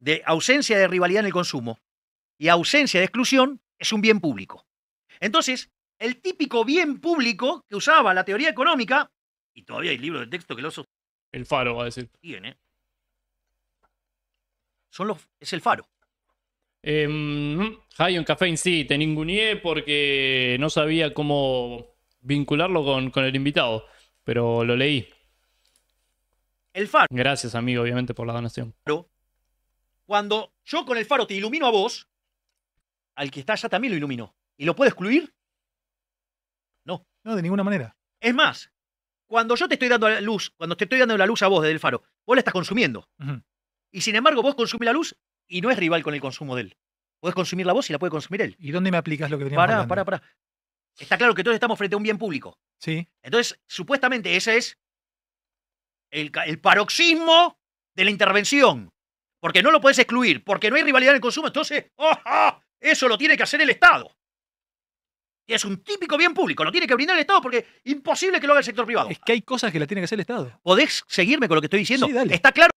de ausencia de rivalidad en el consumo y ausencia de exclusión, es un bien público. Entonces, el típico bien público que usaba la teoría económica, y todavía hay libros de texto que lo El faro, va a decir. Tiene. Son los, es el faro. Em, hay un café en sí, te ningunié porque no sabía cómo vincularlo con, con el invitado, pero lo leí. El faro. Gracias, amigo, obviamente, por la donación. Cuando yo con el faro te ilumino a vos, al que está allá también lo iluminó. ¿Y lo puede excluir? No. No, de ninguna manera. Es más, cuando yo te estoy dando la luz, cuando te estoy dando la luz a vos desde el faro, vos la estás consumiendo. Y sin embargo, vos consumís la luz y no es rival con el consumo de él. Puedes consumir la voz y la puede consumir él. ¿Y dónde me aplicas lo que veníamos Pará, pará, pará. Está claro que todos estamos frente a un bien público. Sí. Entonces, supuestamente ese es el, paroxismo de la intervención. Porque no lo puedes excluir, porque no hay rivalidad en el consumo. Entonces, ¡oh, oh! Eso lo tiene que hacer el Estado. Es un típico bien público, lo tiene que brindar el Estado porque imposible que lo haga el sector privado. Es que hay cosas que la tiene que hacer el Estado. ¿Podés seguirme con lo que estoy diciendo? Sí, dale. Está claro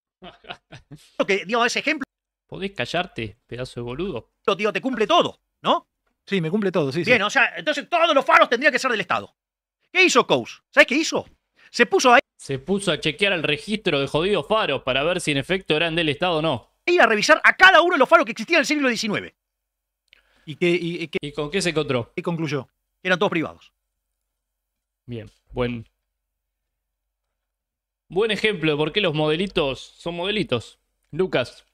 (laughs) que, digo, ese ejemplo. Podés callarte, pedazo de boludo. Tío, te cumple todo, ¿no? Sí, me cumple todo, sí. Bien, o sea, entonces todos los faros tendrían que ser del Estado. ¿Qué hizo Cous? ¿Sabes qué hizo? Se puso ahí. Se puso a chequear el registro de jodidos faros para ver si en efecto eran del Estado o no. Iba a revisar a cada uno de los faros que existían en el siglo XIX. ¿Y, qué, con qué se encontró? ¿Qué concluyó? Eran todos privados. Bien, buen. Buen ejemplo de por qué los modelitos son modelitos. Lucas,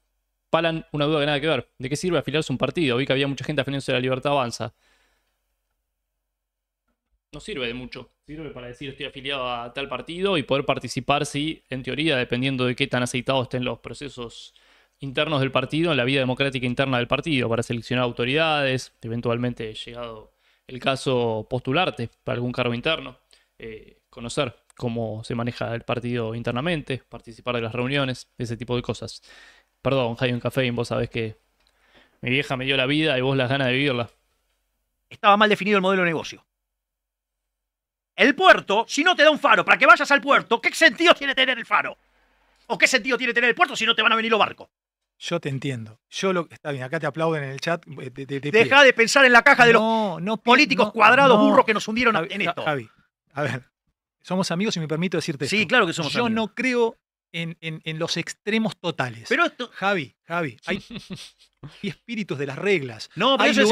Palan, una duda que nada que ver. ¿De qué sirve afiliarse a un partido? Vi que había mucha gente afiliándose a la Libertad Avanza. No sirve de mucho. Sirve para decir estoy afiliado a tal partido y poder participar, sí, en teoría, dependiendo de qué tan aceitados estén los procesos internos del partido, en la vida democrática interna del partido, para seleccionar autoridades, eventualmente llegado el caso postularte para algún cargo interno, eh, conocer cómo se maneja el partido internamente, participar de las reuniones, ese tipo de cosas. Perdón, Jaime Café, vos sabés que mi vieja me dio la vida y vos las ganas de vivirla. Estaba mal definido el modelo de negocio. El puerto, si no te da un faro para que vayas al puerto, ¿qué sentido tiene tener el faro? ¿O qué sentido tiene tener el puerto si no te van a venir los barcos? Yo te entiendo. Yo lo está bien, acá te aplauden en el chat. de, eh, Deja de pensar en la caja de los políticos cuadrados burros que nos hundieron en esto. Javi, a ver, somos amigos y me permito decirte sí, esto. Sí, claro que somos Yo no creo en, en, los extremos totales. Pero esto... Javi, Javi, hay, (laughs) espíritus de las reglas. No, pero eso,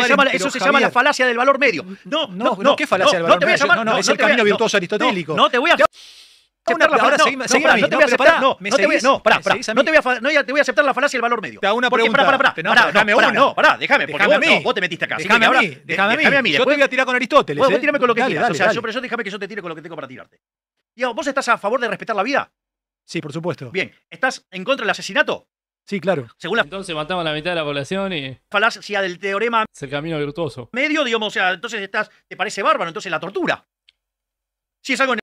se, llama, la falacia del valor medio. No, no, no, ¿qué falacia del valor medio? No, no, es el camino virtuoso aristotélico. No, te voy a una Ahora no, no, no, te voy a aceptar. No, no, te voy, no, pará, No te voy a, no, te voy a aceptar la falacia y el valor medio. Te hago una pregunta. Pará, pará, pará. No, déjame no, pará, déjame, porque vos, vos te metiste acá. Déjame a mí, déjame a mí. Yo te voy a tirar con Aristóteles. Vos ¿eh? tirame con lo que quieras. O sea, yo, pero yo déjame que yo te tire con lo que tengo para tirarte. ¿Vos estás a favor de respetar la vida? Sí, por supuesto. Bien, ¿estás en contra del asesinato? Sí, claro. entonces matamos a la mitad de la población y. Falacia del teorema. Es el camino virtuoso. Medio, digamos, o sea, entonces estás, te parece bárbaro, entonces la tortura. Si es algo en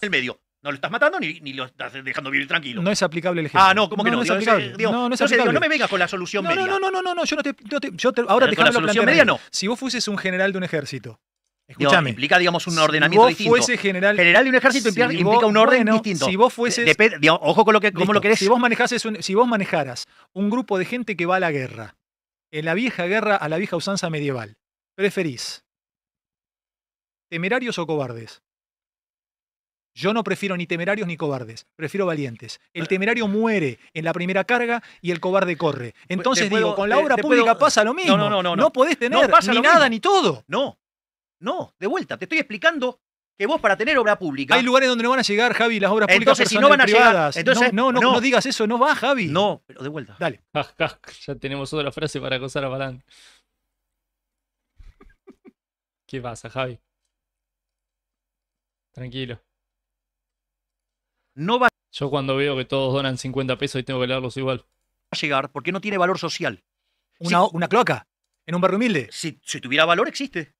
el medio. No lo estás matando ni, ni, lo estás dejando vivir tranquilo. No es aplicable el ejemplo. Ah, no, ¿cómo que no? es aplicable? no, no es aplicable. no me vengas con la solución media. No, no, no, no, no, yo no te. yo te, ahora te Con la solución media no. Si vos fueses un general de un ejército, Escúchame. implica, digamos, un ordenamiento si vos distinto. Fuese general, general de un ejército implica un orden distinto. Si vos fueses. ojo con lo que, cómo lo querés. Si vos, manejases si vos manejaras un grupo de gente que va a la guerra, en la vieja guerra, a la vieja usanza medieval, ¿preferís temerarios o cobardes? Yo no prefiero ni temerarios ni cobardes, prefiero valientes. El ah. temerario muere en la primera carga y el cobarde corre. Entonces digo, con la eh, obra pública pasa lo mismo. No, no, no, no. podés tener ni nada ni todo. No, no, de vuelta, te estoy explicando que vos para tener obra pública. Hay lugares donde no van a llegar, Javi, las obras públicas. si no van a llegar. Entonces, no no, digas eso, no va, Javi. No, pero de vuelta. Dale. ya tenemos otra frase para acosar a Balán. (laughs) ¿Qué pasa, Javi? Tranquilo. Yo cuando veo que todos donan 50 pesos y tengo que leerlos igual. a llegar porque no tiene valor social. Una, una cloaca en un barrio humilde. Si, si tuviera valor, existe.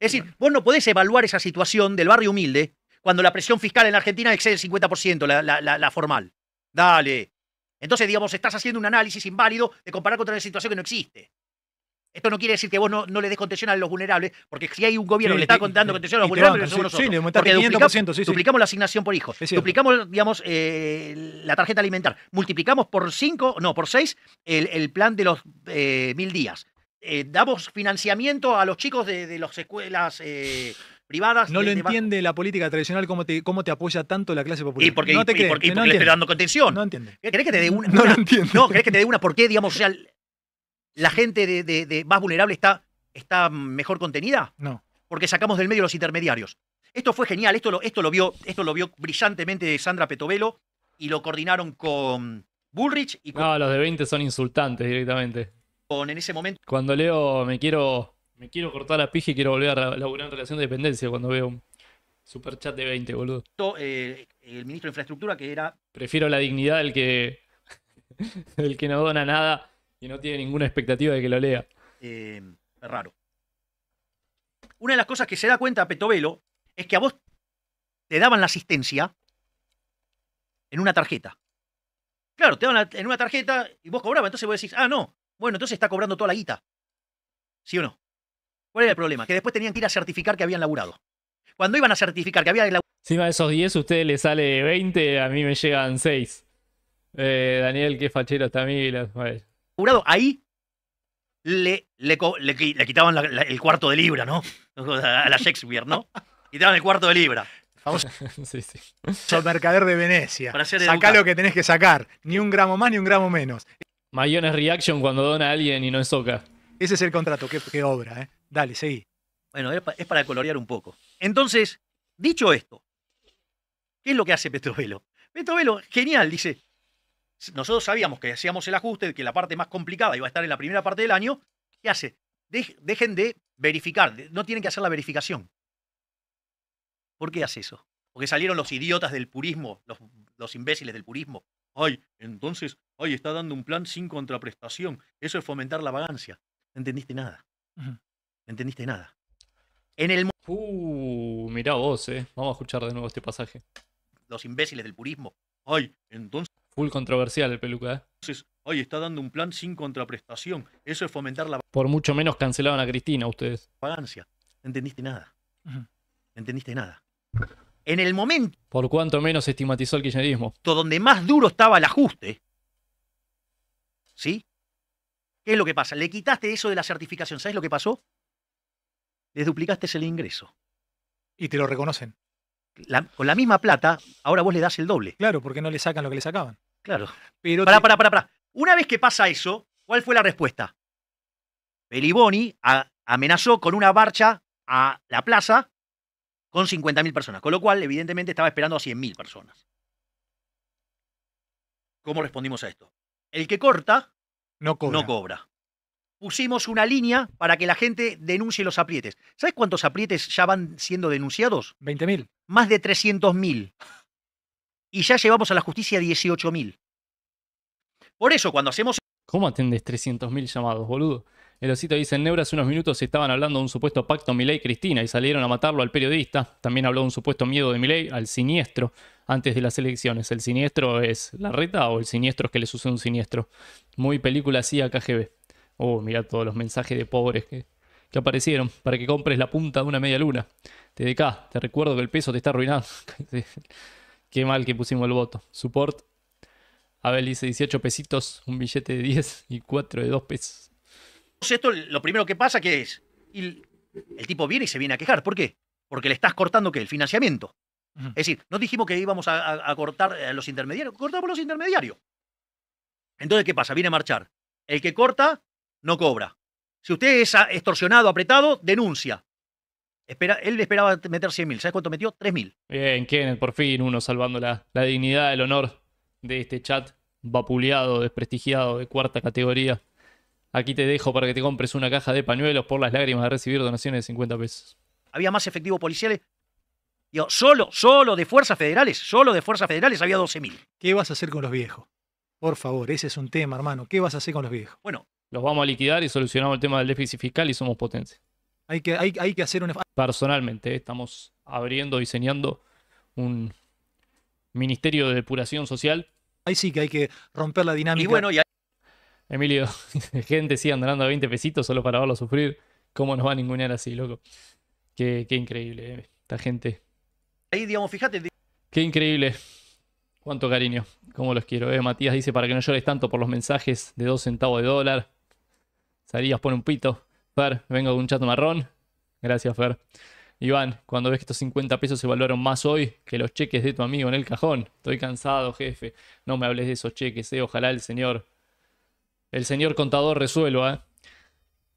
Es decir, vos no podés evaluar esa situación del barrio humilde cuando la presión fiscal en la Argentina excede el 50%, la, la formal. Dale. Entonces, digamos, estás haciendo un análisis inválido de comparar contra una situación que no existe. Esto no quiere decir que vos no, le des contención a los vulnerables, porque si hay un gobierno que le está dando contención a los vulnerables, somos sí, nosotros. Sí, le duplicamos, duplicamos la asignación por hijos, duplicamos, digamos, eh, la tarjeta alimentar, multiplicamos por 5, no, por 6 el, el, plan de los eh, mil días. Eh, damos financiamiento a los chicos de, de las escuelas eh, privadas. No lo entiende la política tradicional cómo te, cómo te apoya tanto la clase popular. Y porque, no te porque, le estoy dando contención. No entiende. ¿Crees que te dé una? No lo entiendo. No, ¿crees que te dé una? ¿Por qué, digamos, o sea, la gente de, más vulnerable está, está mejor contenida? No. Porque sacamos del medio los intermediarios. Esto fue genial, esto lo, esto lo, vio, esto lo vio brillantemente Sandra Petovelo y lo coordinaron con Bullrich No, los de 20 son insultantes directamente. Con en ese momento... Cuando leo me quiero, me quiero cortar la pija y quiero volver a la en relación de dependencia cuando veo un superchat de 20, boludo. Eh, el ministro de Infraestructura que era... Prefiero la dignidad del que, (laughs) el que no dona nada y no tiene ninguna expectativa de que lo lea. Eh, es raro. Una de las cosas que se da cuenta Petovelo es que a vos te daban la asistencia en una tarjeta. Claro, te daban en una tarjeta y vos cobraba, entonces vos decís, ah, no, bueno, entonces está cobrando toda la guita. ¿Sí o no? ¿Cuál era el problema? Que después tenían que ir a certificar que habían laburado. Cuando iban a certificar que habían laburado... Encima de esos 10, a ustedes le sale 20, a mí me llegan 6. Eh, Daniel, qué fachero está jurado ahí le, le, quitaban el cuarto de libra, ¿no? A la Shakespeare, ¿no? Quitaban el cuarto de libra. famoso. (laughs) sí, sí. mercader de Venecia. Sacá lo que tenés que sacar. Ni un gramo más ni un gramo menos. Mayones Reaction cuando dona a alguien y no es soca. Ese es el contrato. Qué, obra, ¿eh? Dale, seguí. Bueno, es para colorear un poco. Entonces, dicho esto, ¿qué es lo que hace Petrovelo? Petrovelo, genial, dice, nosotros sabíamos que hacíamos el ajuste, que la parte más complicada iba a estar en la primera parte del año. ¿Qué hace? dejen de verificar, no tienen que hacer la verificación. ¿Por qué hace eso? Porque salieron los idiotas del purismo, los, imbéciles del purismo. Ay, entonces, ay, está dando un plan sin contraprestación. Eso es fomentar la vagancia. entendiste nada. No entendiste nada. En el. Uh, mirá vos, eh. Vamos a escuchar de nuevo este pasaje. Los imbéciles del purismo. Ay, entonces. Full controversial el peluca. ¿eh? Hoy está dando un plan sin contraprestación. Eso es fomentar la. Por mucho menos cancelaban a Cristina ustedes. Pagancia. No entendiste nada. No entendiste nada. En el momento. Por cuanto menos estigmatizó el kirchnerismo. Donde más duro estaba el ajuste. ¿Sí? ¿Qué es lo que pasa? Le quitaste eso de la certificación. ¿Sabes lo que pasó? Les duplicaste el ingreso. Y te lo reconocen. con la misma plata, ahora vos le das el doble. Claro, porque no le sacan lo que le sacaban. Claro. Pero pará, pará, pará, Una vez que pasa eso, ¿cuál fue la respuesta? Beliboni amenazó con una marcha a la plaza con 50.000 personas, con lo cual evidentemente estaba esperando a 100.000 personas. ¿Cómo respondimos a esto? El que corta no cobra. no cobra. Pusimos una línea para que la gente denuncie los aprietes. ¿Sabes cuántos aprietes ya van siendo denunciados? 20.000. Más de 300.000 y ya llevamos a la justicia 18.000. Por eso, cuando hacemos. ¿Cómo atendés 300.000 llamados, boludo? El osito dice, en Neura hace unos minutos estaban hablando de un supuesto pacto Milei-Cristina y salieron a matarlo al periodista. También habló de un supuesto miedo de Milei al siniestro antes de las elecciones. ¿El siniestro es la reta o el siniestro es que le sucede un siniestro? Muy película así a KGB. Oh, mirá todos los mensajes de pobres que, aparecieron para que compres la punta de una media luna. Te acá, te recuerdo que el peso te está arruinando. (laughs) Qué mal que pusimos el voto. Support. Abel dice 18 pesitos, un billete de 10 y 4 de 2 pesos. Esto lo primero que pasa que es, el tipo viene y se viene a quejar. ¿Por qué? Porque le estás cortando que el financiamiento. Es decir, no dijimos que íbamos a, a cortar a eh, los intermediarios, cortamos los intermediarios. Entonces, ¿qué pasa? Viene a marchar. El que corta, no cobra. Si usted es extorsionado, apretado, denuncia. Espera, él esperaba meter 100.000. ¿Sabes cuánto metió? 3.000. Bien, Kenneth, por fin uno salvando la, dignidad, el honor de este chat vapuleado, desprestigiado, de cuarta categoría. Aquí te dejo para que te compres una caja de pañuelos por las lágrimas de recibir donaciones de 50 pesos. Había más efectivos policiales. Yo solo, solo de fuerzas federales, solo de fuerzas federales había 12.000. ¿Qué vas a hacer con los viejos? Por favor, ese es un tema, hermano. ¿Qué vas a hacer con los viejos? Bueno. Los vamos a liquidar y solucionamos el tema del déficit fiscal y somos potentes hay que, hay, que hacer un... Personalmente, estamos abriendo, diseñando un Ministerio de Depuración Social. Ahí sí que hay que romper la dinámica. bueno, y Emilio, (laughs) gente andando a 20 pesitos solo para verlo sufrir. ¿Cómo nos va a ningunear así, loco? Qué, qué increíble, eh, esta gente. Ahí, digamos, fíjate. Qué increíble. Cuánto cariño. Cómo los quiero. Eh, Matías dice, para que no llores tanto por los mensajes de 2 centavos de dólar. Salías por un pito. Fer, vengo de un chato marrón. Gracias, Fer. Iván, cuando ves que estos 50 pesos se valoraron más hoy que los cheques de tu amigo en el cajón. Estoy cansado, jefe. No me hables de esos cheques, eh. Ojalá el señor. El señor contador resuelva, eh.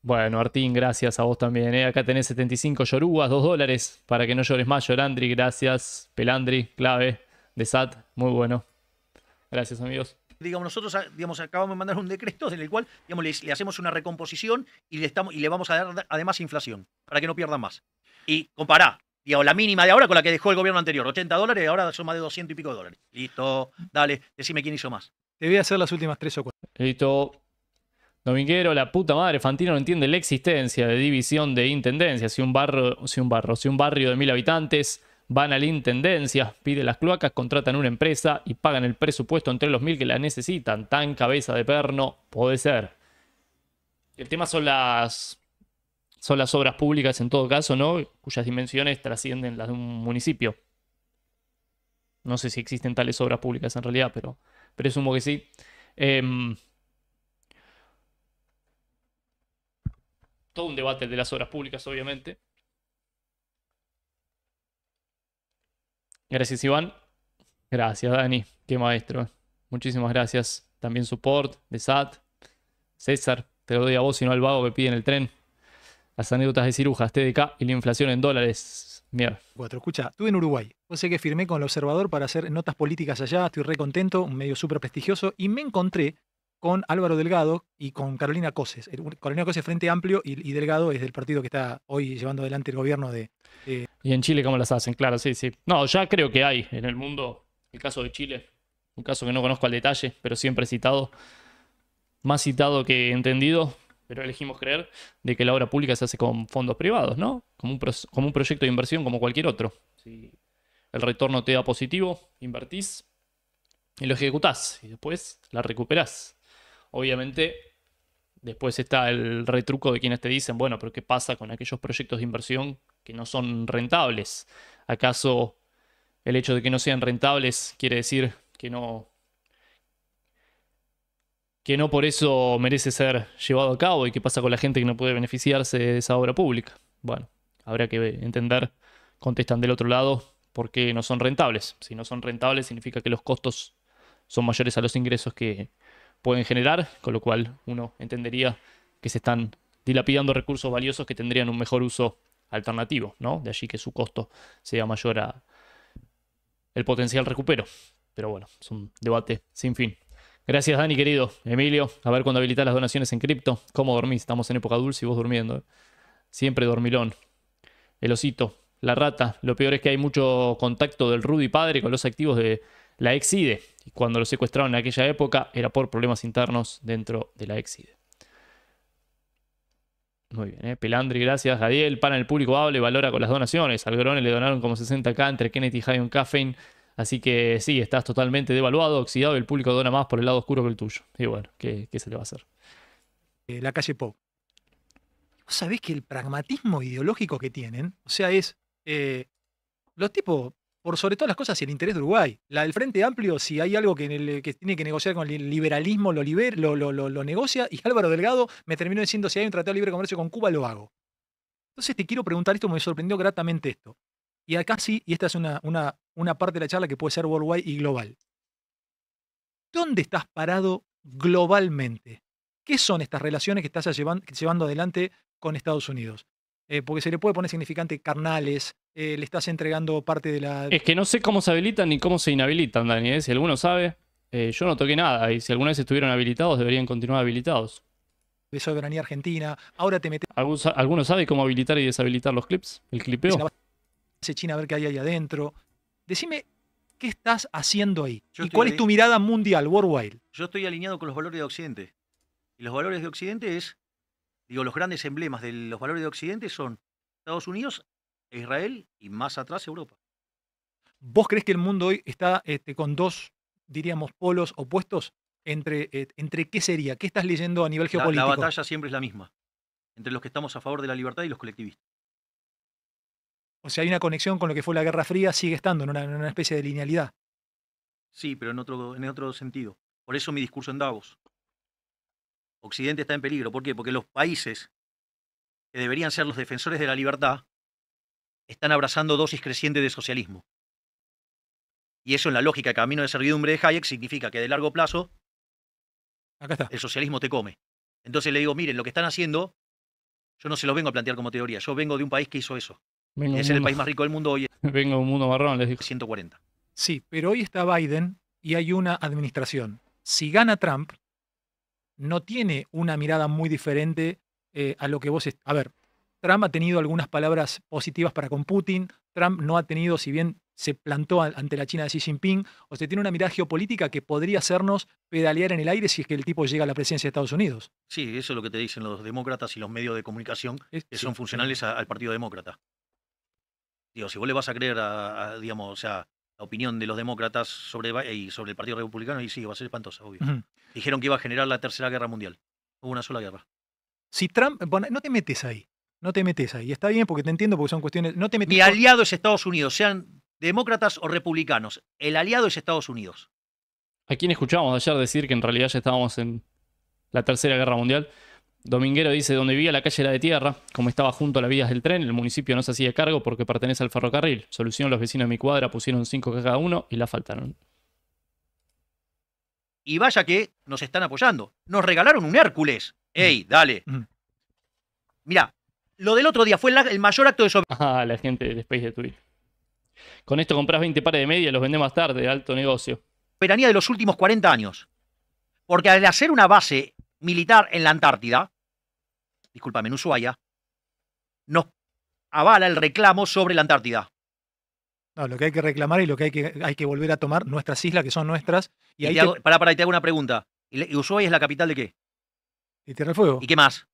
Bueno, Martín, gracias a vos también. Eh. Acá tenés 75 yorugas, 2 dólares, para que no llores más, Llorandri, Gracias, Pelandri, clave, de SAT, muy bueno. Gracias, amigos digamos, nosotros ah, digamos, acabamos de mandar un decreto en el cual digamos, le, hacemos una recomposición y le, estamos, y le vamos a dar además inflación, para que no pierdan más. Y compará, digamos, la mínima de ahora con la que dejó el gobierno anterior, 80 dólares, y ahora son más de 200 y pico dólares. Listo, dale, decime quién hizo más. Te hacer las últimas tres o cuatro. Listo. Dominguero, la puta madre, Fantino no entiende la existencia de división de intendencia. Si un barrio, si un barrio, si un barrio de mil habitantes van a la intendencia, pide las cloacas, contratan una empresa y pagan el presupuesto entre los mil que la necesitan. Tan cabeza de perno puede ser. El tema son las, son las obras públicas en todo caso, ¿no? Cuyas dimensiones trascienden las de un municipio. No sé si existen tales obras públicas en realidad, pero presumo que sí. Em, todo un debate de las obras públicas, obviamente. Gracias, Iván. Gracias, Dani. Qué maestro. Muchísimas gracias. También support de SAT. César, te lo doy a vos y no al vago que pide en el tren. Las anécdotas de cirujas, TDK y la inflación en dólares. Mierda. Cuatro, escucha, estuve en Uruguay. Yo sé que firmé con el observador para hacer notas políticas allá, estoy re contento, un medio súper prestigioso, y me encontré con Álvaro Delgado y con Carolina Coses. Carolina Coses Frente Amplio y, Delgado es del partido que está hoy llevando adelante el gobierno de... Y en Chile, ¿cómo las hacen? Claro, sí, sí. No, ya creo que hay en el mundo el caso de Chile, un caso que no conozco al detalle, pero siempre citado, más citado que entendido, pero elegimos creer, de que la obra pública se hace con fondos privados, ¿no? Como un, como un proyecto de inversión como cualquier otro. Si el retorno te da positivo, invertís y lo ejecutás y después la recuperás. Obviamente, después está el retruco de quienes te dicen, bueno, pero ¿qué pasa con aquellos proyectos de inversión que no son rentables? ¿Acaso el hecho de que no sean rentables quiere decir que no que no por eso merece ser llevado a cabo y qué pasa con la gente que no puede beneficiarse de esa obra pública. Bueno, habrá que entender, contestan del otro lado, por qué no son rentables. Si no son rentables significa que los costos son mayores a los ingresos que, pueden generar, con lo cual uno entendería que se están dilapidando recursos valiosos que tendrían un mejor uso alternativo, ¿no? De allí que su costo sea mayor a el potencial recupero. Pero bueno, es un debate sin fin. Gracias, Dani, querido. Emilio, a ver cuando habilitas las donaciones en cripto. ¿Cómo dormís? Estamos en época dulce y vos durmiendo. ¿eh? Siempre dormilón. El osito, la rata. Lo peor es que hay mucho contacto del Rudy padre con los activos de la exide y cuando lo secuestraron en aquella época era por problemas internos dentro de la Exide. Muy bien, ¿eh? Pelandri, gracias. Gadiel, para el público hable, ah, valora con las donaciones. Al Grone le donaron como 60k entre Kennedy y un Caffeine. Así que sí, estás totalmente devaluado, oxidado el público dona más por el lado oscuro que el tuyo. Y bueno, ¿qué, se le va a hacer? Eh, la calle Pop. ¿Vos sabés que el pragmatismo ideológico que tienen? O sea, es. Eh, los tipos por sobre todo las cosas y el interés de Uruguay. La del Frente Amplio, si hay algo que, tiene que negociar con el liberalismo, lo, liber, lo, negocia. Y Álvaro Delgado me terminó diciendo, si hay un tratado de libre comercio con Cuba, lo hago. Entonces te quiero preguntar esto, me sorprendió gratamente esto. Y acá sí, y esta es una, una parte de la charla que puede ser worldwide y global. ¿Dónde estás parado globalmente? ¿Qué son estas relaciones que estás llevando adelante con Estados Unidos? Eh, porque se le puede poner significante carnales, eh, le estás entregando parte de la... Es que no sé cómo se habilitan ni cómo se inhabilitan, Daniel. Eh, si alguno sabe, yo no toqué nada. Y si alguna vez estuvieron habilitados, deberían continuar habilitados. De soberanía argentina. Ahora te metes... ¿Alguno sabe cómo habilitar y deshabilitar los clips? ¿El clipeo? Se China a ver qué hay ahí adentro. Decime, ¿qué estás haciendo ahí? ¿Y cuál es tu mirada mundial, worldwide? Yo estoy alineado con los valores de Occidente. Y los valores de Occidente es Digo, los grandes emblemas de los valores de Occidente son Estados Unidos, e Israel y más atrás Europa. ¿Vos crees que el mundo hoy está este, con dos, diríamos, polos opuestos? ¿Entre, eh, ¿Entre qué sería? ¿Qué estás leyendo a nivel geopolítico? La, batalla siempre es la misma, entre los que estamos a favor de la libertad y los colectivistas. O sea, hay una conexión con lo que fue la Guerra Fría, sigue estando en una, en una especie de linealidad. Sí, pero en otro, en otro sentido. Por eso mi discurso en Davos. Occidente está en peligro. ¿Por qué? Porque los países que deberían ser los defensores de la libertad están abrazando dosis crecientes de socialismo. Y eso en la lógica camino de servidumbre de Hayek significa que de largo plazo el socialismo te come. Entonces le digo, miren, lo que están haciendo, yo no se lo vengo a plantear como teoría, yo vengo de un país que hizo eso. es el país más rico del mundo hoy. (laughs) Vengo de un mundo marrón, les digo. 140. Sí, pero hoy está Biden y hay una administración. Si gana Trump, no tiene una mirada muy diferente eh, a lo que vos... A ver, Trump ha tenido algunas palabras positivas para con Putin, Trump no ha tenido, si bien se plantó ante la China de Xi Jinping, o sea, tiene una mirada geopolítica que podría hacernos pedalear en el aire si es que el tipo llega a la presidencia de Estados Unidos. Sí, eso es lo que te dicen los demócratas y los medios de comunicación que son funcionales al Partido Demócrata. Digo, si vos le vas a creer a, a digamos, o sea, la opinión de los demócratas sobre, y sobre el Partido Republicano, y sí, va a ser espantosa, obvio. Dijeron que iba a generar la Tercera Guerra Mundial. Hubo una sola guerra. Si Trump. Bueno, no te metes ahí. No te metes ahí. Está bien porque te entiendo porque son cuestiones. No te metes Mi aliado es Estados Unidos, sean demócratas o republicanos. El aliado es Estados Unidos. ¿A quién escuchamos ayer decir que en realidad ya estábamos en la Tercera Guerra Mundial? Dominguero dice, donde vivía la calle era de tierra, como estaba junto a las vías del tren, el municipio no se hacía cargo porque pertenece al ferrocarril. Solución, los vecinos de mi cuadra pusieron cinco cada uno y la faltaron. Y vaya que nos están apoyando. Nos regalaron un Hércules. ¡Ey, mm. dale! Mm. Mira, lo del otro día fue el mayor acto de sobre... Ah, la gente de Space de Twitter. Con esto compras 20 pares de media y los vendés más tarde, alto negocio. Peranía de los últimos 40 años. Porque al hacer una base militar en la Antártida, discúlpame, en Ushuaia, nos avala el reclamo sobre la Antártida. lo que hay que reclamar y lo que hay que, hay que volver a tomar, nuestras islas que son nuestras. Y, para ahí te hago, una pregunta. ¿Y ¿Ushuaia es la capital de qué? Y Tierra del Fuego. ¿Y qué más?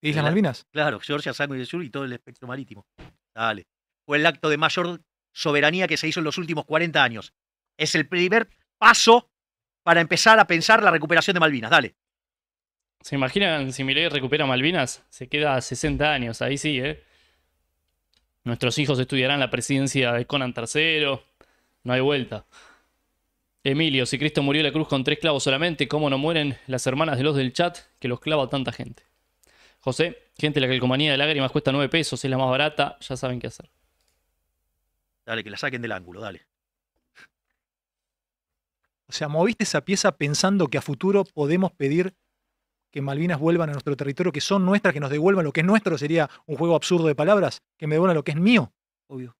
Islas Malvinas. Claro, Georgia, y el Sur y todo el espectro marítimo. Dale. Fue el acto de mayor soberanía que se hizo en los últimos 40 años. Es el primer paso para empezar a pensar la recuperación de Malvinas. Dale. ¿Se imaginan si Miley recupera Malvinas? Se queda a 60 años, ahí sí, ¿eh? Nuestros hijos estudiarán la presidencia de Conan III. No hay vuelta. Emilio, si Cristo murió en la cruz con tres clavos solamente, ¿cómo no mueren las hermanas de los del chat que los clava tanta gente? José, gente, la calcomanía de lágrimas cuesta 9 pesos, es la más barata, ya saben qué hacer. Dale, que la saquen del ángulo, dale. O sea, moviste esa pieza pensando que a futuro podemos pedir que Malvinas vuelvan a nuestro territorio, que son nuestras, que nos devuelvan lo que es nuestro, sería un juego absurdo de palabras, que me devuelvan lo que es mío. Obvio.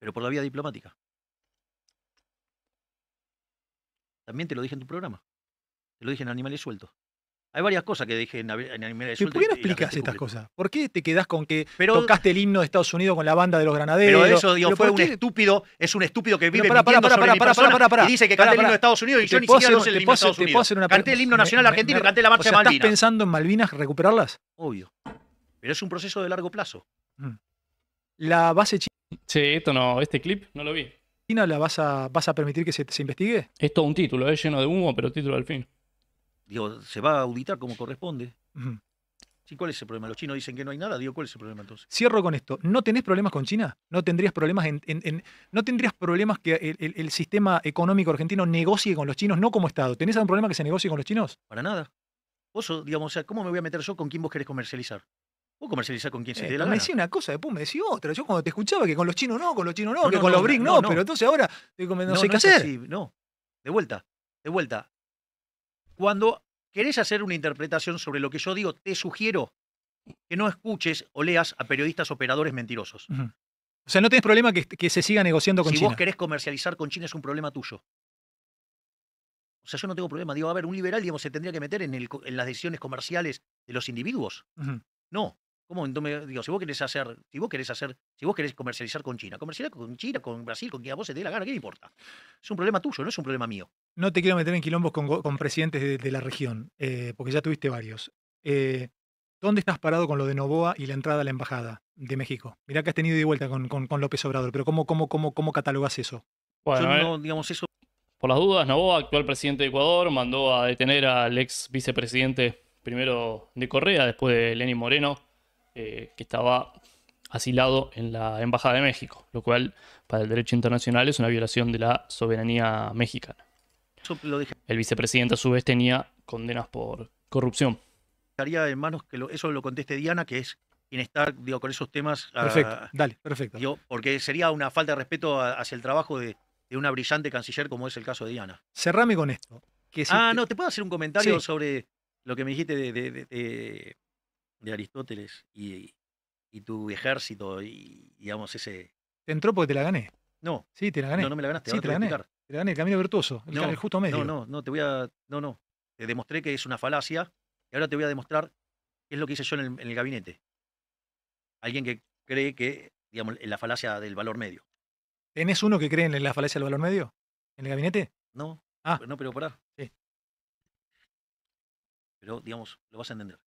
Pero por la vía diplomática. También te lo dije en tu programa. Te lo dije en Animales Sueltos. Hay varias cosas que dije en, en de ¿Por qué no explicas estas cosas? ¿Por qué te quedas con que tocaste el himno de Estados Unidos con la banda de los granaderos? Pero eso, fue un estúpido, es un estúpido que vive para, para, para, y dice que canté el himno de Estados Unidos y yo ni siquiera no sé el himno Canté el himno nacional argentino y canté la marcha de Malvinas. ¿Estás pensando en Malvinas recuperarlas? Obvio. Pero es un proceso de largo plazo. Mm. La base china... Sí, esto no, este clip no lo vi. ¿China la vas a, permitir que se, se investigue? Esto es un título, es ¿eh? lleno de humo, pero título al fin. Digo, se va a auditar como corresponde. ¿Cuál es el problema? Los chinos dicen que no hay nada. Digo, ¿cuál es el problema entonces? Cierro con esto. ¿No tenés problemas con China? ¿No tendrías problemas en, no tendrías problemas que el, sistema económico argentino negocie con los chinos, no como Estado? ¿Tenés algún problema que se negocie con los chinos? Para nada. Vos, digamos, o sea, ¿cómo me voy a meter yo con quién vos querés comercializar? Vos comercializar con quién se te eh, dé la Me decía una cosa, después me decía otra. Yo cuando te escuchaba que con los chinos no, con los chinos no, que con los BRIC no, pero entonces ahora no, sé qué hacer. no, de vuelta, de vuelta. Cuando querés hacer una interpretación sobre lo que yo digo, te sugiero que no escuches o leas a periodistas operadores mentirosos. O sea, no tienes problema que, se siga negociando con China. Si vos querés comercializar con China es un problema tuyo. O sea, yo no tengo problema. Digo, a ver, un liberal, digamos, se tendría que meter en, en las decisiones comerciales de los individuos. No digo, si vos querés hacer, si vos querés hacer, si vos querés comercializar con China, comercializar con China, con Brasil, con quien a vos se te dé la gana, ¿qué importa? Es un problema tuyo, no es un problema mío. No te quiero meter en quilombos con, presidentes de, la región, eh, porque ya tuviste varios. Eh, ¿Dónde estás parado con lo de Novoa y la entrada a la embajada de México? Mirá que has tenido de vuelta con, López Obrador, pero ¿cómo, cómo, cómo, catalogas eso? Bueno, eh, digamos, eso. Por las dudas, Novoa, actual presidente de Ecuador, mandó a detener al ex vicepresidente primero de Correa, después de Lenín Moreno eh, que estaba asilado en la Embajada de México, lo cual para el derecho internacional es una violación de la soberanía mexicana. El vicepresidente a su vez tenía condenas por corrupción. Estaría en manos que eso lo conteste Diana, que es quien está con esos temas. Ah, perfecto, dale, perfecto. porque sería una falta de respeto hacia el trabajo de, una brillante canciller como es el caso de Diana. Cerrame con esto. ah, no, te puedo hacer un comentario sobre lo que me dijiste de de Aristóteles y, tu ejército y, digamos, ese... Te entró porque te la gané. No. Sí, te la gané. No, no me la ganaste. Sí, te, la gané. Te la gané, el camino virtuoso, el, justo medio. No, no, no, te voy a... No, no. Te demostré que es una falacia y ahora te voy a demostrar qué es lo que hice yo en el, gabinete. Alguien que cree que, digamos, en la falacia del valor medio. ¿Tenés uno que cree en la falacia del valor medio? ¿En el gabinete? No. Ah. No, pero pará. Sí. Pero, digamos, lo vas a entender.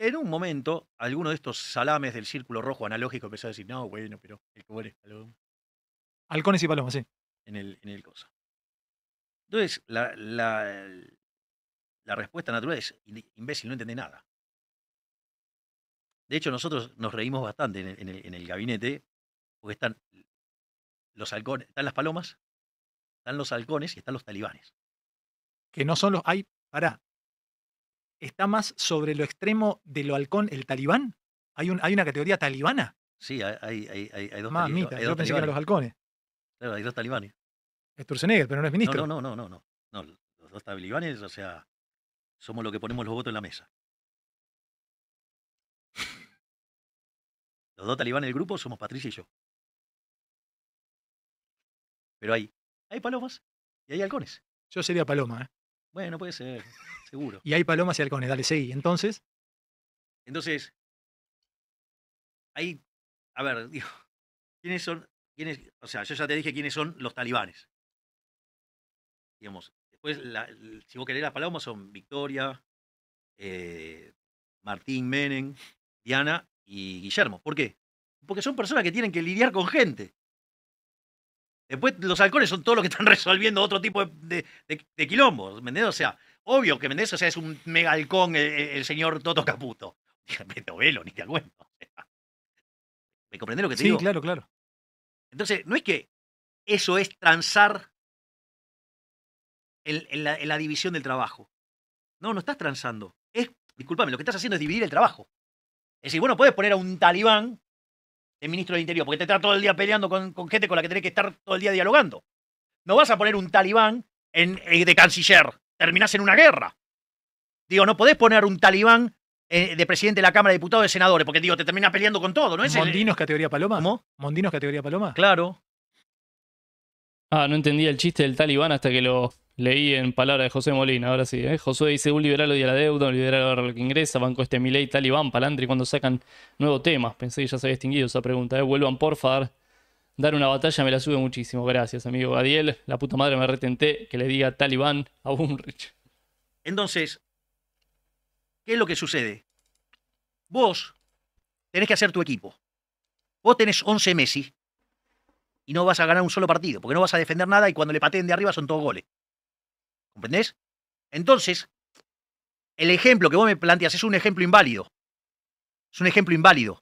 En un momento, alguno de estos salames del círculo rojo analógico empezó a decir, no, bueno, pero el cobol es paloma. Halcones y palomas, sí. En el, en el cosa. Entonces, la, la, la respuesta natural es, imbécil, no entiende nada. De hecho, nosotros nos reímos bastante en el, en el, en el gabinete, porque están los halcones, están las palomas, están los halcones y están los talibanes. Que no son los. Hay, pará, está más sobre lo extremo de lo halcón, el talibán. Hay, un, hay una categoría talibana. Sí, hay, hay, hay, hay dos, Mamita, dos pensé los halcones. Claro, hay dos talibanes. Es Turzenegger, pero no es ministro. No, no, no, no, no, Los dos talibanes, o sea, somos los que ponemos los votos en la mesa. Los dos talibanes del grupo somos Patricia y yo. Pero hay, hay palomas y hay halcones. Yo sería paloma, ¿eh? Bueno, puede ser, seguro. y hay palomas y halcones, dale, seguí. Entonces. Entonces, hay a ver, digo, ¿quiénes son? Quiénes, o sea, yo ya te dije quiénes son los talibanes. Digamos, después, si vos querés las palomas, son Victoria, eh, Martín Menem, Diana y Guillermo. ¿Por qué? Porque son personas que tienen que lidiar con gente. Después los halcones son todos los que están (laughs) resolviendo otro tipo de, quilombos, ¿me O sea, obvio que Mendes, o sea, es un mega halcón el, señor Toto Caputo. Pero (laughs) velo, ni te acuerdo. ¿Me comprendes lo que te digo? Sí, claro, claro. Entonces, no es que eso es transar en, la, división del trabajo. No, no estás transando. Es, discúlpame, lo que estás haciendo es dividir el trabajo. Es decir, bueno, puedes poner a un talibán el ministro del Interior, porque te está todo el día peleando con, gente con la que tenés que estar todo el día dialogando. No vas a poner un talibán en, eh, de canciller, terminás en una guerra. Digo, no podés poner un talibán eh, de presidente de la Cámara de Diputados y de Senadores, porque digo, te terminas peleando con todo, ¿no es ¿Mondino es categoría paloma? ¿Cómo? ¿Mondino categoría paloma? Claro. Ah, no entendía el chiste del talibán hasta que lo Leí en palabras de José Molina, ahora sí. ¿eh? dice, un liberal odia la deuda, un liberal lo que ingresa, banco este Milei, Talibán, Palantri, cuando sacan nuevo tema, Pensé que ya se había extinguido esa pregunta. ¿eh? Vuelvan, por favor. Dar una batalla me la sube muchísimo. Gracias, amigo Gadiel. La puta madre me retenté que le diga Talibán a Umrich. Entonces, ¿qué es lo que sucede? Vos tenés que hacer tu equipo. Vos tenés 11 Messi y no vas a ganar un solo partido, porque no vas a defender nada y cuando le pateen de arriba son todos goles. ¿Entendés? Entonces, el ejemplo que vos me planteas es un ejemplo inválido. Es un ejemplo inválido.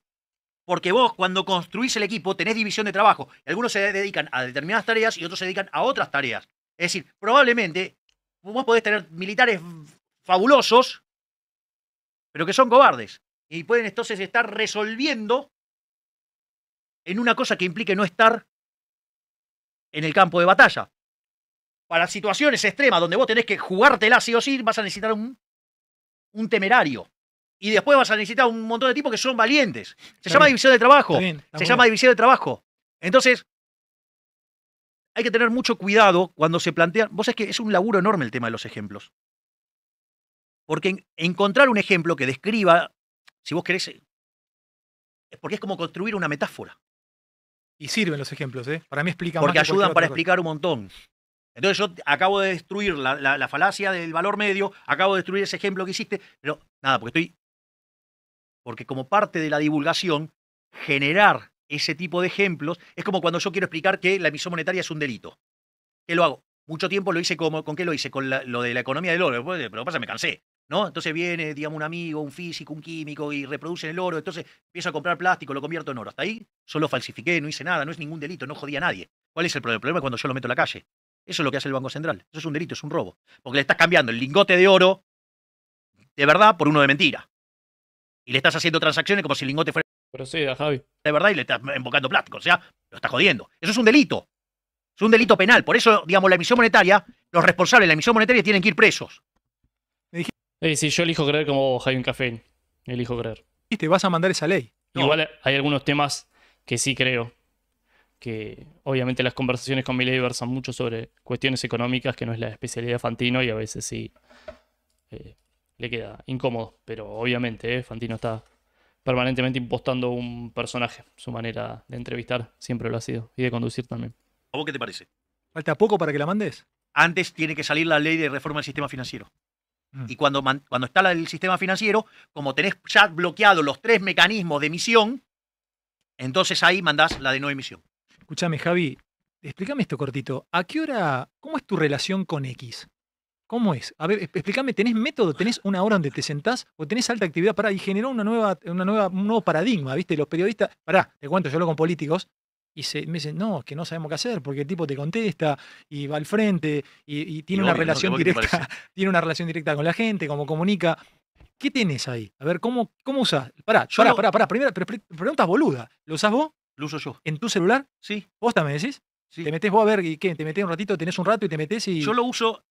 Porque vos cuando construís el equipo tenés división de trabajo. algunos se dedican a determinadas tareas y otros se dedican a otras tareas. Es decir, probablemente vos podés tener militares fabulosos, pero que son cobardes. Y pueden entonces estar resolviendo en una cosa que implique no estar en el campo de batalla para situaciones extremas donde vos tenés que jugártela sí o sí, vas a necesitar un, temerario. Y después vas a necesitar un montón de tipos que son valientes. Se llama división de trabajo. se llama división de trabajo. Entonces, hay que tener mucho cuidado cuando se plantean. Vos es que es un laburo enorme el tema de los ejemplos. Porque encontrar un ejemplo que describa, si vos querés, es porque es como construir una metáfora. Y sirven los ejemplos, ¿eh? Para mí explican Porque ayudan para explicar un montón. Entonces yo acabo de destruir la, falacia del valor medio, acabo de destruir ese ejemplo que hiciste, pero nada, porque estoy... Porque como parte de la divulgación, generar ese tipo de ejemplos es como cuando yo quiero explicar que la emisión monetaria es un delito. ¿Qué lo hago? Mucho tiempo lo hice como, ¿con qué lo hice? Con lo de la economía del oro, pero pasa me cansé. ¿No? Entonces viene, digamos, un amigo, un físico, un químico y reproducen el oro. Entonces empiezo a comprar plástico, lo convierto en oro. Hasta ahí solo falsifiqué, no hice nada, no es ningún delito, no jodía a nadie. ¿Cuál es el problema? El problema es cuando yo lo meto a la calle. Eso es lo que hace el Banco Central. Eso es un delito, es un robo. Porque le estás cambiando el lingote de oro de verdad por uno de mentira. Y le estás haciendo transacciones como si el lingote fuera Pero Javi. de verdad y le estás embocando plástico. O sea, lo estás jodiendo. Eso es un delito. Es un delito penal. Por eso, digamos, la emisión monetaria, los responsables de la emisión monetaria tienen que ir presos. sí, yo elijo creer como Jaime Café. Elijo creer. Y te vas a mandar esa ley. Igual hay algunos temas que sí creo que obviamente las conversaciones con Milei versan mucho sobre cuestiones económicas, que no es la especialidad de Fantino y a veces sí eh, le queda incómodo, pero obviamente eh, Fantino está permanentemente impostando un personaje, su manera de entrevistar siempre lo ha sido y de conducir también. ¿A vos qué te parece? ¿Falta poco para que la mandes? Antes tiene que salir la ley de reforma del sistema financiero. Mm. Y cuando, cuando está la del sistema financiero, como tenés ya bloqueados los tres mecanismos de emisión, entonces ahí mandás la de no emisión. Escúchame, Javi, explícame esto cortito. ¿A qué hora, cómo es tu relación con X? ¿Cómo es? A ver, explícame, ¿tenés método? ¿Tenés una hora donde te sentás o tenés alta actividad? Pará, y generó una nueva, una nueva, un nuevo paradigma, ¿viste? Los periodistas, pará, te cuento, yo hablo con políticos y me dicen, no, es que no sabemos qué hacer porque el tipo te contesta y va al frente y, tiene una relación directa, (laughs) tiene una relación directa con la gente, como comunica. ¿Qué tenés ahí? A ver, ¿cómo, cómo usás? Pará, yo pará, pará, pará, pero preguntas boluda. ¿Lo usás vos? Lo uso yo. ¿En tu celular? Sí. ¿Vos también decís? Sí. ¿Te metés vos a ver y qué? ¿Te metés un ratito? ¿Tenés un rato y te metés y.? Yo lo uso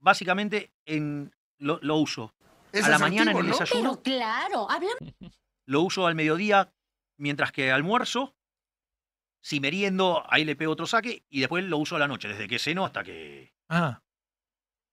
básicamente en. Lo, uso. a la mañana en el desayuno. Pero claro, Hablame. Lo uso al mediodía mientras que almuerzo. Si meriendo, ahí le pego otro saque y después lo uso a la noche, desde que ceno hasta que. Ah.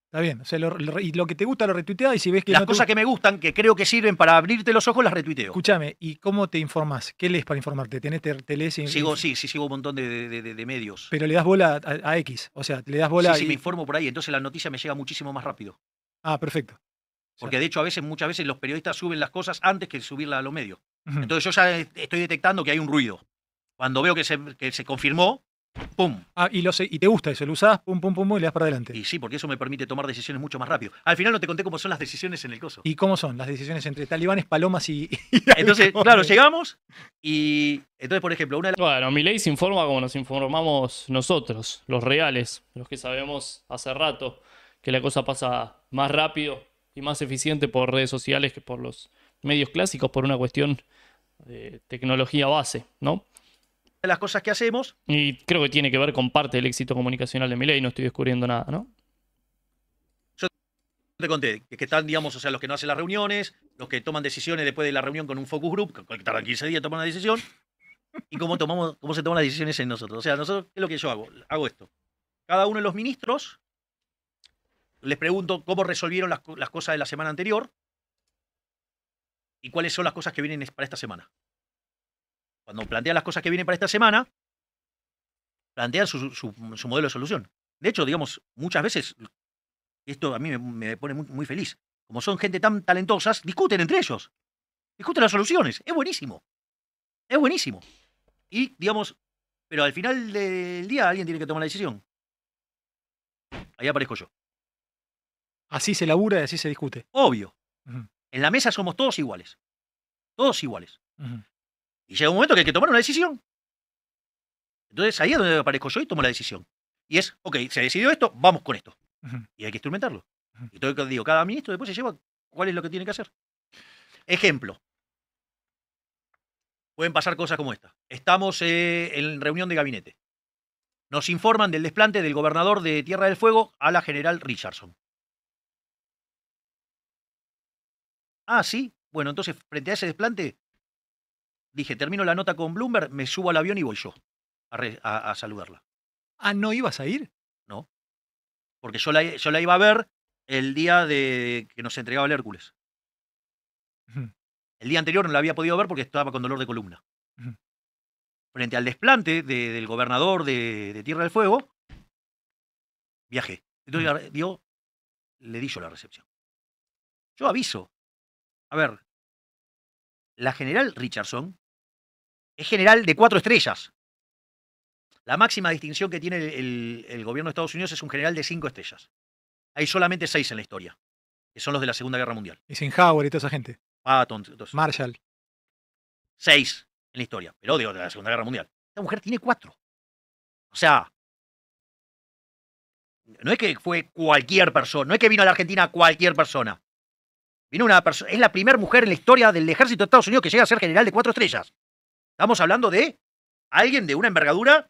Está bien, o sea, y lo que te gusta lo retuiteas y si ves que... Las cosas que me gustan, que creo que sirven para abrirte los ojos, las retuiteo. Escúchame, ¿y cómo te informás? ¿Qué lees para informarte? ¿Tenés, te, Sigo, sí, sí, sigo un montón de, medios. Pero le das bola a, X, o sea, le das bola... Sí, sí, me informo por ahí, entonces la noticia me llega muchísimo más rápido. Ah, perfecto. Porque de hecho a veces, muchas veces los periodistas suben las cosas antes que subirla a los medios. Entonces yo ya estoy detectando que hay un ruido. Cuando veo que se, que se confirmó, Pum. Ah, y, lo sé, y te gusta eso, lo usás, pum, pum, pum, y le das para adelante. Y sí, porque eso me permite tomar decisiones mucho más rápido. Al final no te conté cómo son las decisiones en el coso. ¿Y cómo son las decisiones entre talibanes, palomas y... (laughs) entonces, claro, llegamos y... Entonces, por ejemplo, una de las... Bueno, mi ley se informa como nos informamos nosotros, los reales, los que sabemos hace rato que la cosa pasa más rápido y más eficiente por redes sociales que por los medios clásicos, por una cuestión de tecnología base, ¿no? de las cosas que hacemos. Y creo que tiene que ver con parte del éxito comunicacional de ley. no estoy descubriendo nada, ¿no? Yo te conté que están, digamos, o sea, los que no hacen las reuniones, los que toman decisiones después de la reunión con un focus group, que tardan 15 días toman una decisión, y cómo, tomamos, cómo se toman las decisiones en nosotros. O sea, nosotros, ¿qué es lo que yo hago? Hago esto. Cada uno de los ministros les pregunto cómo resolvieron las cosas de la semana anterior y cuáles son las cosas que vienen para esta semana cuando plantean las cosas que vienen para esta semana, plantean su, modelo de solución. De hecho, digamos, muchas veces, esto a mí me, pone muy, feliz, como son gente tan talentosas, discuten entre ellos, discuten las soluciones, es buenísimo, es buenísimo. Y, digamos, pero al final del día alguien tiene que tomar la decisión. Ahí aparezco yo. Así se labura y así se discute. Obvio. En la mesa somos todos iguales. Todos iguales. Y llega un momento que hay que tomar una decisión. Entonces ahí es donde aparezco yo y tomo la decisión. Y es, ok, se decidió esto, vamos con esto. Y hay que instrumentarlo. Y todo lo que digo, cada ministro después se lleva cuál es lo que tiene que hacer. Ejemplo. Pueden pasar cosas como esta. Estamos eh, en reunión de gabinete. Nos informan del desplante del gobernador de Tierra del Fuego a la general Richardson. Ah, sí. Bueno, entonces, frente a ese desplante, dije, termino la nota con Bloomberg, me subo al avión y voy yo a, saludarla. Ah, ¿no ibas a ir? No. Porque yo la, iba a ver el día de que nos entregaba el Hércules. El día anterior no la había podido ver porque estaba con dolor de columna. Frente al desplante del gobernador de, Tierra del Fuego, viajé. Entonces le di yo la recepción. Yo aviso. A ver, la general Richardson es general de cuatro estrellas. La máxima distinción que tiene el, gobierno de Estados Unidos es un general de cinco estrellas. Hay solamente seis en la historia, que son los de la Segunda Guerra Mundial. Eisenhower y toda esa gente. Patton, ah, Marshall. Seis en la historia, pero de, de la Segunda Guerra Mundial. Esta mujer tiene cuatro. O sea, no es que fue cualquier persona, no es que vino a la Argentina cualquier persona. Vino una persona, es la primera mujer en la historia del ejército de Estados Unidos que llega a ser general de cuatro estrellas. Estamos hablando de alguien de una envergadura.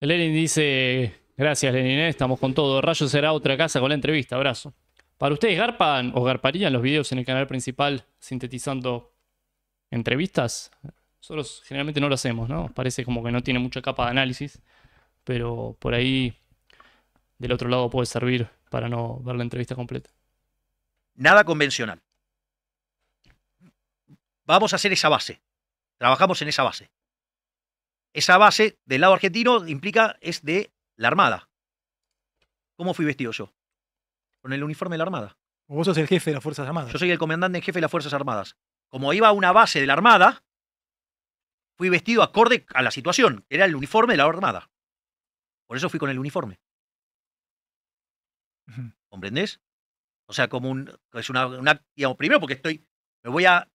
Lenin dice, gracias Lenin, ¿eh? estamos con todo. Rayo será otra casa con la entrevista, abrazo. Para ustedes, ¿garpan o garparían los videos en el canal principal sintetizando entrevistas? Nosotros generalmente no lo hacemos, ¿no? Parece como que no tiene mucha capa de análisis, pero por ahí del otro lado puede servir para no ver la entrevista completa. Nada convencional. Vamos a hacer esa base. Trabajamos en esa base. Esa base del lado argentino implica es de la Armada. ¿Cómo fui vestido yo? Con el uniforme de la Armada. Vos sos el jefe de las Fuerzas Armadas. Yo soy el comandante en jefe de las Fuerzas Armadas. Como iba a una base de la Armada, fui vestido acorde a la situación. Era el uniforme de la Armada. Por eso fui con el uniforme. ¿Comprendés? O sea, como un. Es una, una primero porque estoy. Me voy a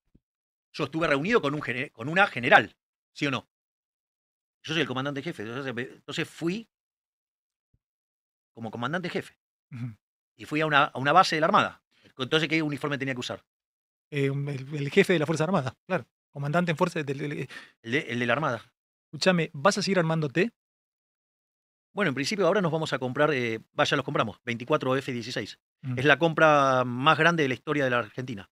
yo estuve reunido con, un con una general, ¿sí o no? Yo soy el comandante jefe, entonces eh, fui como comandante jefe. Y fui a una, a una, base de la Armada. Entonces, ¿qué uniforme tenía que usar? Eh, el, jefe de la Fuerza Armada, claro. Comandante en fuerza del... Eh, el, de, la Armada. Escúchame, ¿vas a seguir armándote? Bueno, en principio ahora nos vamos a comprar, vaya, los compramos, 24F-16. Mm. Es la compra más grande de la historia de la Argentina.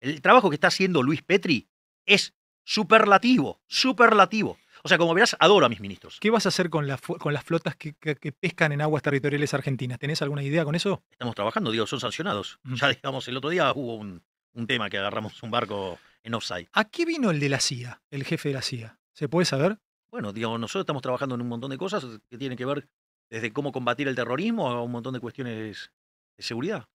El trabajo que está haciendo Luis Petri es superlativo, superlativo. O sea, como verás, adoro a mis ministros. ¿Qué vas a hacer con, con las flotas que, pescan en aguas territoriales argentinas? ¿Tenés alguna idea con eso? Estamos trabajando, digo, son sancionados. Ya, digamos, el otro día hubo un, tema que agarramos un barco en offside. ¿A qué vino el de la CIA, el jefe de la CIA? ¿Se puede saber? Bueno, digo, nosotros estamos trabajando en un montón de cosas que tienen que ver desde cómo combatir el terrorismo a un montón de cuestiones de seguridad.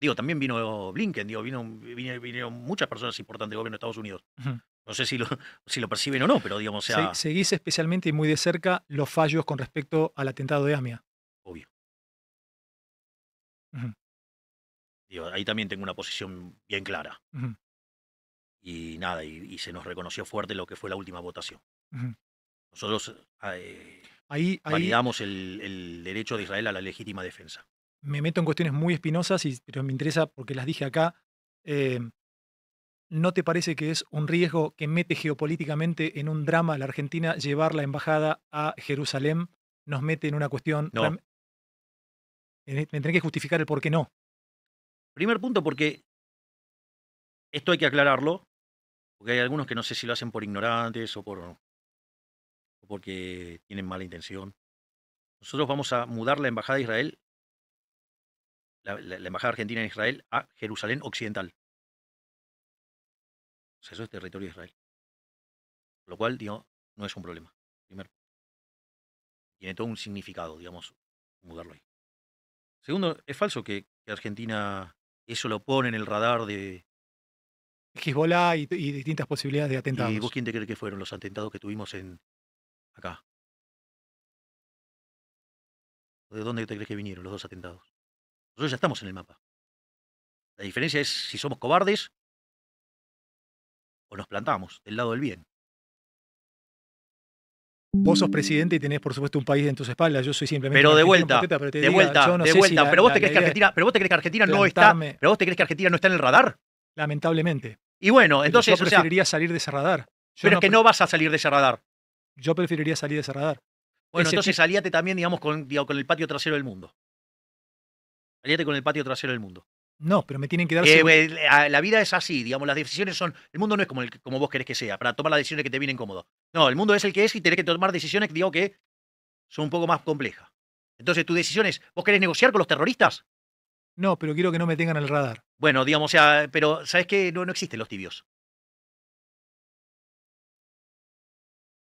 Digo, también vino Blinken, digo, vino, vinieron muchas personas importantes del gobierno de Estados Unidos. No sé (laughs) si lo, perciben o no, pero digamos, o sea... seguís especialmente y muy de cerca los fallos con respecto al atentado de AMIA. Obvio. digo, ahí también tengo una posición bien clara. Y nada, y, se nos reconoció fuerte lo que fue la última votación. Nosotros eh, validamos el derecho de Israel a la legítima defensa me meto en cuestiones muy espinosas, y, pero me interesa porque las dije acá. Eh, ¿No te parece que es un riesgo que mete geopolíticamente en un drama a la Argentina llevar la embajada a Jerusalén? Nos mete en una cuestión. No. Me tendré que justificar el por qué no. Primer punto, porque esto hay que aclararlo, porque hay algunos que no sé si lo hacen por ignorantes o por o porque tienen mala intención. Nosotros vamos a mudar la embajada de Israel la, embajada argentina en Israel a Jerusalén Occidental. O sea, eso es territorio de Israel. Lo cual, digo, no es un problema. Primero. Tiene todo un significado, digamos, mudarlo ahí. Segundo, es falso que, Argentina eso lo pone en el radar de, Hezbollah y, distintas posibilidades de atentados. ¿Y vos quién te crees que fueron los atentados que tuvimos en acá? ¿De dónde te crees que vinieron los dos atentados? Nosotros ya estamos en el mapa. La diferencia es si somos cobardes o nos plantamos del lado del bien. Vos sos presidente y tenés, por supuesto, un país en tus espaldas. Yo soy simplemente. Pero de vuelta, de vuelta, de vuelta. pero, vos te crees que Argentina, no está. Pero vos te crees que Argentina no está en el radar. Lamentablemente. Y bueno, yo preferiría salir de ese radar. pero es que no vas a salir de ese radar. Yo preferiría salir de ese radar. Bueno, entonces salíate también, digamos, con el patio trasero del mundo con el patio trasero del mundo. No, pero me tienen que dar. Eh, la vida es así, digamos, las decisiones son. El mundo no es como, el, como vos querés que sea, para tomar las decisiones que te vienen cómodo. No, el mundo es el que es y tenés que tomar decisiones, digo, que son un poco más complejas. Entonces, tus decisiones, ¿vos querés negociar con los terroristas? No, pero quiero que no me tengan el radar. Bueno, digamos, o sea, pero ¿sabes qué? No, no existen los tibios.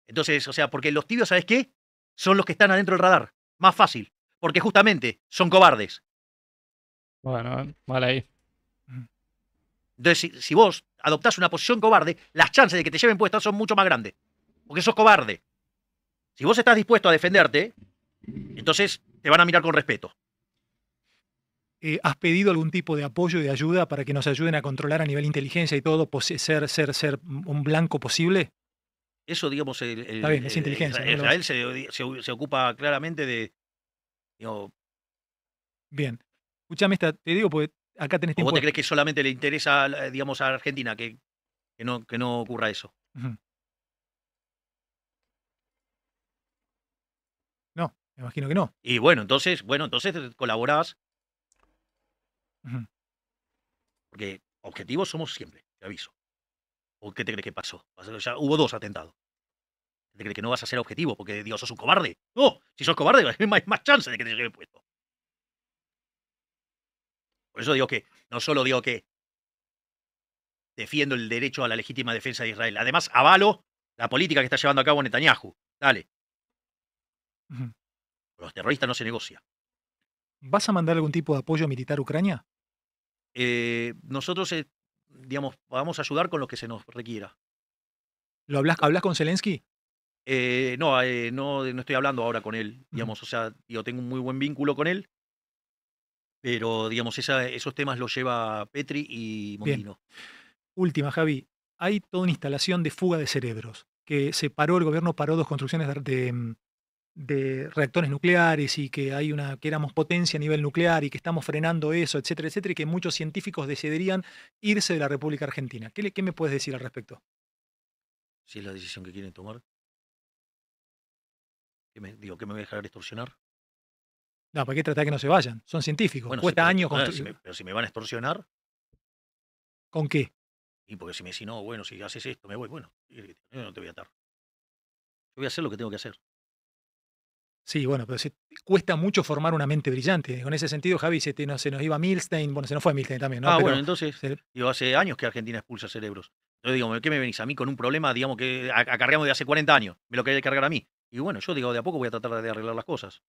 Entonces, o sea, porque los tibios, ¿sabes qué? Son los que están adentro del radar. Más fácil. Porque justamente son cobardes. Bueno, vale ahí. Entonces, si, vos adoptás una posición cobarde, las chances de que te lleven puesta son mucho más grandes. Porque sos cobarde. Si vos estás dispuesto a defenderte, entonces te van a mirar con respeto. Eh, ¿Has pedido algún tipo de apoyo y de ayuda para que nos ayuden a controlar a nivel inteligencia y todo, ser, ser, ser un blanco posible? Eso, digamos, el, es inteligencia. Israel, se, ocupa claramente de. bien. Escuchame esta, te digo, porque acá tenés tiempo. ¿O vos te crees que solamente le interesa, digamos, a Argentina que, no, que no ocurra eso? No, me imagino que no. Y bueno, entonces, bueno, entonces colaborás. Porque objetivos somos siempre, te aviso. ¿O qué te crees que pasó? hubo dos atentados. ¿Te crees que no vas a ser objetivo porque, Dios, sos un cobarde? No, si sos cobarde, (laughs) hay más, más chance de que te lleve puesto. Por eso digo que, no solo digo que defiendo el derecho a la legítima defensa de Israel, además avalo la política que está llevando a cabo Netanyahu. Dale. Los terroristas no se negocia. ¿Vas a mandar algún tipo de apoyo militar a Ucrania? Eh, nosotros, eh, digamos, vamos a ayudar con lo que se nos requiera. ¿Lo hablas, hablas con Zelensky? Eh, no, no, estoy hablando ahora con él, digamos, o sea, yo tengo un muy buen vínculo con él. Pero, digamos, esos temas los lleva Petri y Mondino. Última, Javi. Hay toda una instalación de fuga de cerebros, que se paró, el gobierno paró dos construcciones mm, de, reactores nucleares y que hay una que éramos potencia a nivel nuclear y que estamos frenando eso, etcétera, etcétera, y que muchos científicos decidirían irse de la República Argentina. ¿Qué, me puedes decir al respecto? Si es la decisión que quieren tomar. me, digo, ¿qué me voy a dejar extorsionar? No, ¿para qué tratar que no se vayan? Son científicos. Bueno, Cuesta años pero, Si me, pero si me van a extorsionar. ¿Con qué? Y porque si me decís, no, bueno, si haces esto, me voy, bueno, yo no te voy a atar. Yo voy a hacer lo que tengo que hacer. Sí, bueno, pero cuesta mucho formar una mente brillante. En ese sentido, Javi, se, se nos iba Milstein, bueno, se nos fue Milstein también, ¿no? Ah, bueno, entonces, digo, hace años que Argentina expulsa cerebros. Entonces digo, ¿qué me venís a mí con un problema, digamos, que acarreamos de hace 40 años? Me lo quería cargar a mí. Y bueno, yo digo, de a poco voy a tratar de arreglar las cosas.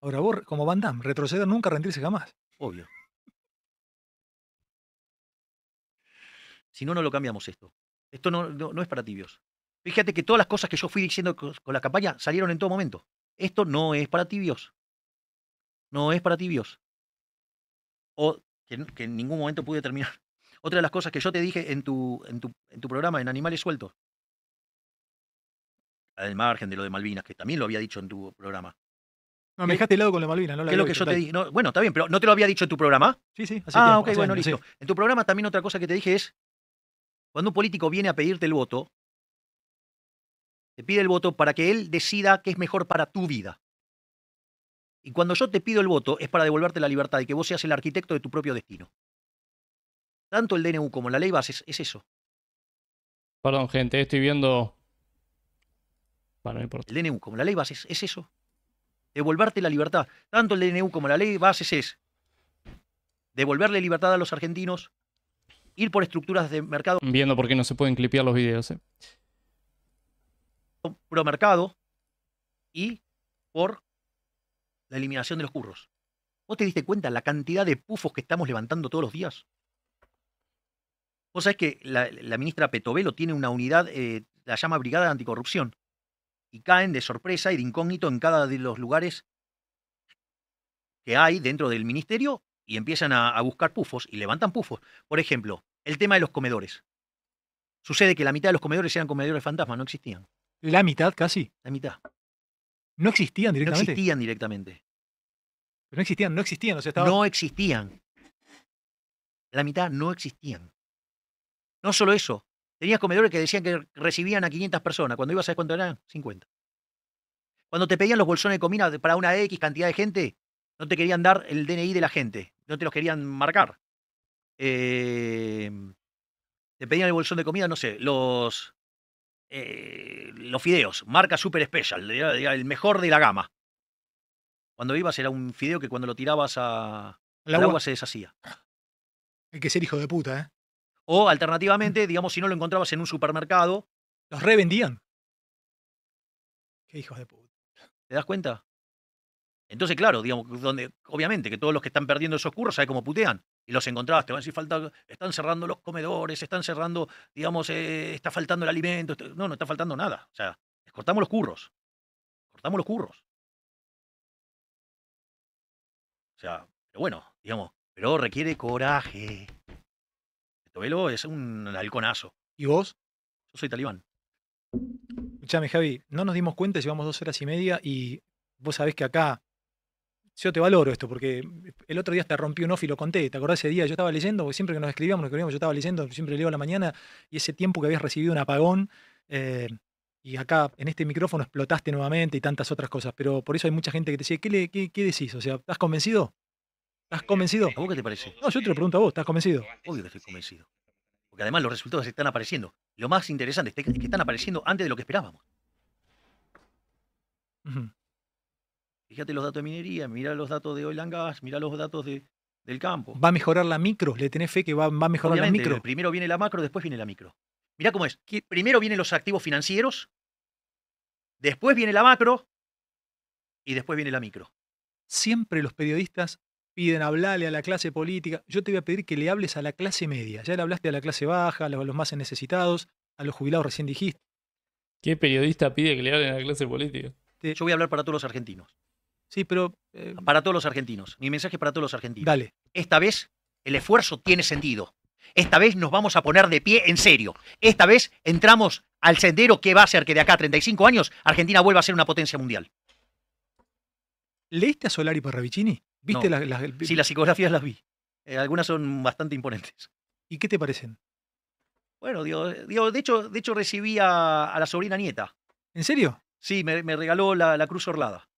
Ahora vos, como Van Damme, retroceder nunca, rendirse jamás. Obvio. Si no, no lo cambiamos esto. Esto no, es para tibios. Fíjate que todas las cosas que yo fui diciendo con la campaña salieron en todo momento. Esto no es para tibios. No es para tibios. O que, en ningún momento pude terminar. (laughs) Otra de las cosas que yo te dije en tu, en tu, en tu programa, en Animales Sueltos, al margen de lo de Malvinas, que también lo había dicho en tu programa, no, me dejaste lado con la malvina, ¿no? La lo que yo te bueno, está bien, pero ¿no te lo había dicho en tu programa? Sí, sí. ah, ok, bueno, listo. En tu programa también otra cosa que te dije es, cuando un político viene a pedirte el voto, te pide el voto para que él decida qué es mejor para tu vida. Y cuando yo te pido el voto es para devolverte la libertad y que vos seas el arquitecto de tu propio destino. Tanto el DNU como la ley base es, eso. Perdón, gente, estoy viendo... Bueno, no importa. El DNU como la ley base es eso devolverte la libertad. Tanto el DNU como la ley bases es devolverle libertad a los argentinos, ir por estructuras de mercado. Viendo por qué no se pueden clipear los videos. ¿eh? mercado y por la eliminación de los curros. ¿Vos te diste cuenta la cantidad de pufos que estamos levantando todos los días? Vos sabés que la, ministra Petovelo tiene una unidad, eh, la llama Brigada de Anticorrupción, y caen de sorpresa y de incógnito en cada de los lugares que hay dentro del ministerio y empiezan a, buscar pufos y levantan pufos. Por ejemplo, el tema de los comedores. Sucede que la mitad de los comedores eran comedores fantasmas, no existían. La mitad casi. La mitad. No existían directamente. No existían directamente. no existían, no existían, No existían. La mitad no existían. No solo eso, Tenías comedores que decían que recibían a 500 personas. Cuando ibas, ¿sabes cuánto eran? 50. Cuando te pedían los bolsones de comida para una X cantidad de gente, no te querían dar el DNI de la gente. No te los querían marcar. Em, te pedían el bolsón de comida, no sé, los, eh, los fideos, marca Super Special, el mejor de la gama. Cuando ibas era un fideo que cuando lo tirabas a, La agua. se deshacía. Hay que ser hijo de puta, ¿eh? O alternativamente, digamos, si no lo encontrabas en un supermercado. Los revendían. Qué hijos de puta. ¿Te das cuenta? Entonces, claro, digamos, donde, obviamente que todos los que están perdiendo esos curros, ¿sabes cómo putean? Y los encontrabas, te van a decir, falta, están cerrando los comedores, están cerrando, digamos, eh, está faltando el alimento. No, no está faltando nada. O sea, cortamos los curros. Cortamos los curros. O sea, pero bueno, digamos, pero requiere coraje. Velo es un halconazo. ¿Y vos? Yo soy talibán. Escuchame, Javi, no nos dimos cuenta, llevamos dos horas y media y vos sabés que acá yo te valoro esto, porque el otro día te rompí un off y lo conté. ¿Te acordás ese día? Yo estaba leyendo, porque siempre que nos escribíamos, escribíamos, yo estaba leyendo, siempre leo a la mañana, y ese tiempo que habías recibido un apagón, eh, y acá en este micrófono explotaste nuevamente y tantas otras cosas. Pero por eso hay mucha gente que te dice, ¿qué, decís? O sea, ¿estás convencido? ¿Estás convencido? ¿A vos qué te parece? No, yo te lo pregunto a vos, ¿estás convencido? Obvio que estoy convencido. Porque además los resultados están apareciendo. Lo más interesante es que están apareciendo antes de lo que esperábamos. Fíjate los datos de minería, mira los datos de oil and gas, mira los datos del campo. ¿Va a mejorar la micro? ¿Le tenés fe que va, va a mejorar la micro? Primero viene la macro, después viene la micro. Mira cómo es. Primero vienen los activos financieros, después viene la macro y después viene la micro. Siempre los periodistas piden hablarle a la clase política. Yo te voy a pedir que le hables a la clase media. Ya le hablaste a la clase baja, a los, más necesitados, a los jubilados recién dijiste. ¿Qué periodista pide que le hablen a la clase política? Yo voy a hablar para todos los argentinos. Sí, pero... Eh, para todos los argentinos. Mi mensaje es para todos los argentinos. Dale. Esta vez el esfuerzo tiene sentido. Esta vez nos vamos a poner de pie en serio. Esta vez entramos al sendero que va a hacer que de acá a 35 años Argentina vuelva a ser una potencia mundial. ¿Leíste a Solari Parravicini? ¿Viste las, las Sí, las psicografías las vi. Eh, algunas son bastante imponentes. ¿Y qué te parecen? Bueno, digo, de, hecho, de hecho recibí a, la sobrina nieta. ¿En serio? Sí, me, regaló la, Cruz Orlada.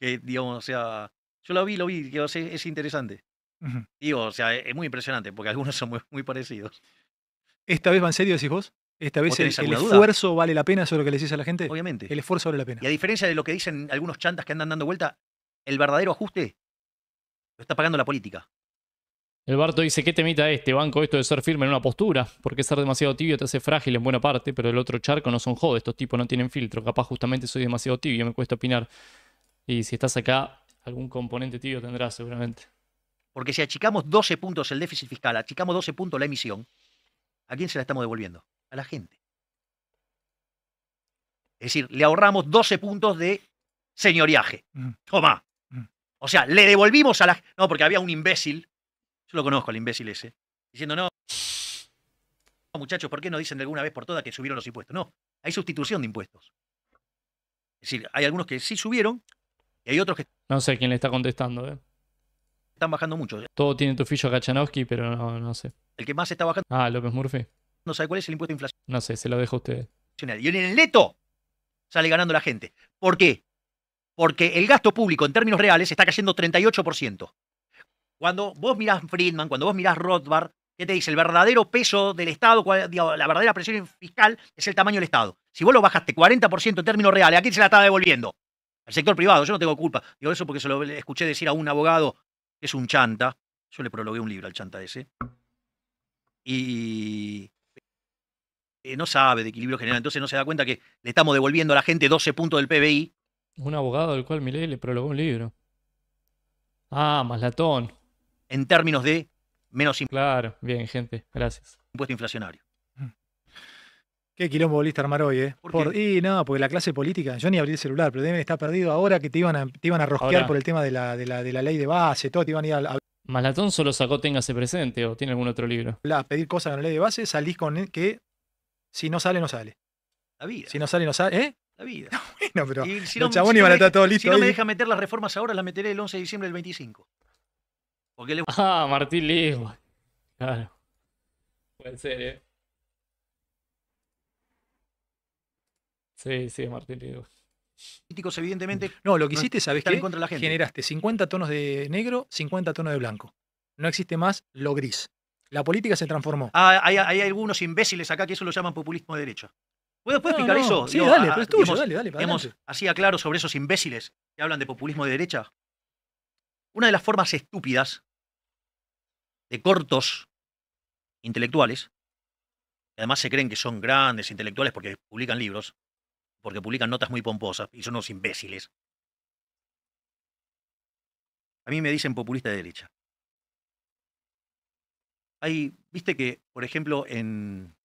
Que, digamos, o sea, yo la vi, lo vi, digo, es, es, interesante. Digo, o sea, es, muy impresionante porque algunos (laughs) son muy, muy, parecidos. ¿Esta vez va en serio, decís vos? ¿Esta vez el, esfuerzo vale la pena? sobre lo que le decís a la gente? Obviamente. El esfuerzo vale la pena. Y a diferencia de lo que dicen algunos chantas que andan dando vuelta, el verdadero ajuste está pagando la política. El Barto dice, ¿qué temita este banco esto de ser firme en una postura? Porque ser demasiado tibio te hace frágil en buena parte, pero el otro charco no son jodes, estos tipos no tienen filtro. Capaz justamente soy demasiado tibio, me cuesta opinar. Y si estás acá, algún componente tibio tendrás seguramente. Porque si achicamos 12 puntos el déficit fiscal, achicamos 12 puntos la emisión, ¿a quién se la estamos devolviendo? A la gente. Es decir, le ahorramos 12 puntos de señoriaje. Mm. más. O sea, le devolvimos a la... No, porque había un imbécil, yo lo conozco el imbécil ese, diciendo, no, muchachos, ¿por qué no dicen de alguna vez por todas que subieron los impuestos? No, hay sustitución de impuestos. Es decir, hay algunos que sí subieron y hay otros que... No sé quién le está contestando, ¿eh? Están bajando mucho. Eh. Todo tiene tu fillo Gachanowski, pero no, no sé. El que más está bajando... Ah, López Murphy. No sabe cuál es el impuesto de inflación. No sé, se lo dejo a ustedes. Y en el neto sale ganando la gente. ¿Por qué? porque el gasto público en términos reales está cayendo 38%. Cuando vos mirás Friedman, cuando vos mirás Rothbard, ¿qué te dice? El verdadero peso del Estado, la verdadera presión fiscal es el tamaño del Estado. Si vos lo bajaste 40% en términos reales, ¿a quién se la está devolviendo? Al sector privado, yo no tengo culpa. Digo eso porque se lo escuché decir a un abogado que es un chanta. Yo le prologué un libro al chanta ese. Y eh, no sabe de equilibrio general, entonces no se da cuenta que le estamos devolviendo a la gente 12 puntos del PBI un abogado al cual Milei le prologó un libro. Ah, Maslatón. En términos de menos impuestos. Claro, bien, gente, gracias. Impuesto inflacionario. Mm. Qué quilombo volviste a armar hoy, ¿eh? ¿Por y nada, porque la clase política, yo ni abrí el celular, pero deben estar perdido ahora que te iban a, te iban a rosquear por el tema de la, de, la, ley de base, todo, te iban a ir a, Malatón solo sacó Téngase presente o tiene algún otro libro. La, pedir cosas en la ley de base, salís con e, que si no sale, no sale. La Si no sale, no sale. ¿Eh? La vida. (laughs) bueno, pero si no, me deja meter las reformas ahora, las meteré el 11 de diciembre del 25. Ah, Martín Lima. Claro. Puede ser, ¿eh? Sí, sí, Martín Políticos, evidentemente. No, lo que hiciste, ¿sabes qué? Generaste 50 tonos de negro, 50 tonos de blanco. No existe más lo gris. La política se transformó. Ah, hay, hay, algunos imbéciles acá que eso lo llaman populismo de derecha. ¿Puedo explicar eso. Sí, dale, pero es tuyo, dale, dale. Hemos, así aclaro sobre esos imbéciles que hablan de populismo de derecha. Una de las formas estúpidas de cortos intelectuales, que además se creen que son grandes intelectuales porque publican libros, porque publican notas muy pomposas y son unos imbéciles. A mí me dicen populista de derecha. Hay, viste que, por ejemplo, en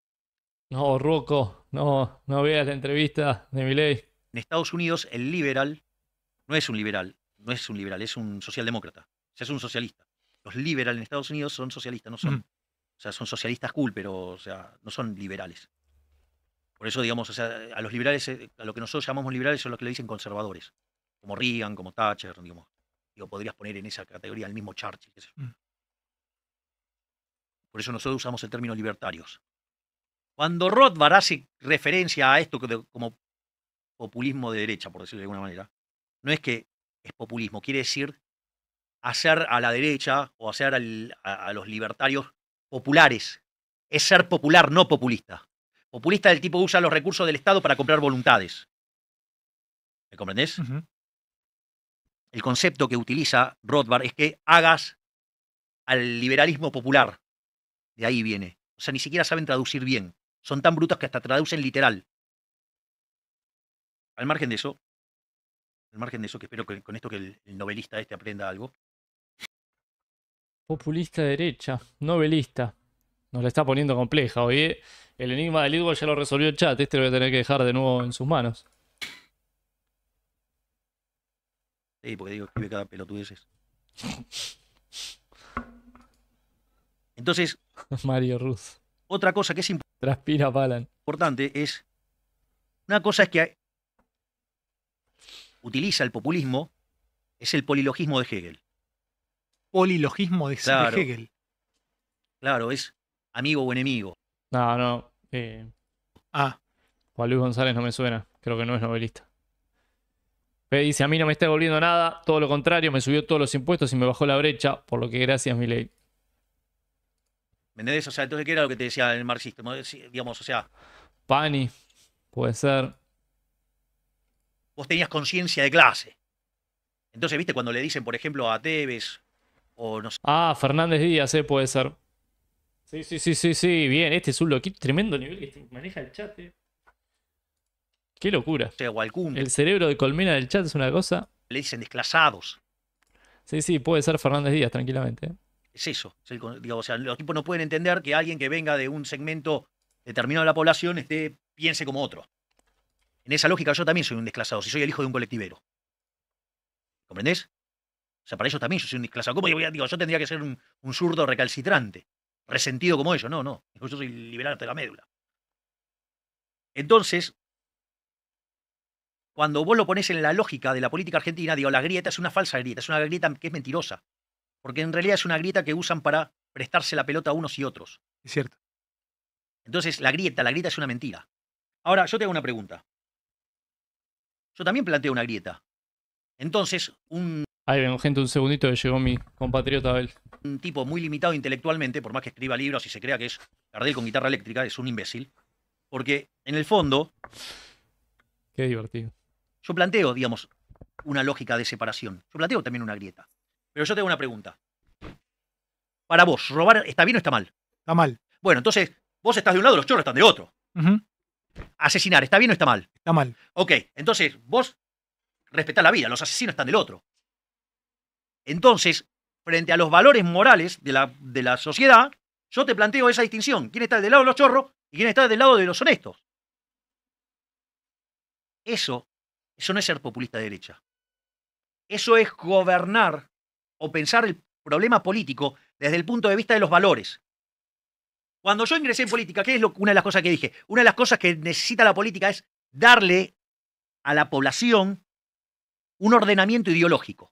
no, Rocco, no, no veas la entrevista de ley. En Estados Unidos, el liberal no es un liberal, no es un liberal, es un socialdemócrata, o sea, es un socialista. Los liberales en Estados Unidos son socialistas, no son. Mm. O sea, son socialistas cool, pero o sea, no son liberales. Por eso, digamos, o sea, a los liberales, eh, a lo que nosotros llamamos liberales son los que le dicen conservadores, como Reagan, como Thatcher, digamos. Digo, podrías poner en esa categoría el mismo Churchill. Mm. Por eso nosotros usamos el término libertarios. Cuando Rothbard hace referencia a esto como populismo de derecha, por decirlo de alguna manera, no es que es populismo, quiere decir hacer a la derecha o hacer a, los libertarios populares. Es ser popular, no populista. Populista del tipo que usa los recursos del Estado para comprar voluntades. ¿Me comprendés? El concepto que utiliza Rothbard es que hagas al liberalismo popular. De ahí viene. O sea, ni siquiera saben traducir bien son tan brutas que hasta traducen literal. Al margen de eso, al margen de eso, que espero que con esto que el, novelista este aprenda algo. Populista derecha, novelista. Nos la está poniendo compleja oye. ¿eh? El enigma del Lidwell ya lo resolvió el chat. Este lo voy a tener que dejar de nuevo en sus manos. Sí, porque digo, escribe cada pelotudeces. (laughs) Entonces. Mario Ruz. Otra cosa que es importante. Transpira, Palan. Importante es. Una cosa es que utiliza el populismo, es el polilogismo de Hegel. Polilogismo de, Hegel. Claro, es amigo o enemigo. No, no. Eh, ah. Juan Luis González no me suena. Creo que no es novelista. dice, a mí no me está devolviendo nada, todo lo contrario, me subió todos los impuestos y me bajó la brecha, por lo que gracias, mi ley. O sea, entonces, ¿qué era lo que te decía el marxista? Digamos, o sea. Pani, puede ser. Vos tenías conciencia de clase. Entonces, viste, cuando le dicen, por ejemplo, a Tevez o no sé. Ah, Fernández Díaz, eh, puede ser. Sí, sí, sí, sí, sí, bien. Este es un loquito tremendo nivel que maneja el chat, eh. Qué locura. El cerebro de colmena del chat es una cosa. Le dicen desclasados. Sí, sí, puede ser Fernández Díaz, tranquilamente. Eh. Es eso. los tipos no pueden entender que alguien que venga de un segmento determinado de la población esté, piense como otro. En esa lógica yo también soy un desclasado, si soy el hijo de un colectivero. ¿Comprendés? O sea, para ellos también yo soy un desclasado. ¿Cómo yo, digo, yo tendría que ser un, un zurdo recalcitrante, resentido como ellos? No, no. Yo soy liberal hasta la médula. Entonces, cuando vos lo pones en la lógica de la política argentina, digo, la grieta es una falsa grieta, es una grieta que es mentirosa. Porque en realidad es una grieta que usan para prestarse la pelota a unos y otros. Es cierto. Entonces, la grieta, la grieta es una mentira. Ahora, yo te hago una pregunta. Yo también planteo una grieta. Entonces, un. Ahí vengo, gente, un segundito que llegó mi compatriota Abel. Un tipo muy limitado intelectualmente, por más que escriba libros y se crea que es Gardel con guitarra eléctrica, es un imbécil. Porque, en el fondo. Qué divertido. Yo planteo, digamos, una lógica de separación. Yo planteo también una grieta. Pero yo tengo una pregunta. Para vos, ¿robar está bien o está mal? Está mal. Bueno, entonces, vos estás de un lado, los chorros están de otro. Asesinar, ¿está bien o está mal? Está mal. Ok, entonces, vos respetás la vida, los asesinos están del otro. Entonces, frente a los valores morales de la, de la sociedad, yo te planteo esa distinción. ¿Quién está del lado de los chorros y quién está del lado de los honestos? Eso, eso no es ser populista de derecha. Eso es gobernar o pensar el problema político desde el punto de vista de los valores. Cuando yo ingresé en política, ¿qué es una de las cosas que dije? Una de las cosas que necesita la política es darle a la población un ordenamiento ideológico.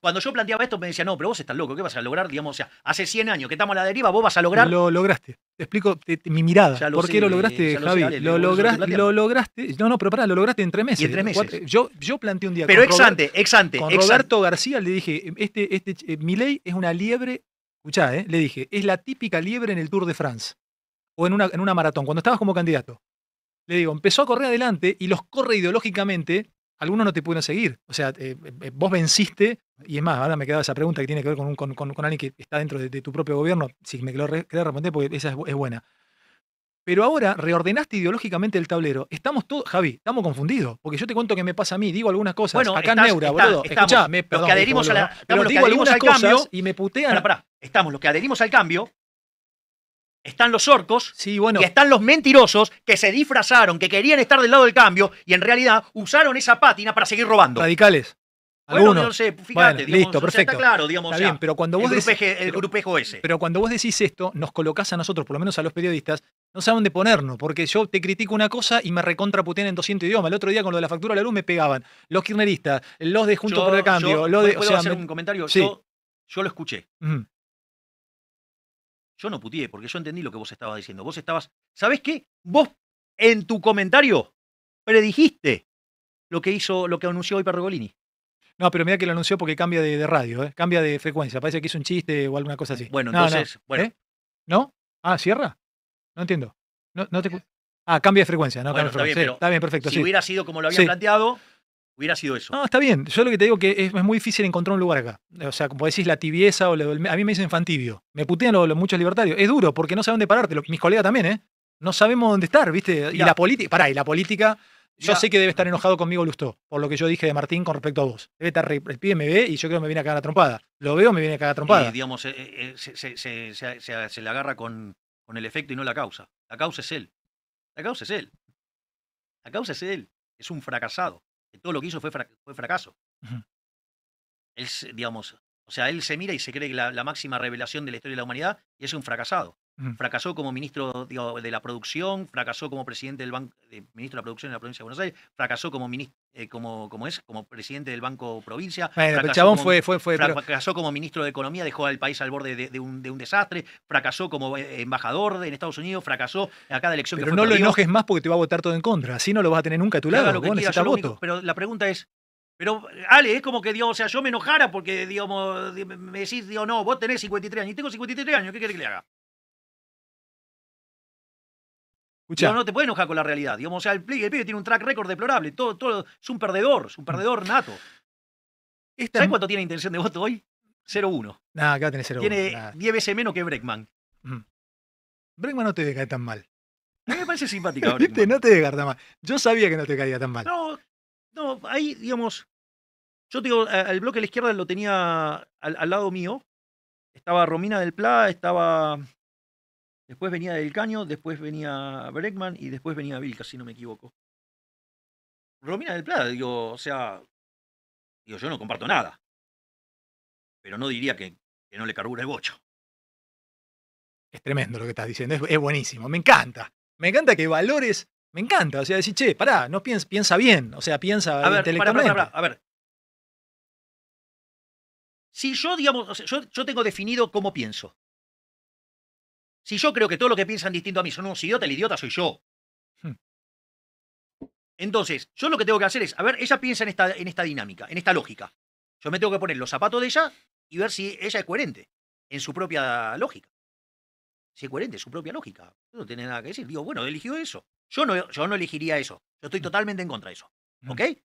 Cuando yo planteaba esto me decía, no, pero vos estás loco, ¿qué vas a lograr? Digamos, o sea, hace 100 años que estamos a la deriva, vos vas a lograr... Lo lograste. Te explico mi mirada. ¿Por qué lo lograste, Javi? Lo, lograste, No, no, pero pará, lo lograste en tres meses. Y en tres meses. yo, yo planteé un día. Pero ex ante, ex Con Roberto García le dije, este, este, eh, mi ley es una liebre, escuchá, eh, le dije, es la típica liebre en el Tour de France o en en una maratón, cuando estabas como candidato. Le digo, empezó a correr adelante y los corre ideológicamente algunos no te pudieron seguir. O sea, eh, eh, vos venciste, y es más, ahora me quedaba esa pregunta que tiene que ver con, alguien que está dentro de, tu propio gobierno, si me lo querés responder, porque esa es, buena. Pero ahora reordenaste ideológicamente el tablero. Estamos todos, Javi, estamos confundidos. Porque yo te cuento que me pasa a mí, digo algunas cosas. Bueno, acá en boludo. Escuchá, me, perdón, que adherimos, a la, digo que adherimos al cambio. y me putean. Estamos los que adherimos al cambio, están los orcos y están los mentirosos que se disfrazaron, que querían estar del lado del cambio y en realidad usaron esa pátina para seguir robando. Radicales. no sé, fíjate, listo, perfecto. Está claro, digamos, pero cuando vos el, grupejo ese. Pero cuando vos decís esto, nos colocás a nosotros, por lo menos a los periodistas, no saben dónde ponernos, porque yo te critico una cosa y me recontraputé en 200 idiomas. El otro día con lo de la factura de la luz me pegaban. Los kirchneristas, los de Juntos por el Cambio, yo, de... hacer un comentario? Sí. Yo, lo escuché. Yo no putié, porque yo entendí lo que vos estabas diciendo. Vos estabas. ¿Sabés qué? Vos en tu comentario predijiste lo que hizo, lo que anunció hoy No, pero mira que lo anunció porque cambia de, radio, ¿eh? cambia de frecuencia. Parece que hizo un chiste o alguna cosa así. Bueno, no, entonces, no. bueno. ¿Eh? ¿No? Ah, cierra. No entiendo. No, no te... Ah, cambia de frecuencia, no Está, bien, perfecto. Si hubiera sido como lo había planteado, Hubiera sido eso. No, está bien. Yo lo que te digo que es, muy difícil encontrar un lugar acá. O sea, como decís, la tibieza o a mí me dicen fantibio. Me putean los, muchos libertarios. Es duro porque no saben dónde pararte. Mis colegas también, ¿eh? No sabemos dónde estar, ¿viste? Y la política. Pará, y la política. Yo sé que debe estar enojado conmigo Lustó, por lo que yo dije de Martín con respecto a vos. Debe estar, el pibe me ve y yo creo que me viene a cagar la trompada. Lo veo, me viene a cagar la trompada. digamos, eh, eh, se, se, le agarra con, con el efecto y no la causa. La causa es él. La causa es él. La causa es él. Es un fracasado todo lo que hizo fue, fue fracaso. Él, digamos, o sea, él se mira y se cree que la, la máxima revelación de la historia de la humanidad y es un fracasado. Mm. Fracasó como ministro de la producción, fracasó como presidente del banco, ministro de la producción de la provincia de Buenos Aires, fracasó como ministro, eh, como, como es, como presidente del banco provincia. fracasó, chabón como, fue, fue, fracasó como ministro de economía, dejó al país al borde de, un, desastre, fracasó como eh, embajador en Estados Unidos, fracasó a cada elección. Pero que fue no lo enojes más porque te va a votar todo en contra, así no lo vas a tener nunca a tu lado. voto. pero la pregunta es, pero, Ale, es como que, digo, o sea, yo me enojara porque, digamos, me decís, digo, no, vos tenés 53 años y tengo 53 años, ¿qué querés que le haga? No, te puedes enojar con la realidad. Digamos, sea, el, el tiene un track record deplorable. Todo, todo, es un perdedor, es un mm. perdedor nato. ¿Sabes cuánto tiene intención de voto hoy? 0-1. Tiene 10 veces menos que Breckman. Mm. Breckman no te caer tan mal. A me parece simpático. (laughs) No te caer tan mal. Yo sabía que no te caía tan mal. No, no, ahí, digamos. Yo te digo, el bloque de la izquierda lo tenía al lado mío. Estaba Romina del Pla, estaba Después venía Del Caño, después venía Bregman y después venía Vilca, si no me equivoco. Romina del Plata, digo, o sea, digo, yo no comparto nada. Pero no diría que, que no le carbura el bocho. Es tremendo lo que estás diciendo, es, buenísimo, me encanta. Me encanta que valores, me encanta. O sea, decir, che, pará, no piensa, piensa bien, o sea, piensa a ver, intelectualmente. a ver. Si yo, digamos, yo tengo definido cómo pienso. Si yo creo que todo lo que piensan distinto a mí son unos idiotas, el idiota soy yo. Hmm. Entonces, yo lo que tengo que hacer es, a ver, ella piensa en esta, en esta dinámica, en esta lógica. Yo me tengo que poner los zapatos de ella y ver si ella es coherente en su propia lógica. Si es coherente, en su propia lógica. No tiene nada que decir. Digo, bueno, eligió eso. Yo no, yo no elegiría eso. Yo estoy hmm. totalmente en contra de eso. Hmm. ¿Ok? ¿De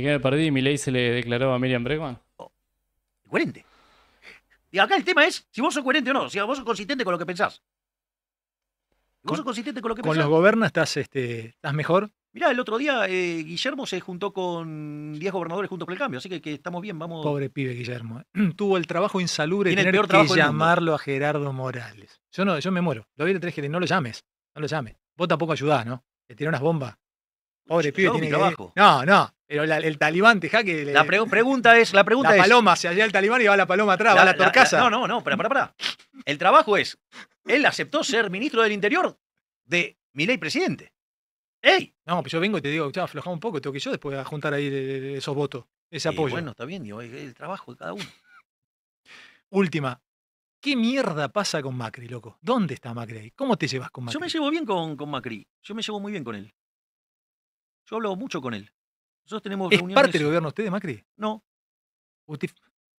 qué me perdí? ¿Mi ley se le declaró a Miriam Bregman? Oh, coherente. Y acá el tema es si vos sos coherente o no, si vos sos consistente con lo que pensás. Vos sos consistente con lo que pensás. Con los gobernas estás, este, estás mejor. Mirá, el otro día eh, Guillermo se juntó con 10 gobernadores junto con el cambio, así que, estamos bien, vamos. Pobre pibe Guillermo. (clears throat) Tuvo el trabajo insalubre de que llamarlo a Gerardo Morales. Yo no, yo me muero. Lo vi en tres que no lo llames, no lo llames. Vos tampoco ayudás, ¿no? Le tiró unas bombas. Pobre pibe tiene que... No, no. Pero el talibán, te que. la pregunta es. La, pregunta paloma, se allá el talibán y va la paloma atrás, la, va la torcaza. no, no, no, pará, pará, pará. El trabajo es. Él aceptó ser ministro del interior de ley presidente. ¡Ey! No, pues yo vengo y te digo, chao, aflojamos un poco, tengo que yo después a juntar ahí esos votos, ese apoyo. Bueno, está bien, digo, el, el trabajo de cada uno. Última. ¿Qué mierda pasa con Macri, loco? ¿Dónde está Macri ¿Cómo te llevas con Macri? Yo me llevo bien con, con Macri. Yo me llevo muy bien con él. Yo hablo mucho con él tenemos ¿Es parte del gobierno usted de Macri? No.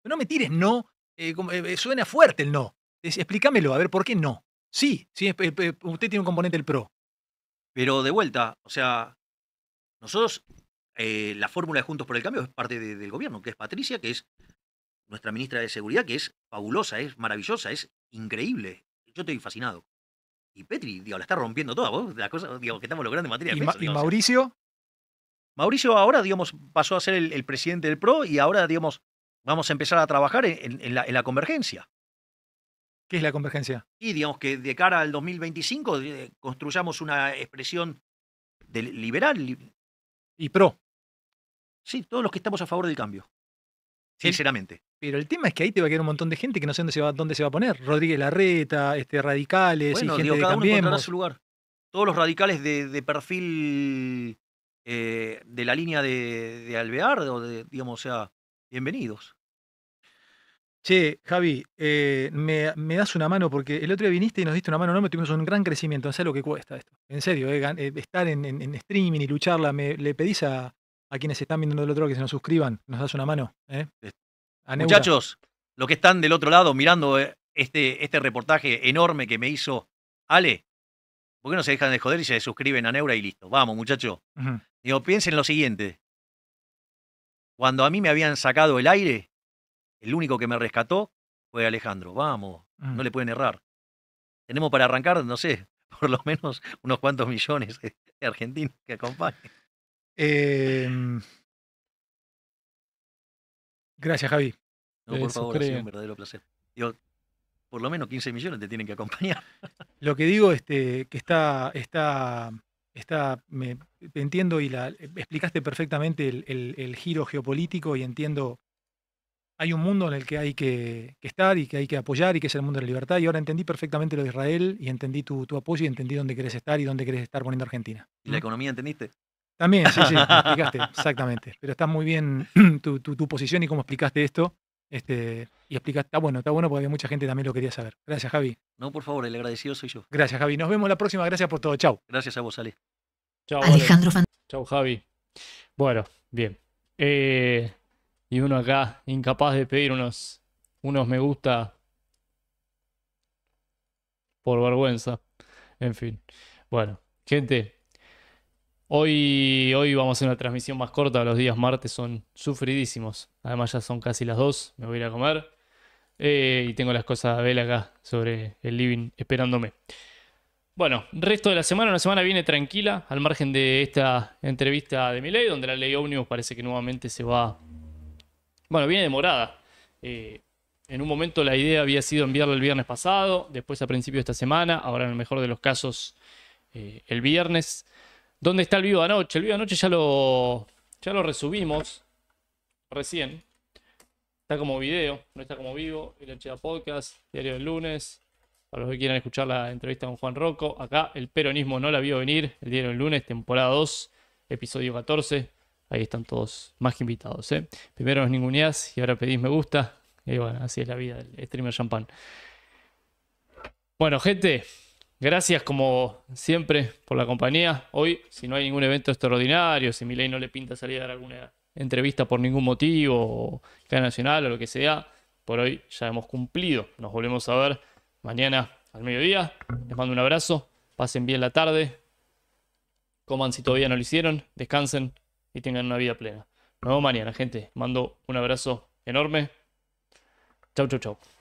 No me tires no. Eh, eh, eh, suena fuerte el no. explícamelo, a ver, ¿por qué no? Sí, sí usted tiene un componente del PRO. Pero de vuelta, o sea, nosotros, la fórmula de Juntos por el Cambio es parte del gobierno, que es Patricia, que es nuestra ministra de Seguridad, que es fabulosa, es maravillosa, es increíble. Yo estoy fascinado. Y Petri, digo, la está rompiendo toda, vos, la cosa, digo, que estamos logrando en materia Y, Mauricio, Mauricio ahora, digamos, pasó a ser el, presidente del PRO y ahora, digamos, vamos a empezar a trabajar en, la, convergencia. ¿Qué es la convergencia? Y digamos que de cara al 2025 construyamos una expresión de liberal. ¿Y pro? Sí, todos los que estamos a favor del cambio. Sinceramente. Pero el tema es que ahí te va a quedar un montón de gente que no sé dónde se va, dónde se va a poner. Rodríguez Larreta, este, radicales, y gente cada uno encontrará su lugar. Todos los radicales de perfil eh, de la línea de, Alvear, o digamos, o sea, bienvenidos. Che, Javi, eh, me, das una mano porque el otro día viniste y nos diste una mano, no me tuvimos un gran crecimiento, no sé lo que cuesta esto. En serio, eh, estar en, streaming y lucharla, le pedís a, a, quienes están viendo del otro lado que se nos suscriban, nos das una mano. Muchachos, los que están del otro lado mirando este, este reportaje enorme que me hizo Ale, ¿Por qué no se dejan de joder y se suscriben a Neura y listo? Vamos, muchachos. Digo, piensen lo siguiente. Cuando a mí me habían sacado el aire, el único que me rescató fue Alejandro. Vamos, no le pueden errar. Tenemos para arrancar, no sé, (laughs) por lo menos unos cuantos millones de argentinos que acompañen. Em, gracias, Javi. No, por eh, favor, ha un verdadero placer por lo menos 15 millones te tienen que acompañar. (laughs) Lo que digo, este, que está, está, está me, entiendo y la, explicaste perfectamente el, giro geopolítico y entiendo, hay un mundo en el que hay que, estar y que hay que apoyar y que es el mundo de la libertad y ahora entendí perfectamente lo de Israel y entendí tu, apoyo y entendí dónde querés estar y dónde querés estar poniendo Argentina. ¿Y la economía entendiste? También, sí, sí, (laughs) explicaste, exactamente. Pero está muy bien (clears throat) tu, posición y cómo explicaste esto. Este, y explica, está bueno, está bueno porque mucha gente también lo quería saber. Gracias, Javi. No, por favor, el agradecido soy yo. Gracias, Javi. Nos vemos la próxima. Gracias por todo. chao Gracias a vos, Ale. Chau, Alejandro Chau, Javi. Bueno, bien. Eh, y uno acá, incapaz de pedir unos, unos me gusta por vergüenza. En fin. Bueno, gente, Hoy, hoy vamos a hacer una transmisión más corta, los días martes son sufridísimos. Además ya son casi las 2, me voy a ir a comer. Eh, y tengo las cosas a ver acá sobre el living esperándome. Bueno, resto de la semana, una semana viene tranquila, al margen de esta entrevista de mi ley, donde la ley ómnibus parece que nuevamente se va... Bueno, viene demorada. Eh, en un momento la idea había sido enviarla el viernes pasado, después a principio de esta semana, ahora en el mejor de los casos eh, el viernes. ¿Dónde está el vivo anoche? El vivo anoche ya lo, ya lo resubimos recién. Está como video, no está como vivo. El a Podcast, diario del lunes. Para los que quieran escuchar la entrevista con Juan Rocco, acá el peronismo no la vio venir. El diario del lunes, temporada 2, episodio 14. Ahí están todos más que invitados. ¿eh? Primero es ningunias y ahora pedís me gusta. Y bueno, así es la vida del streamer champán. Bueno, gente, Gracias, como siempre, por la compañía. Hoy, si no hay ningún evento extraordinario, si Milei no le pinta salir a dar alguna entrevista por ningún motivo, o nacional o lo que sea, por hoy ya hemos cumplido. Nos volvemos a ver mañana al mediodía. Les mando un abrazo. Pasen bien la tarde. Coman si todavía no lo hicieron. Descansen y tengan una vida plena. Nos vemos mañana, gente. Mando un abrazo enorme. Chau, chau, chau.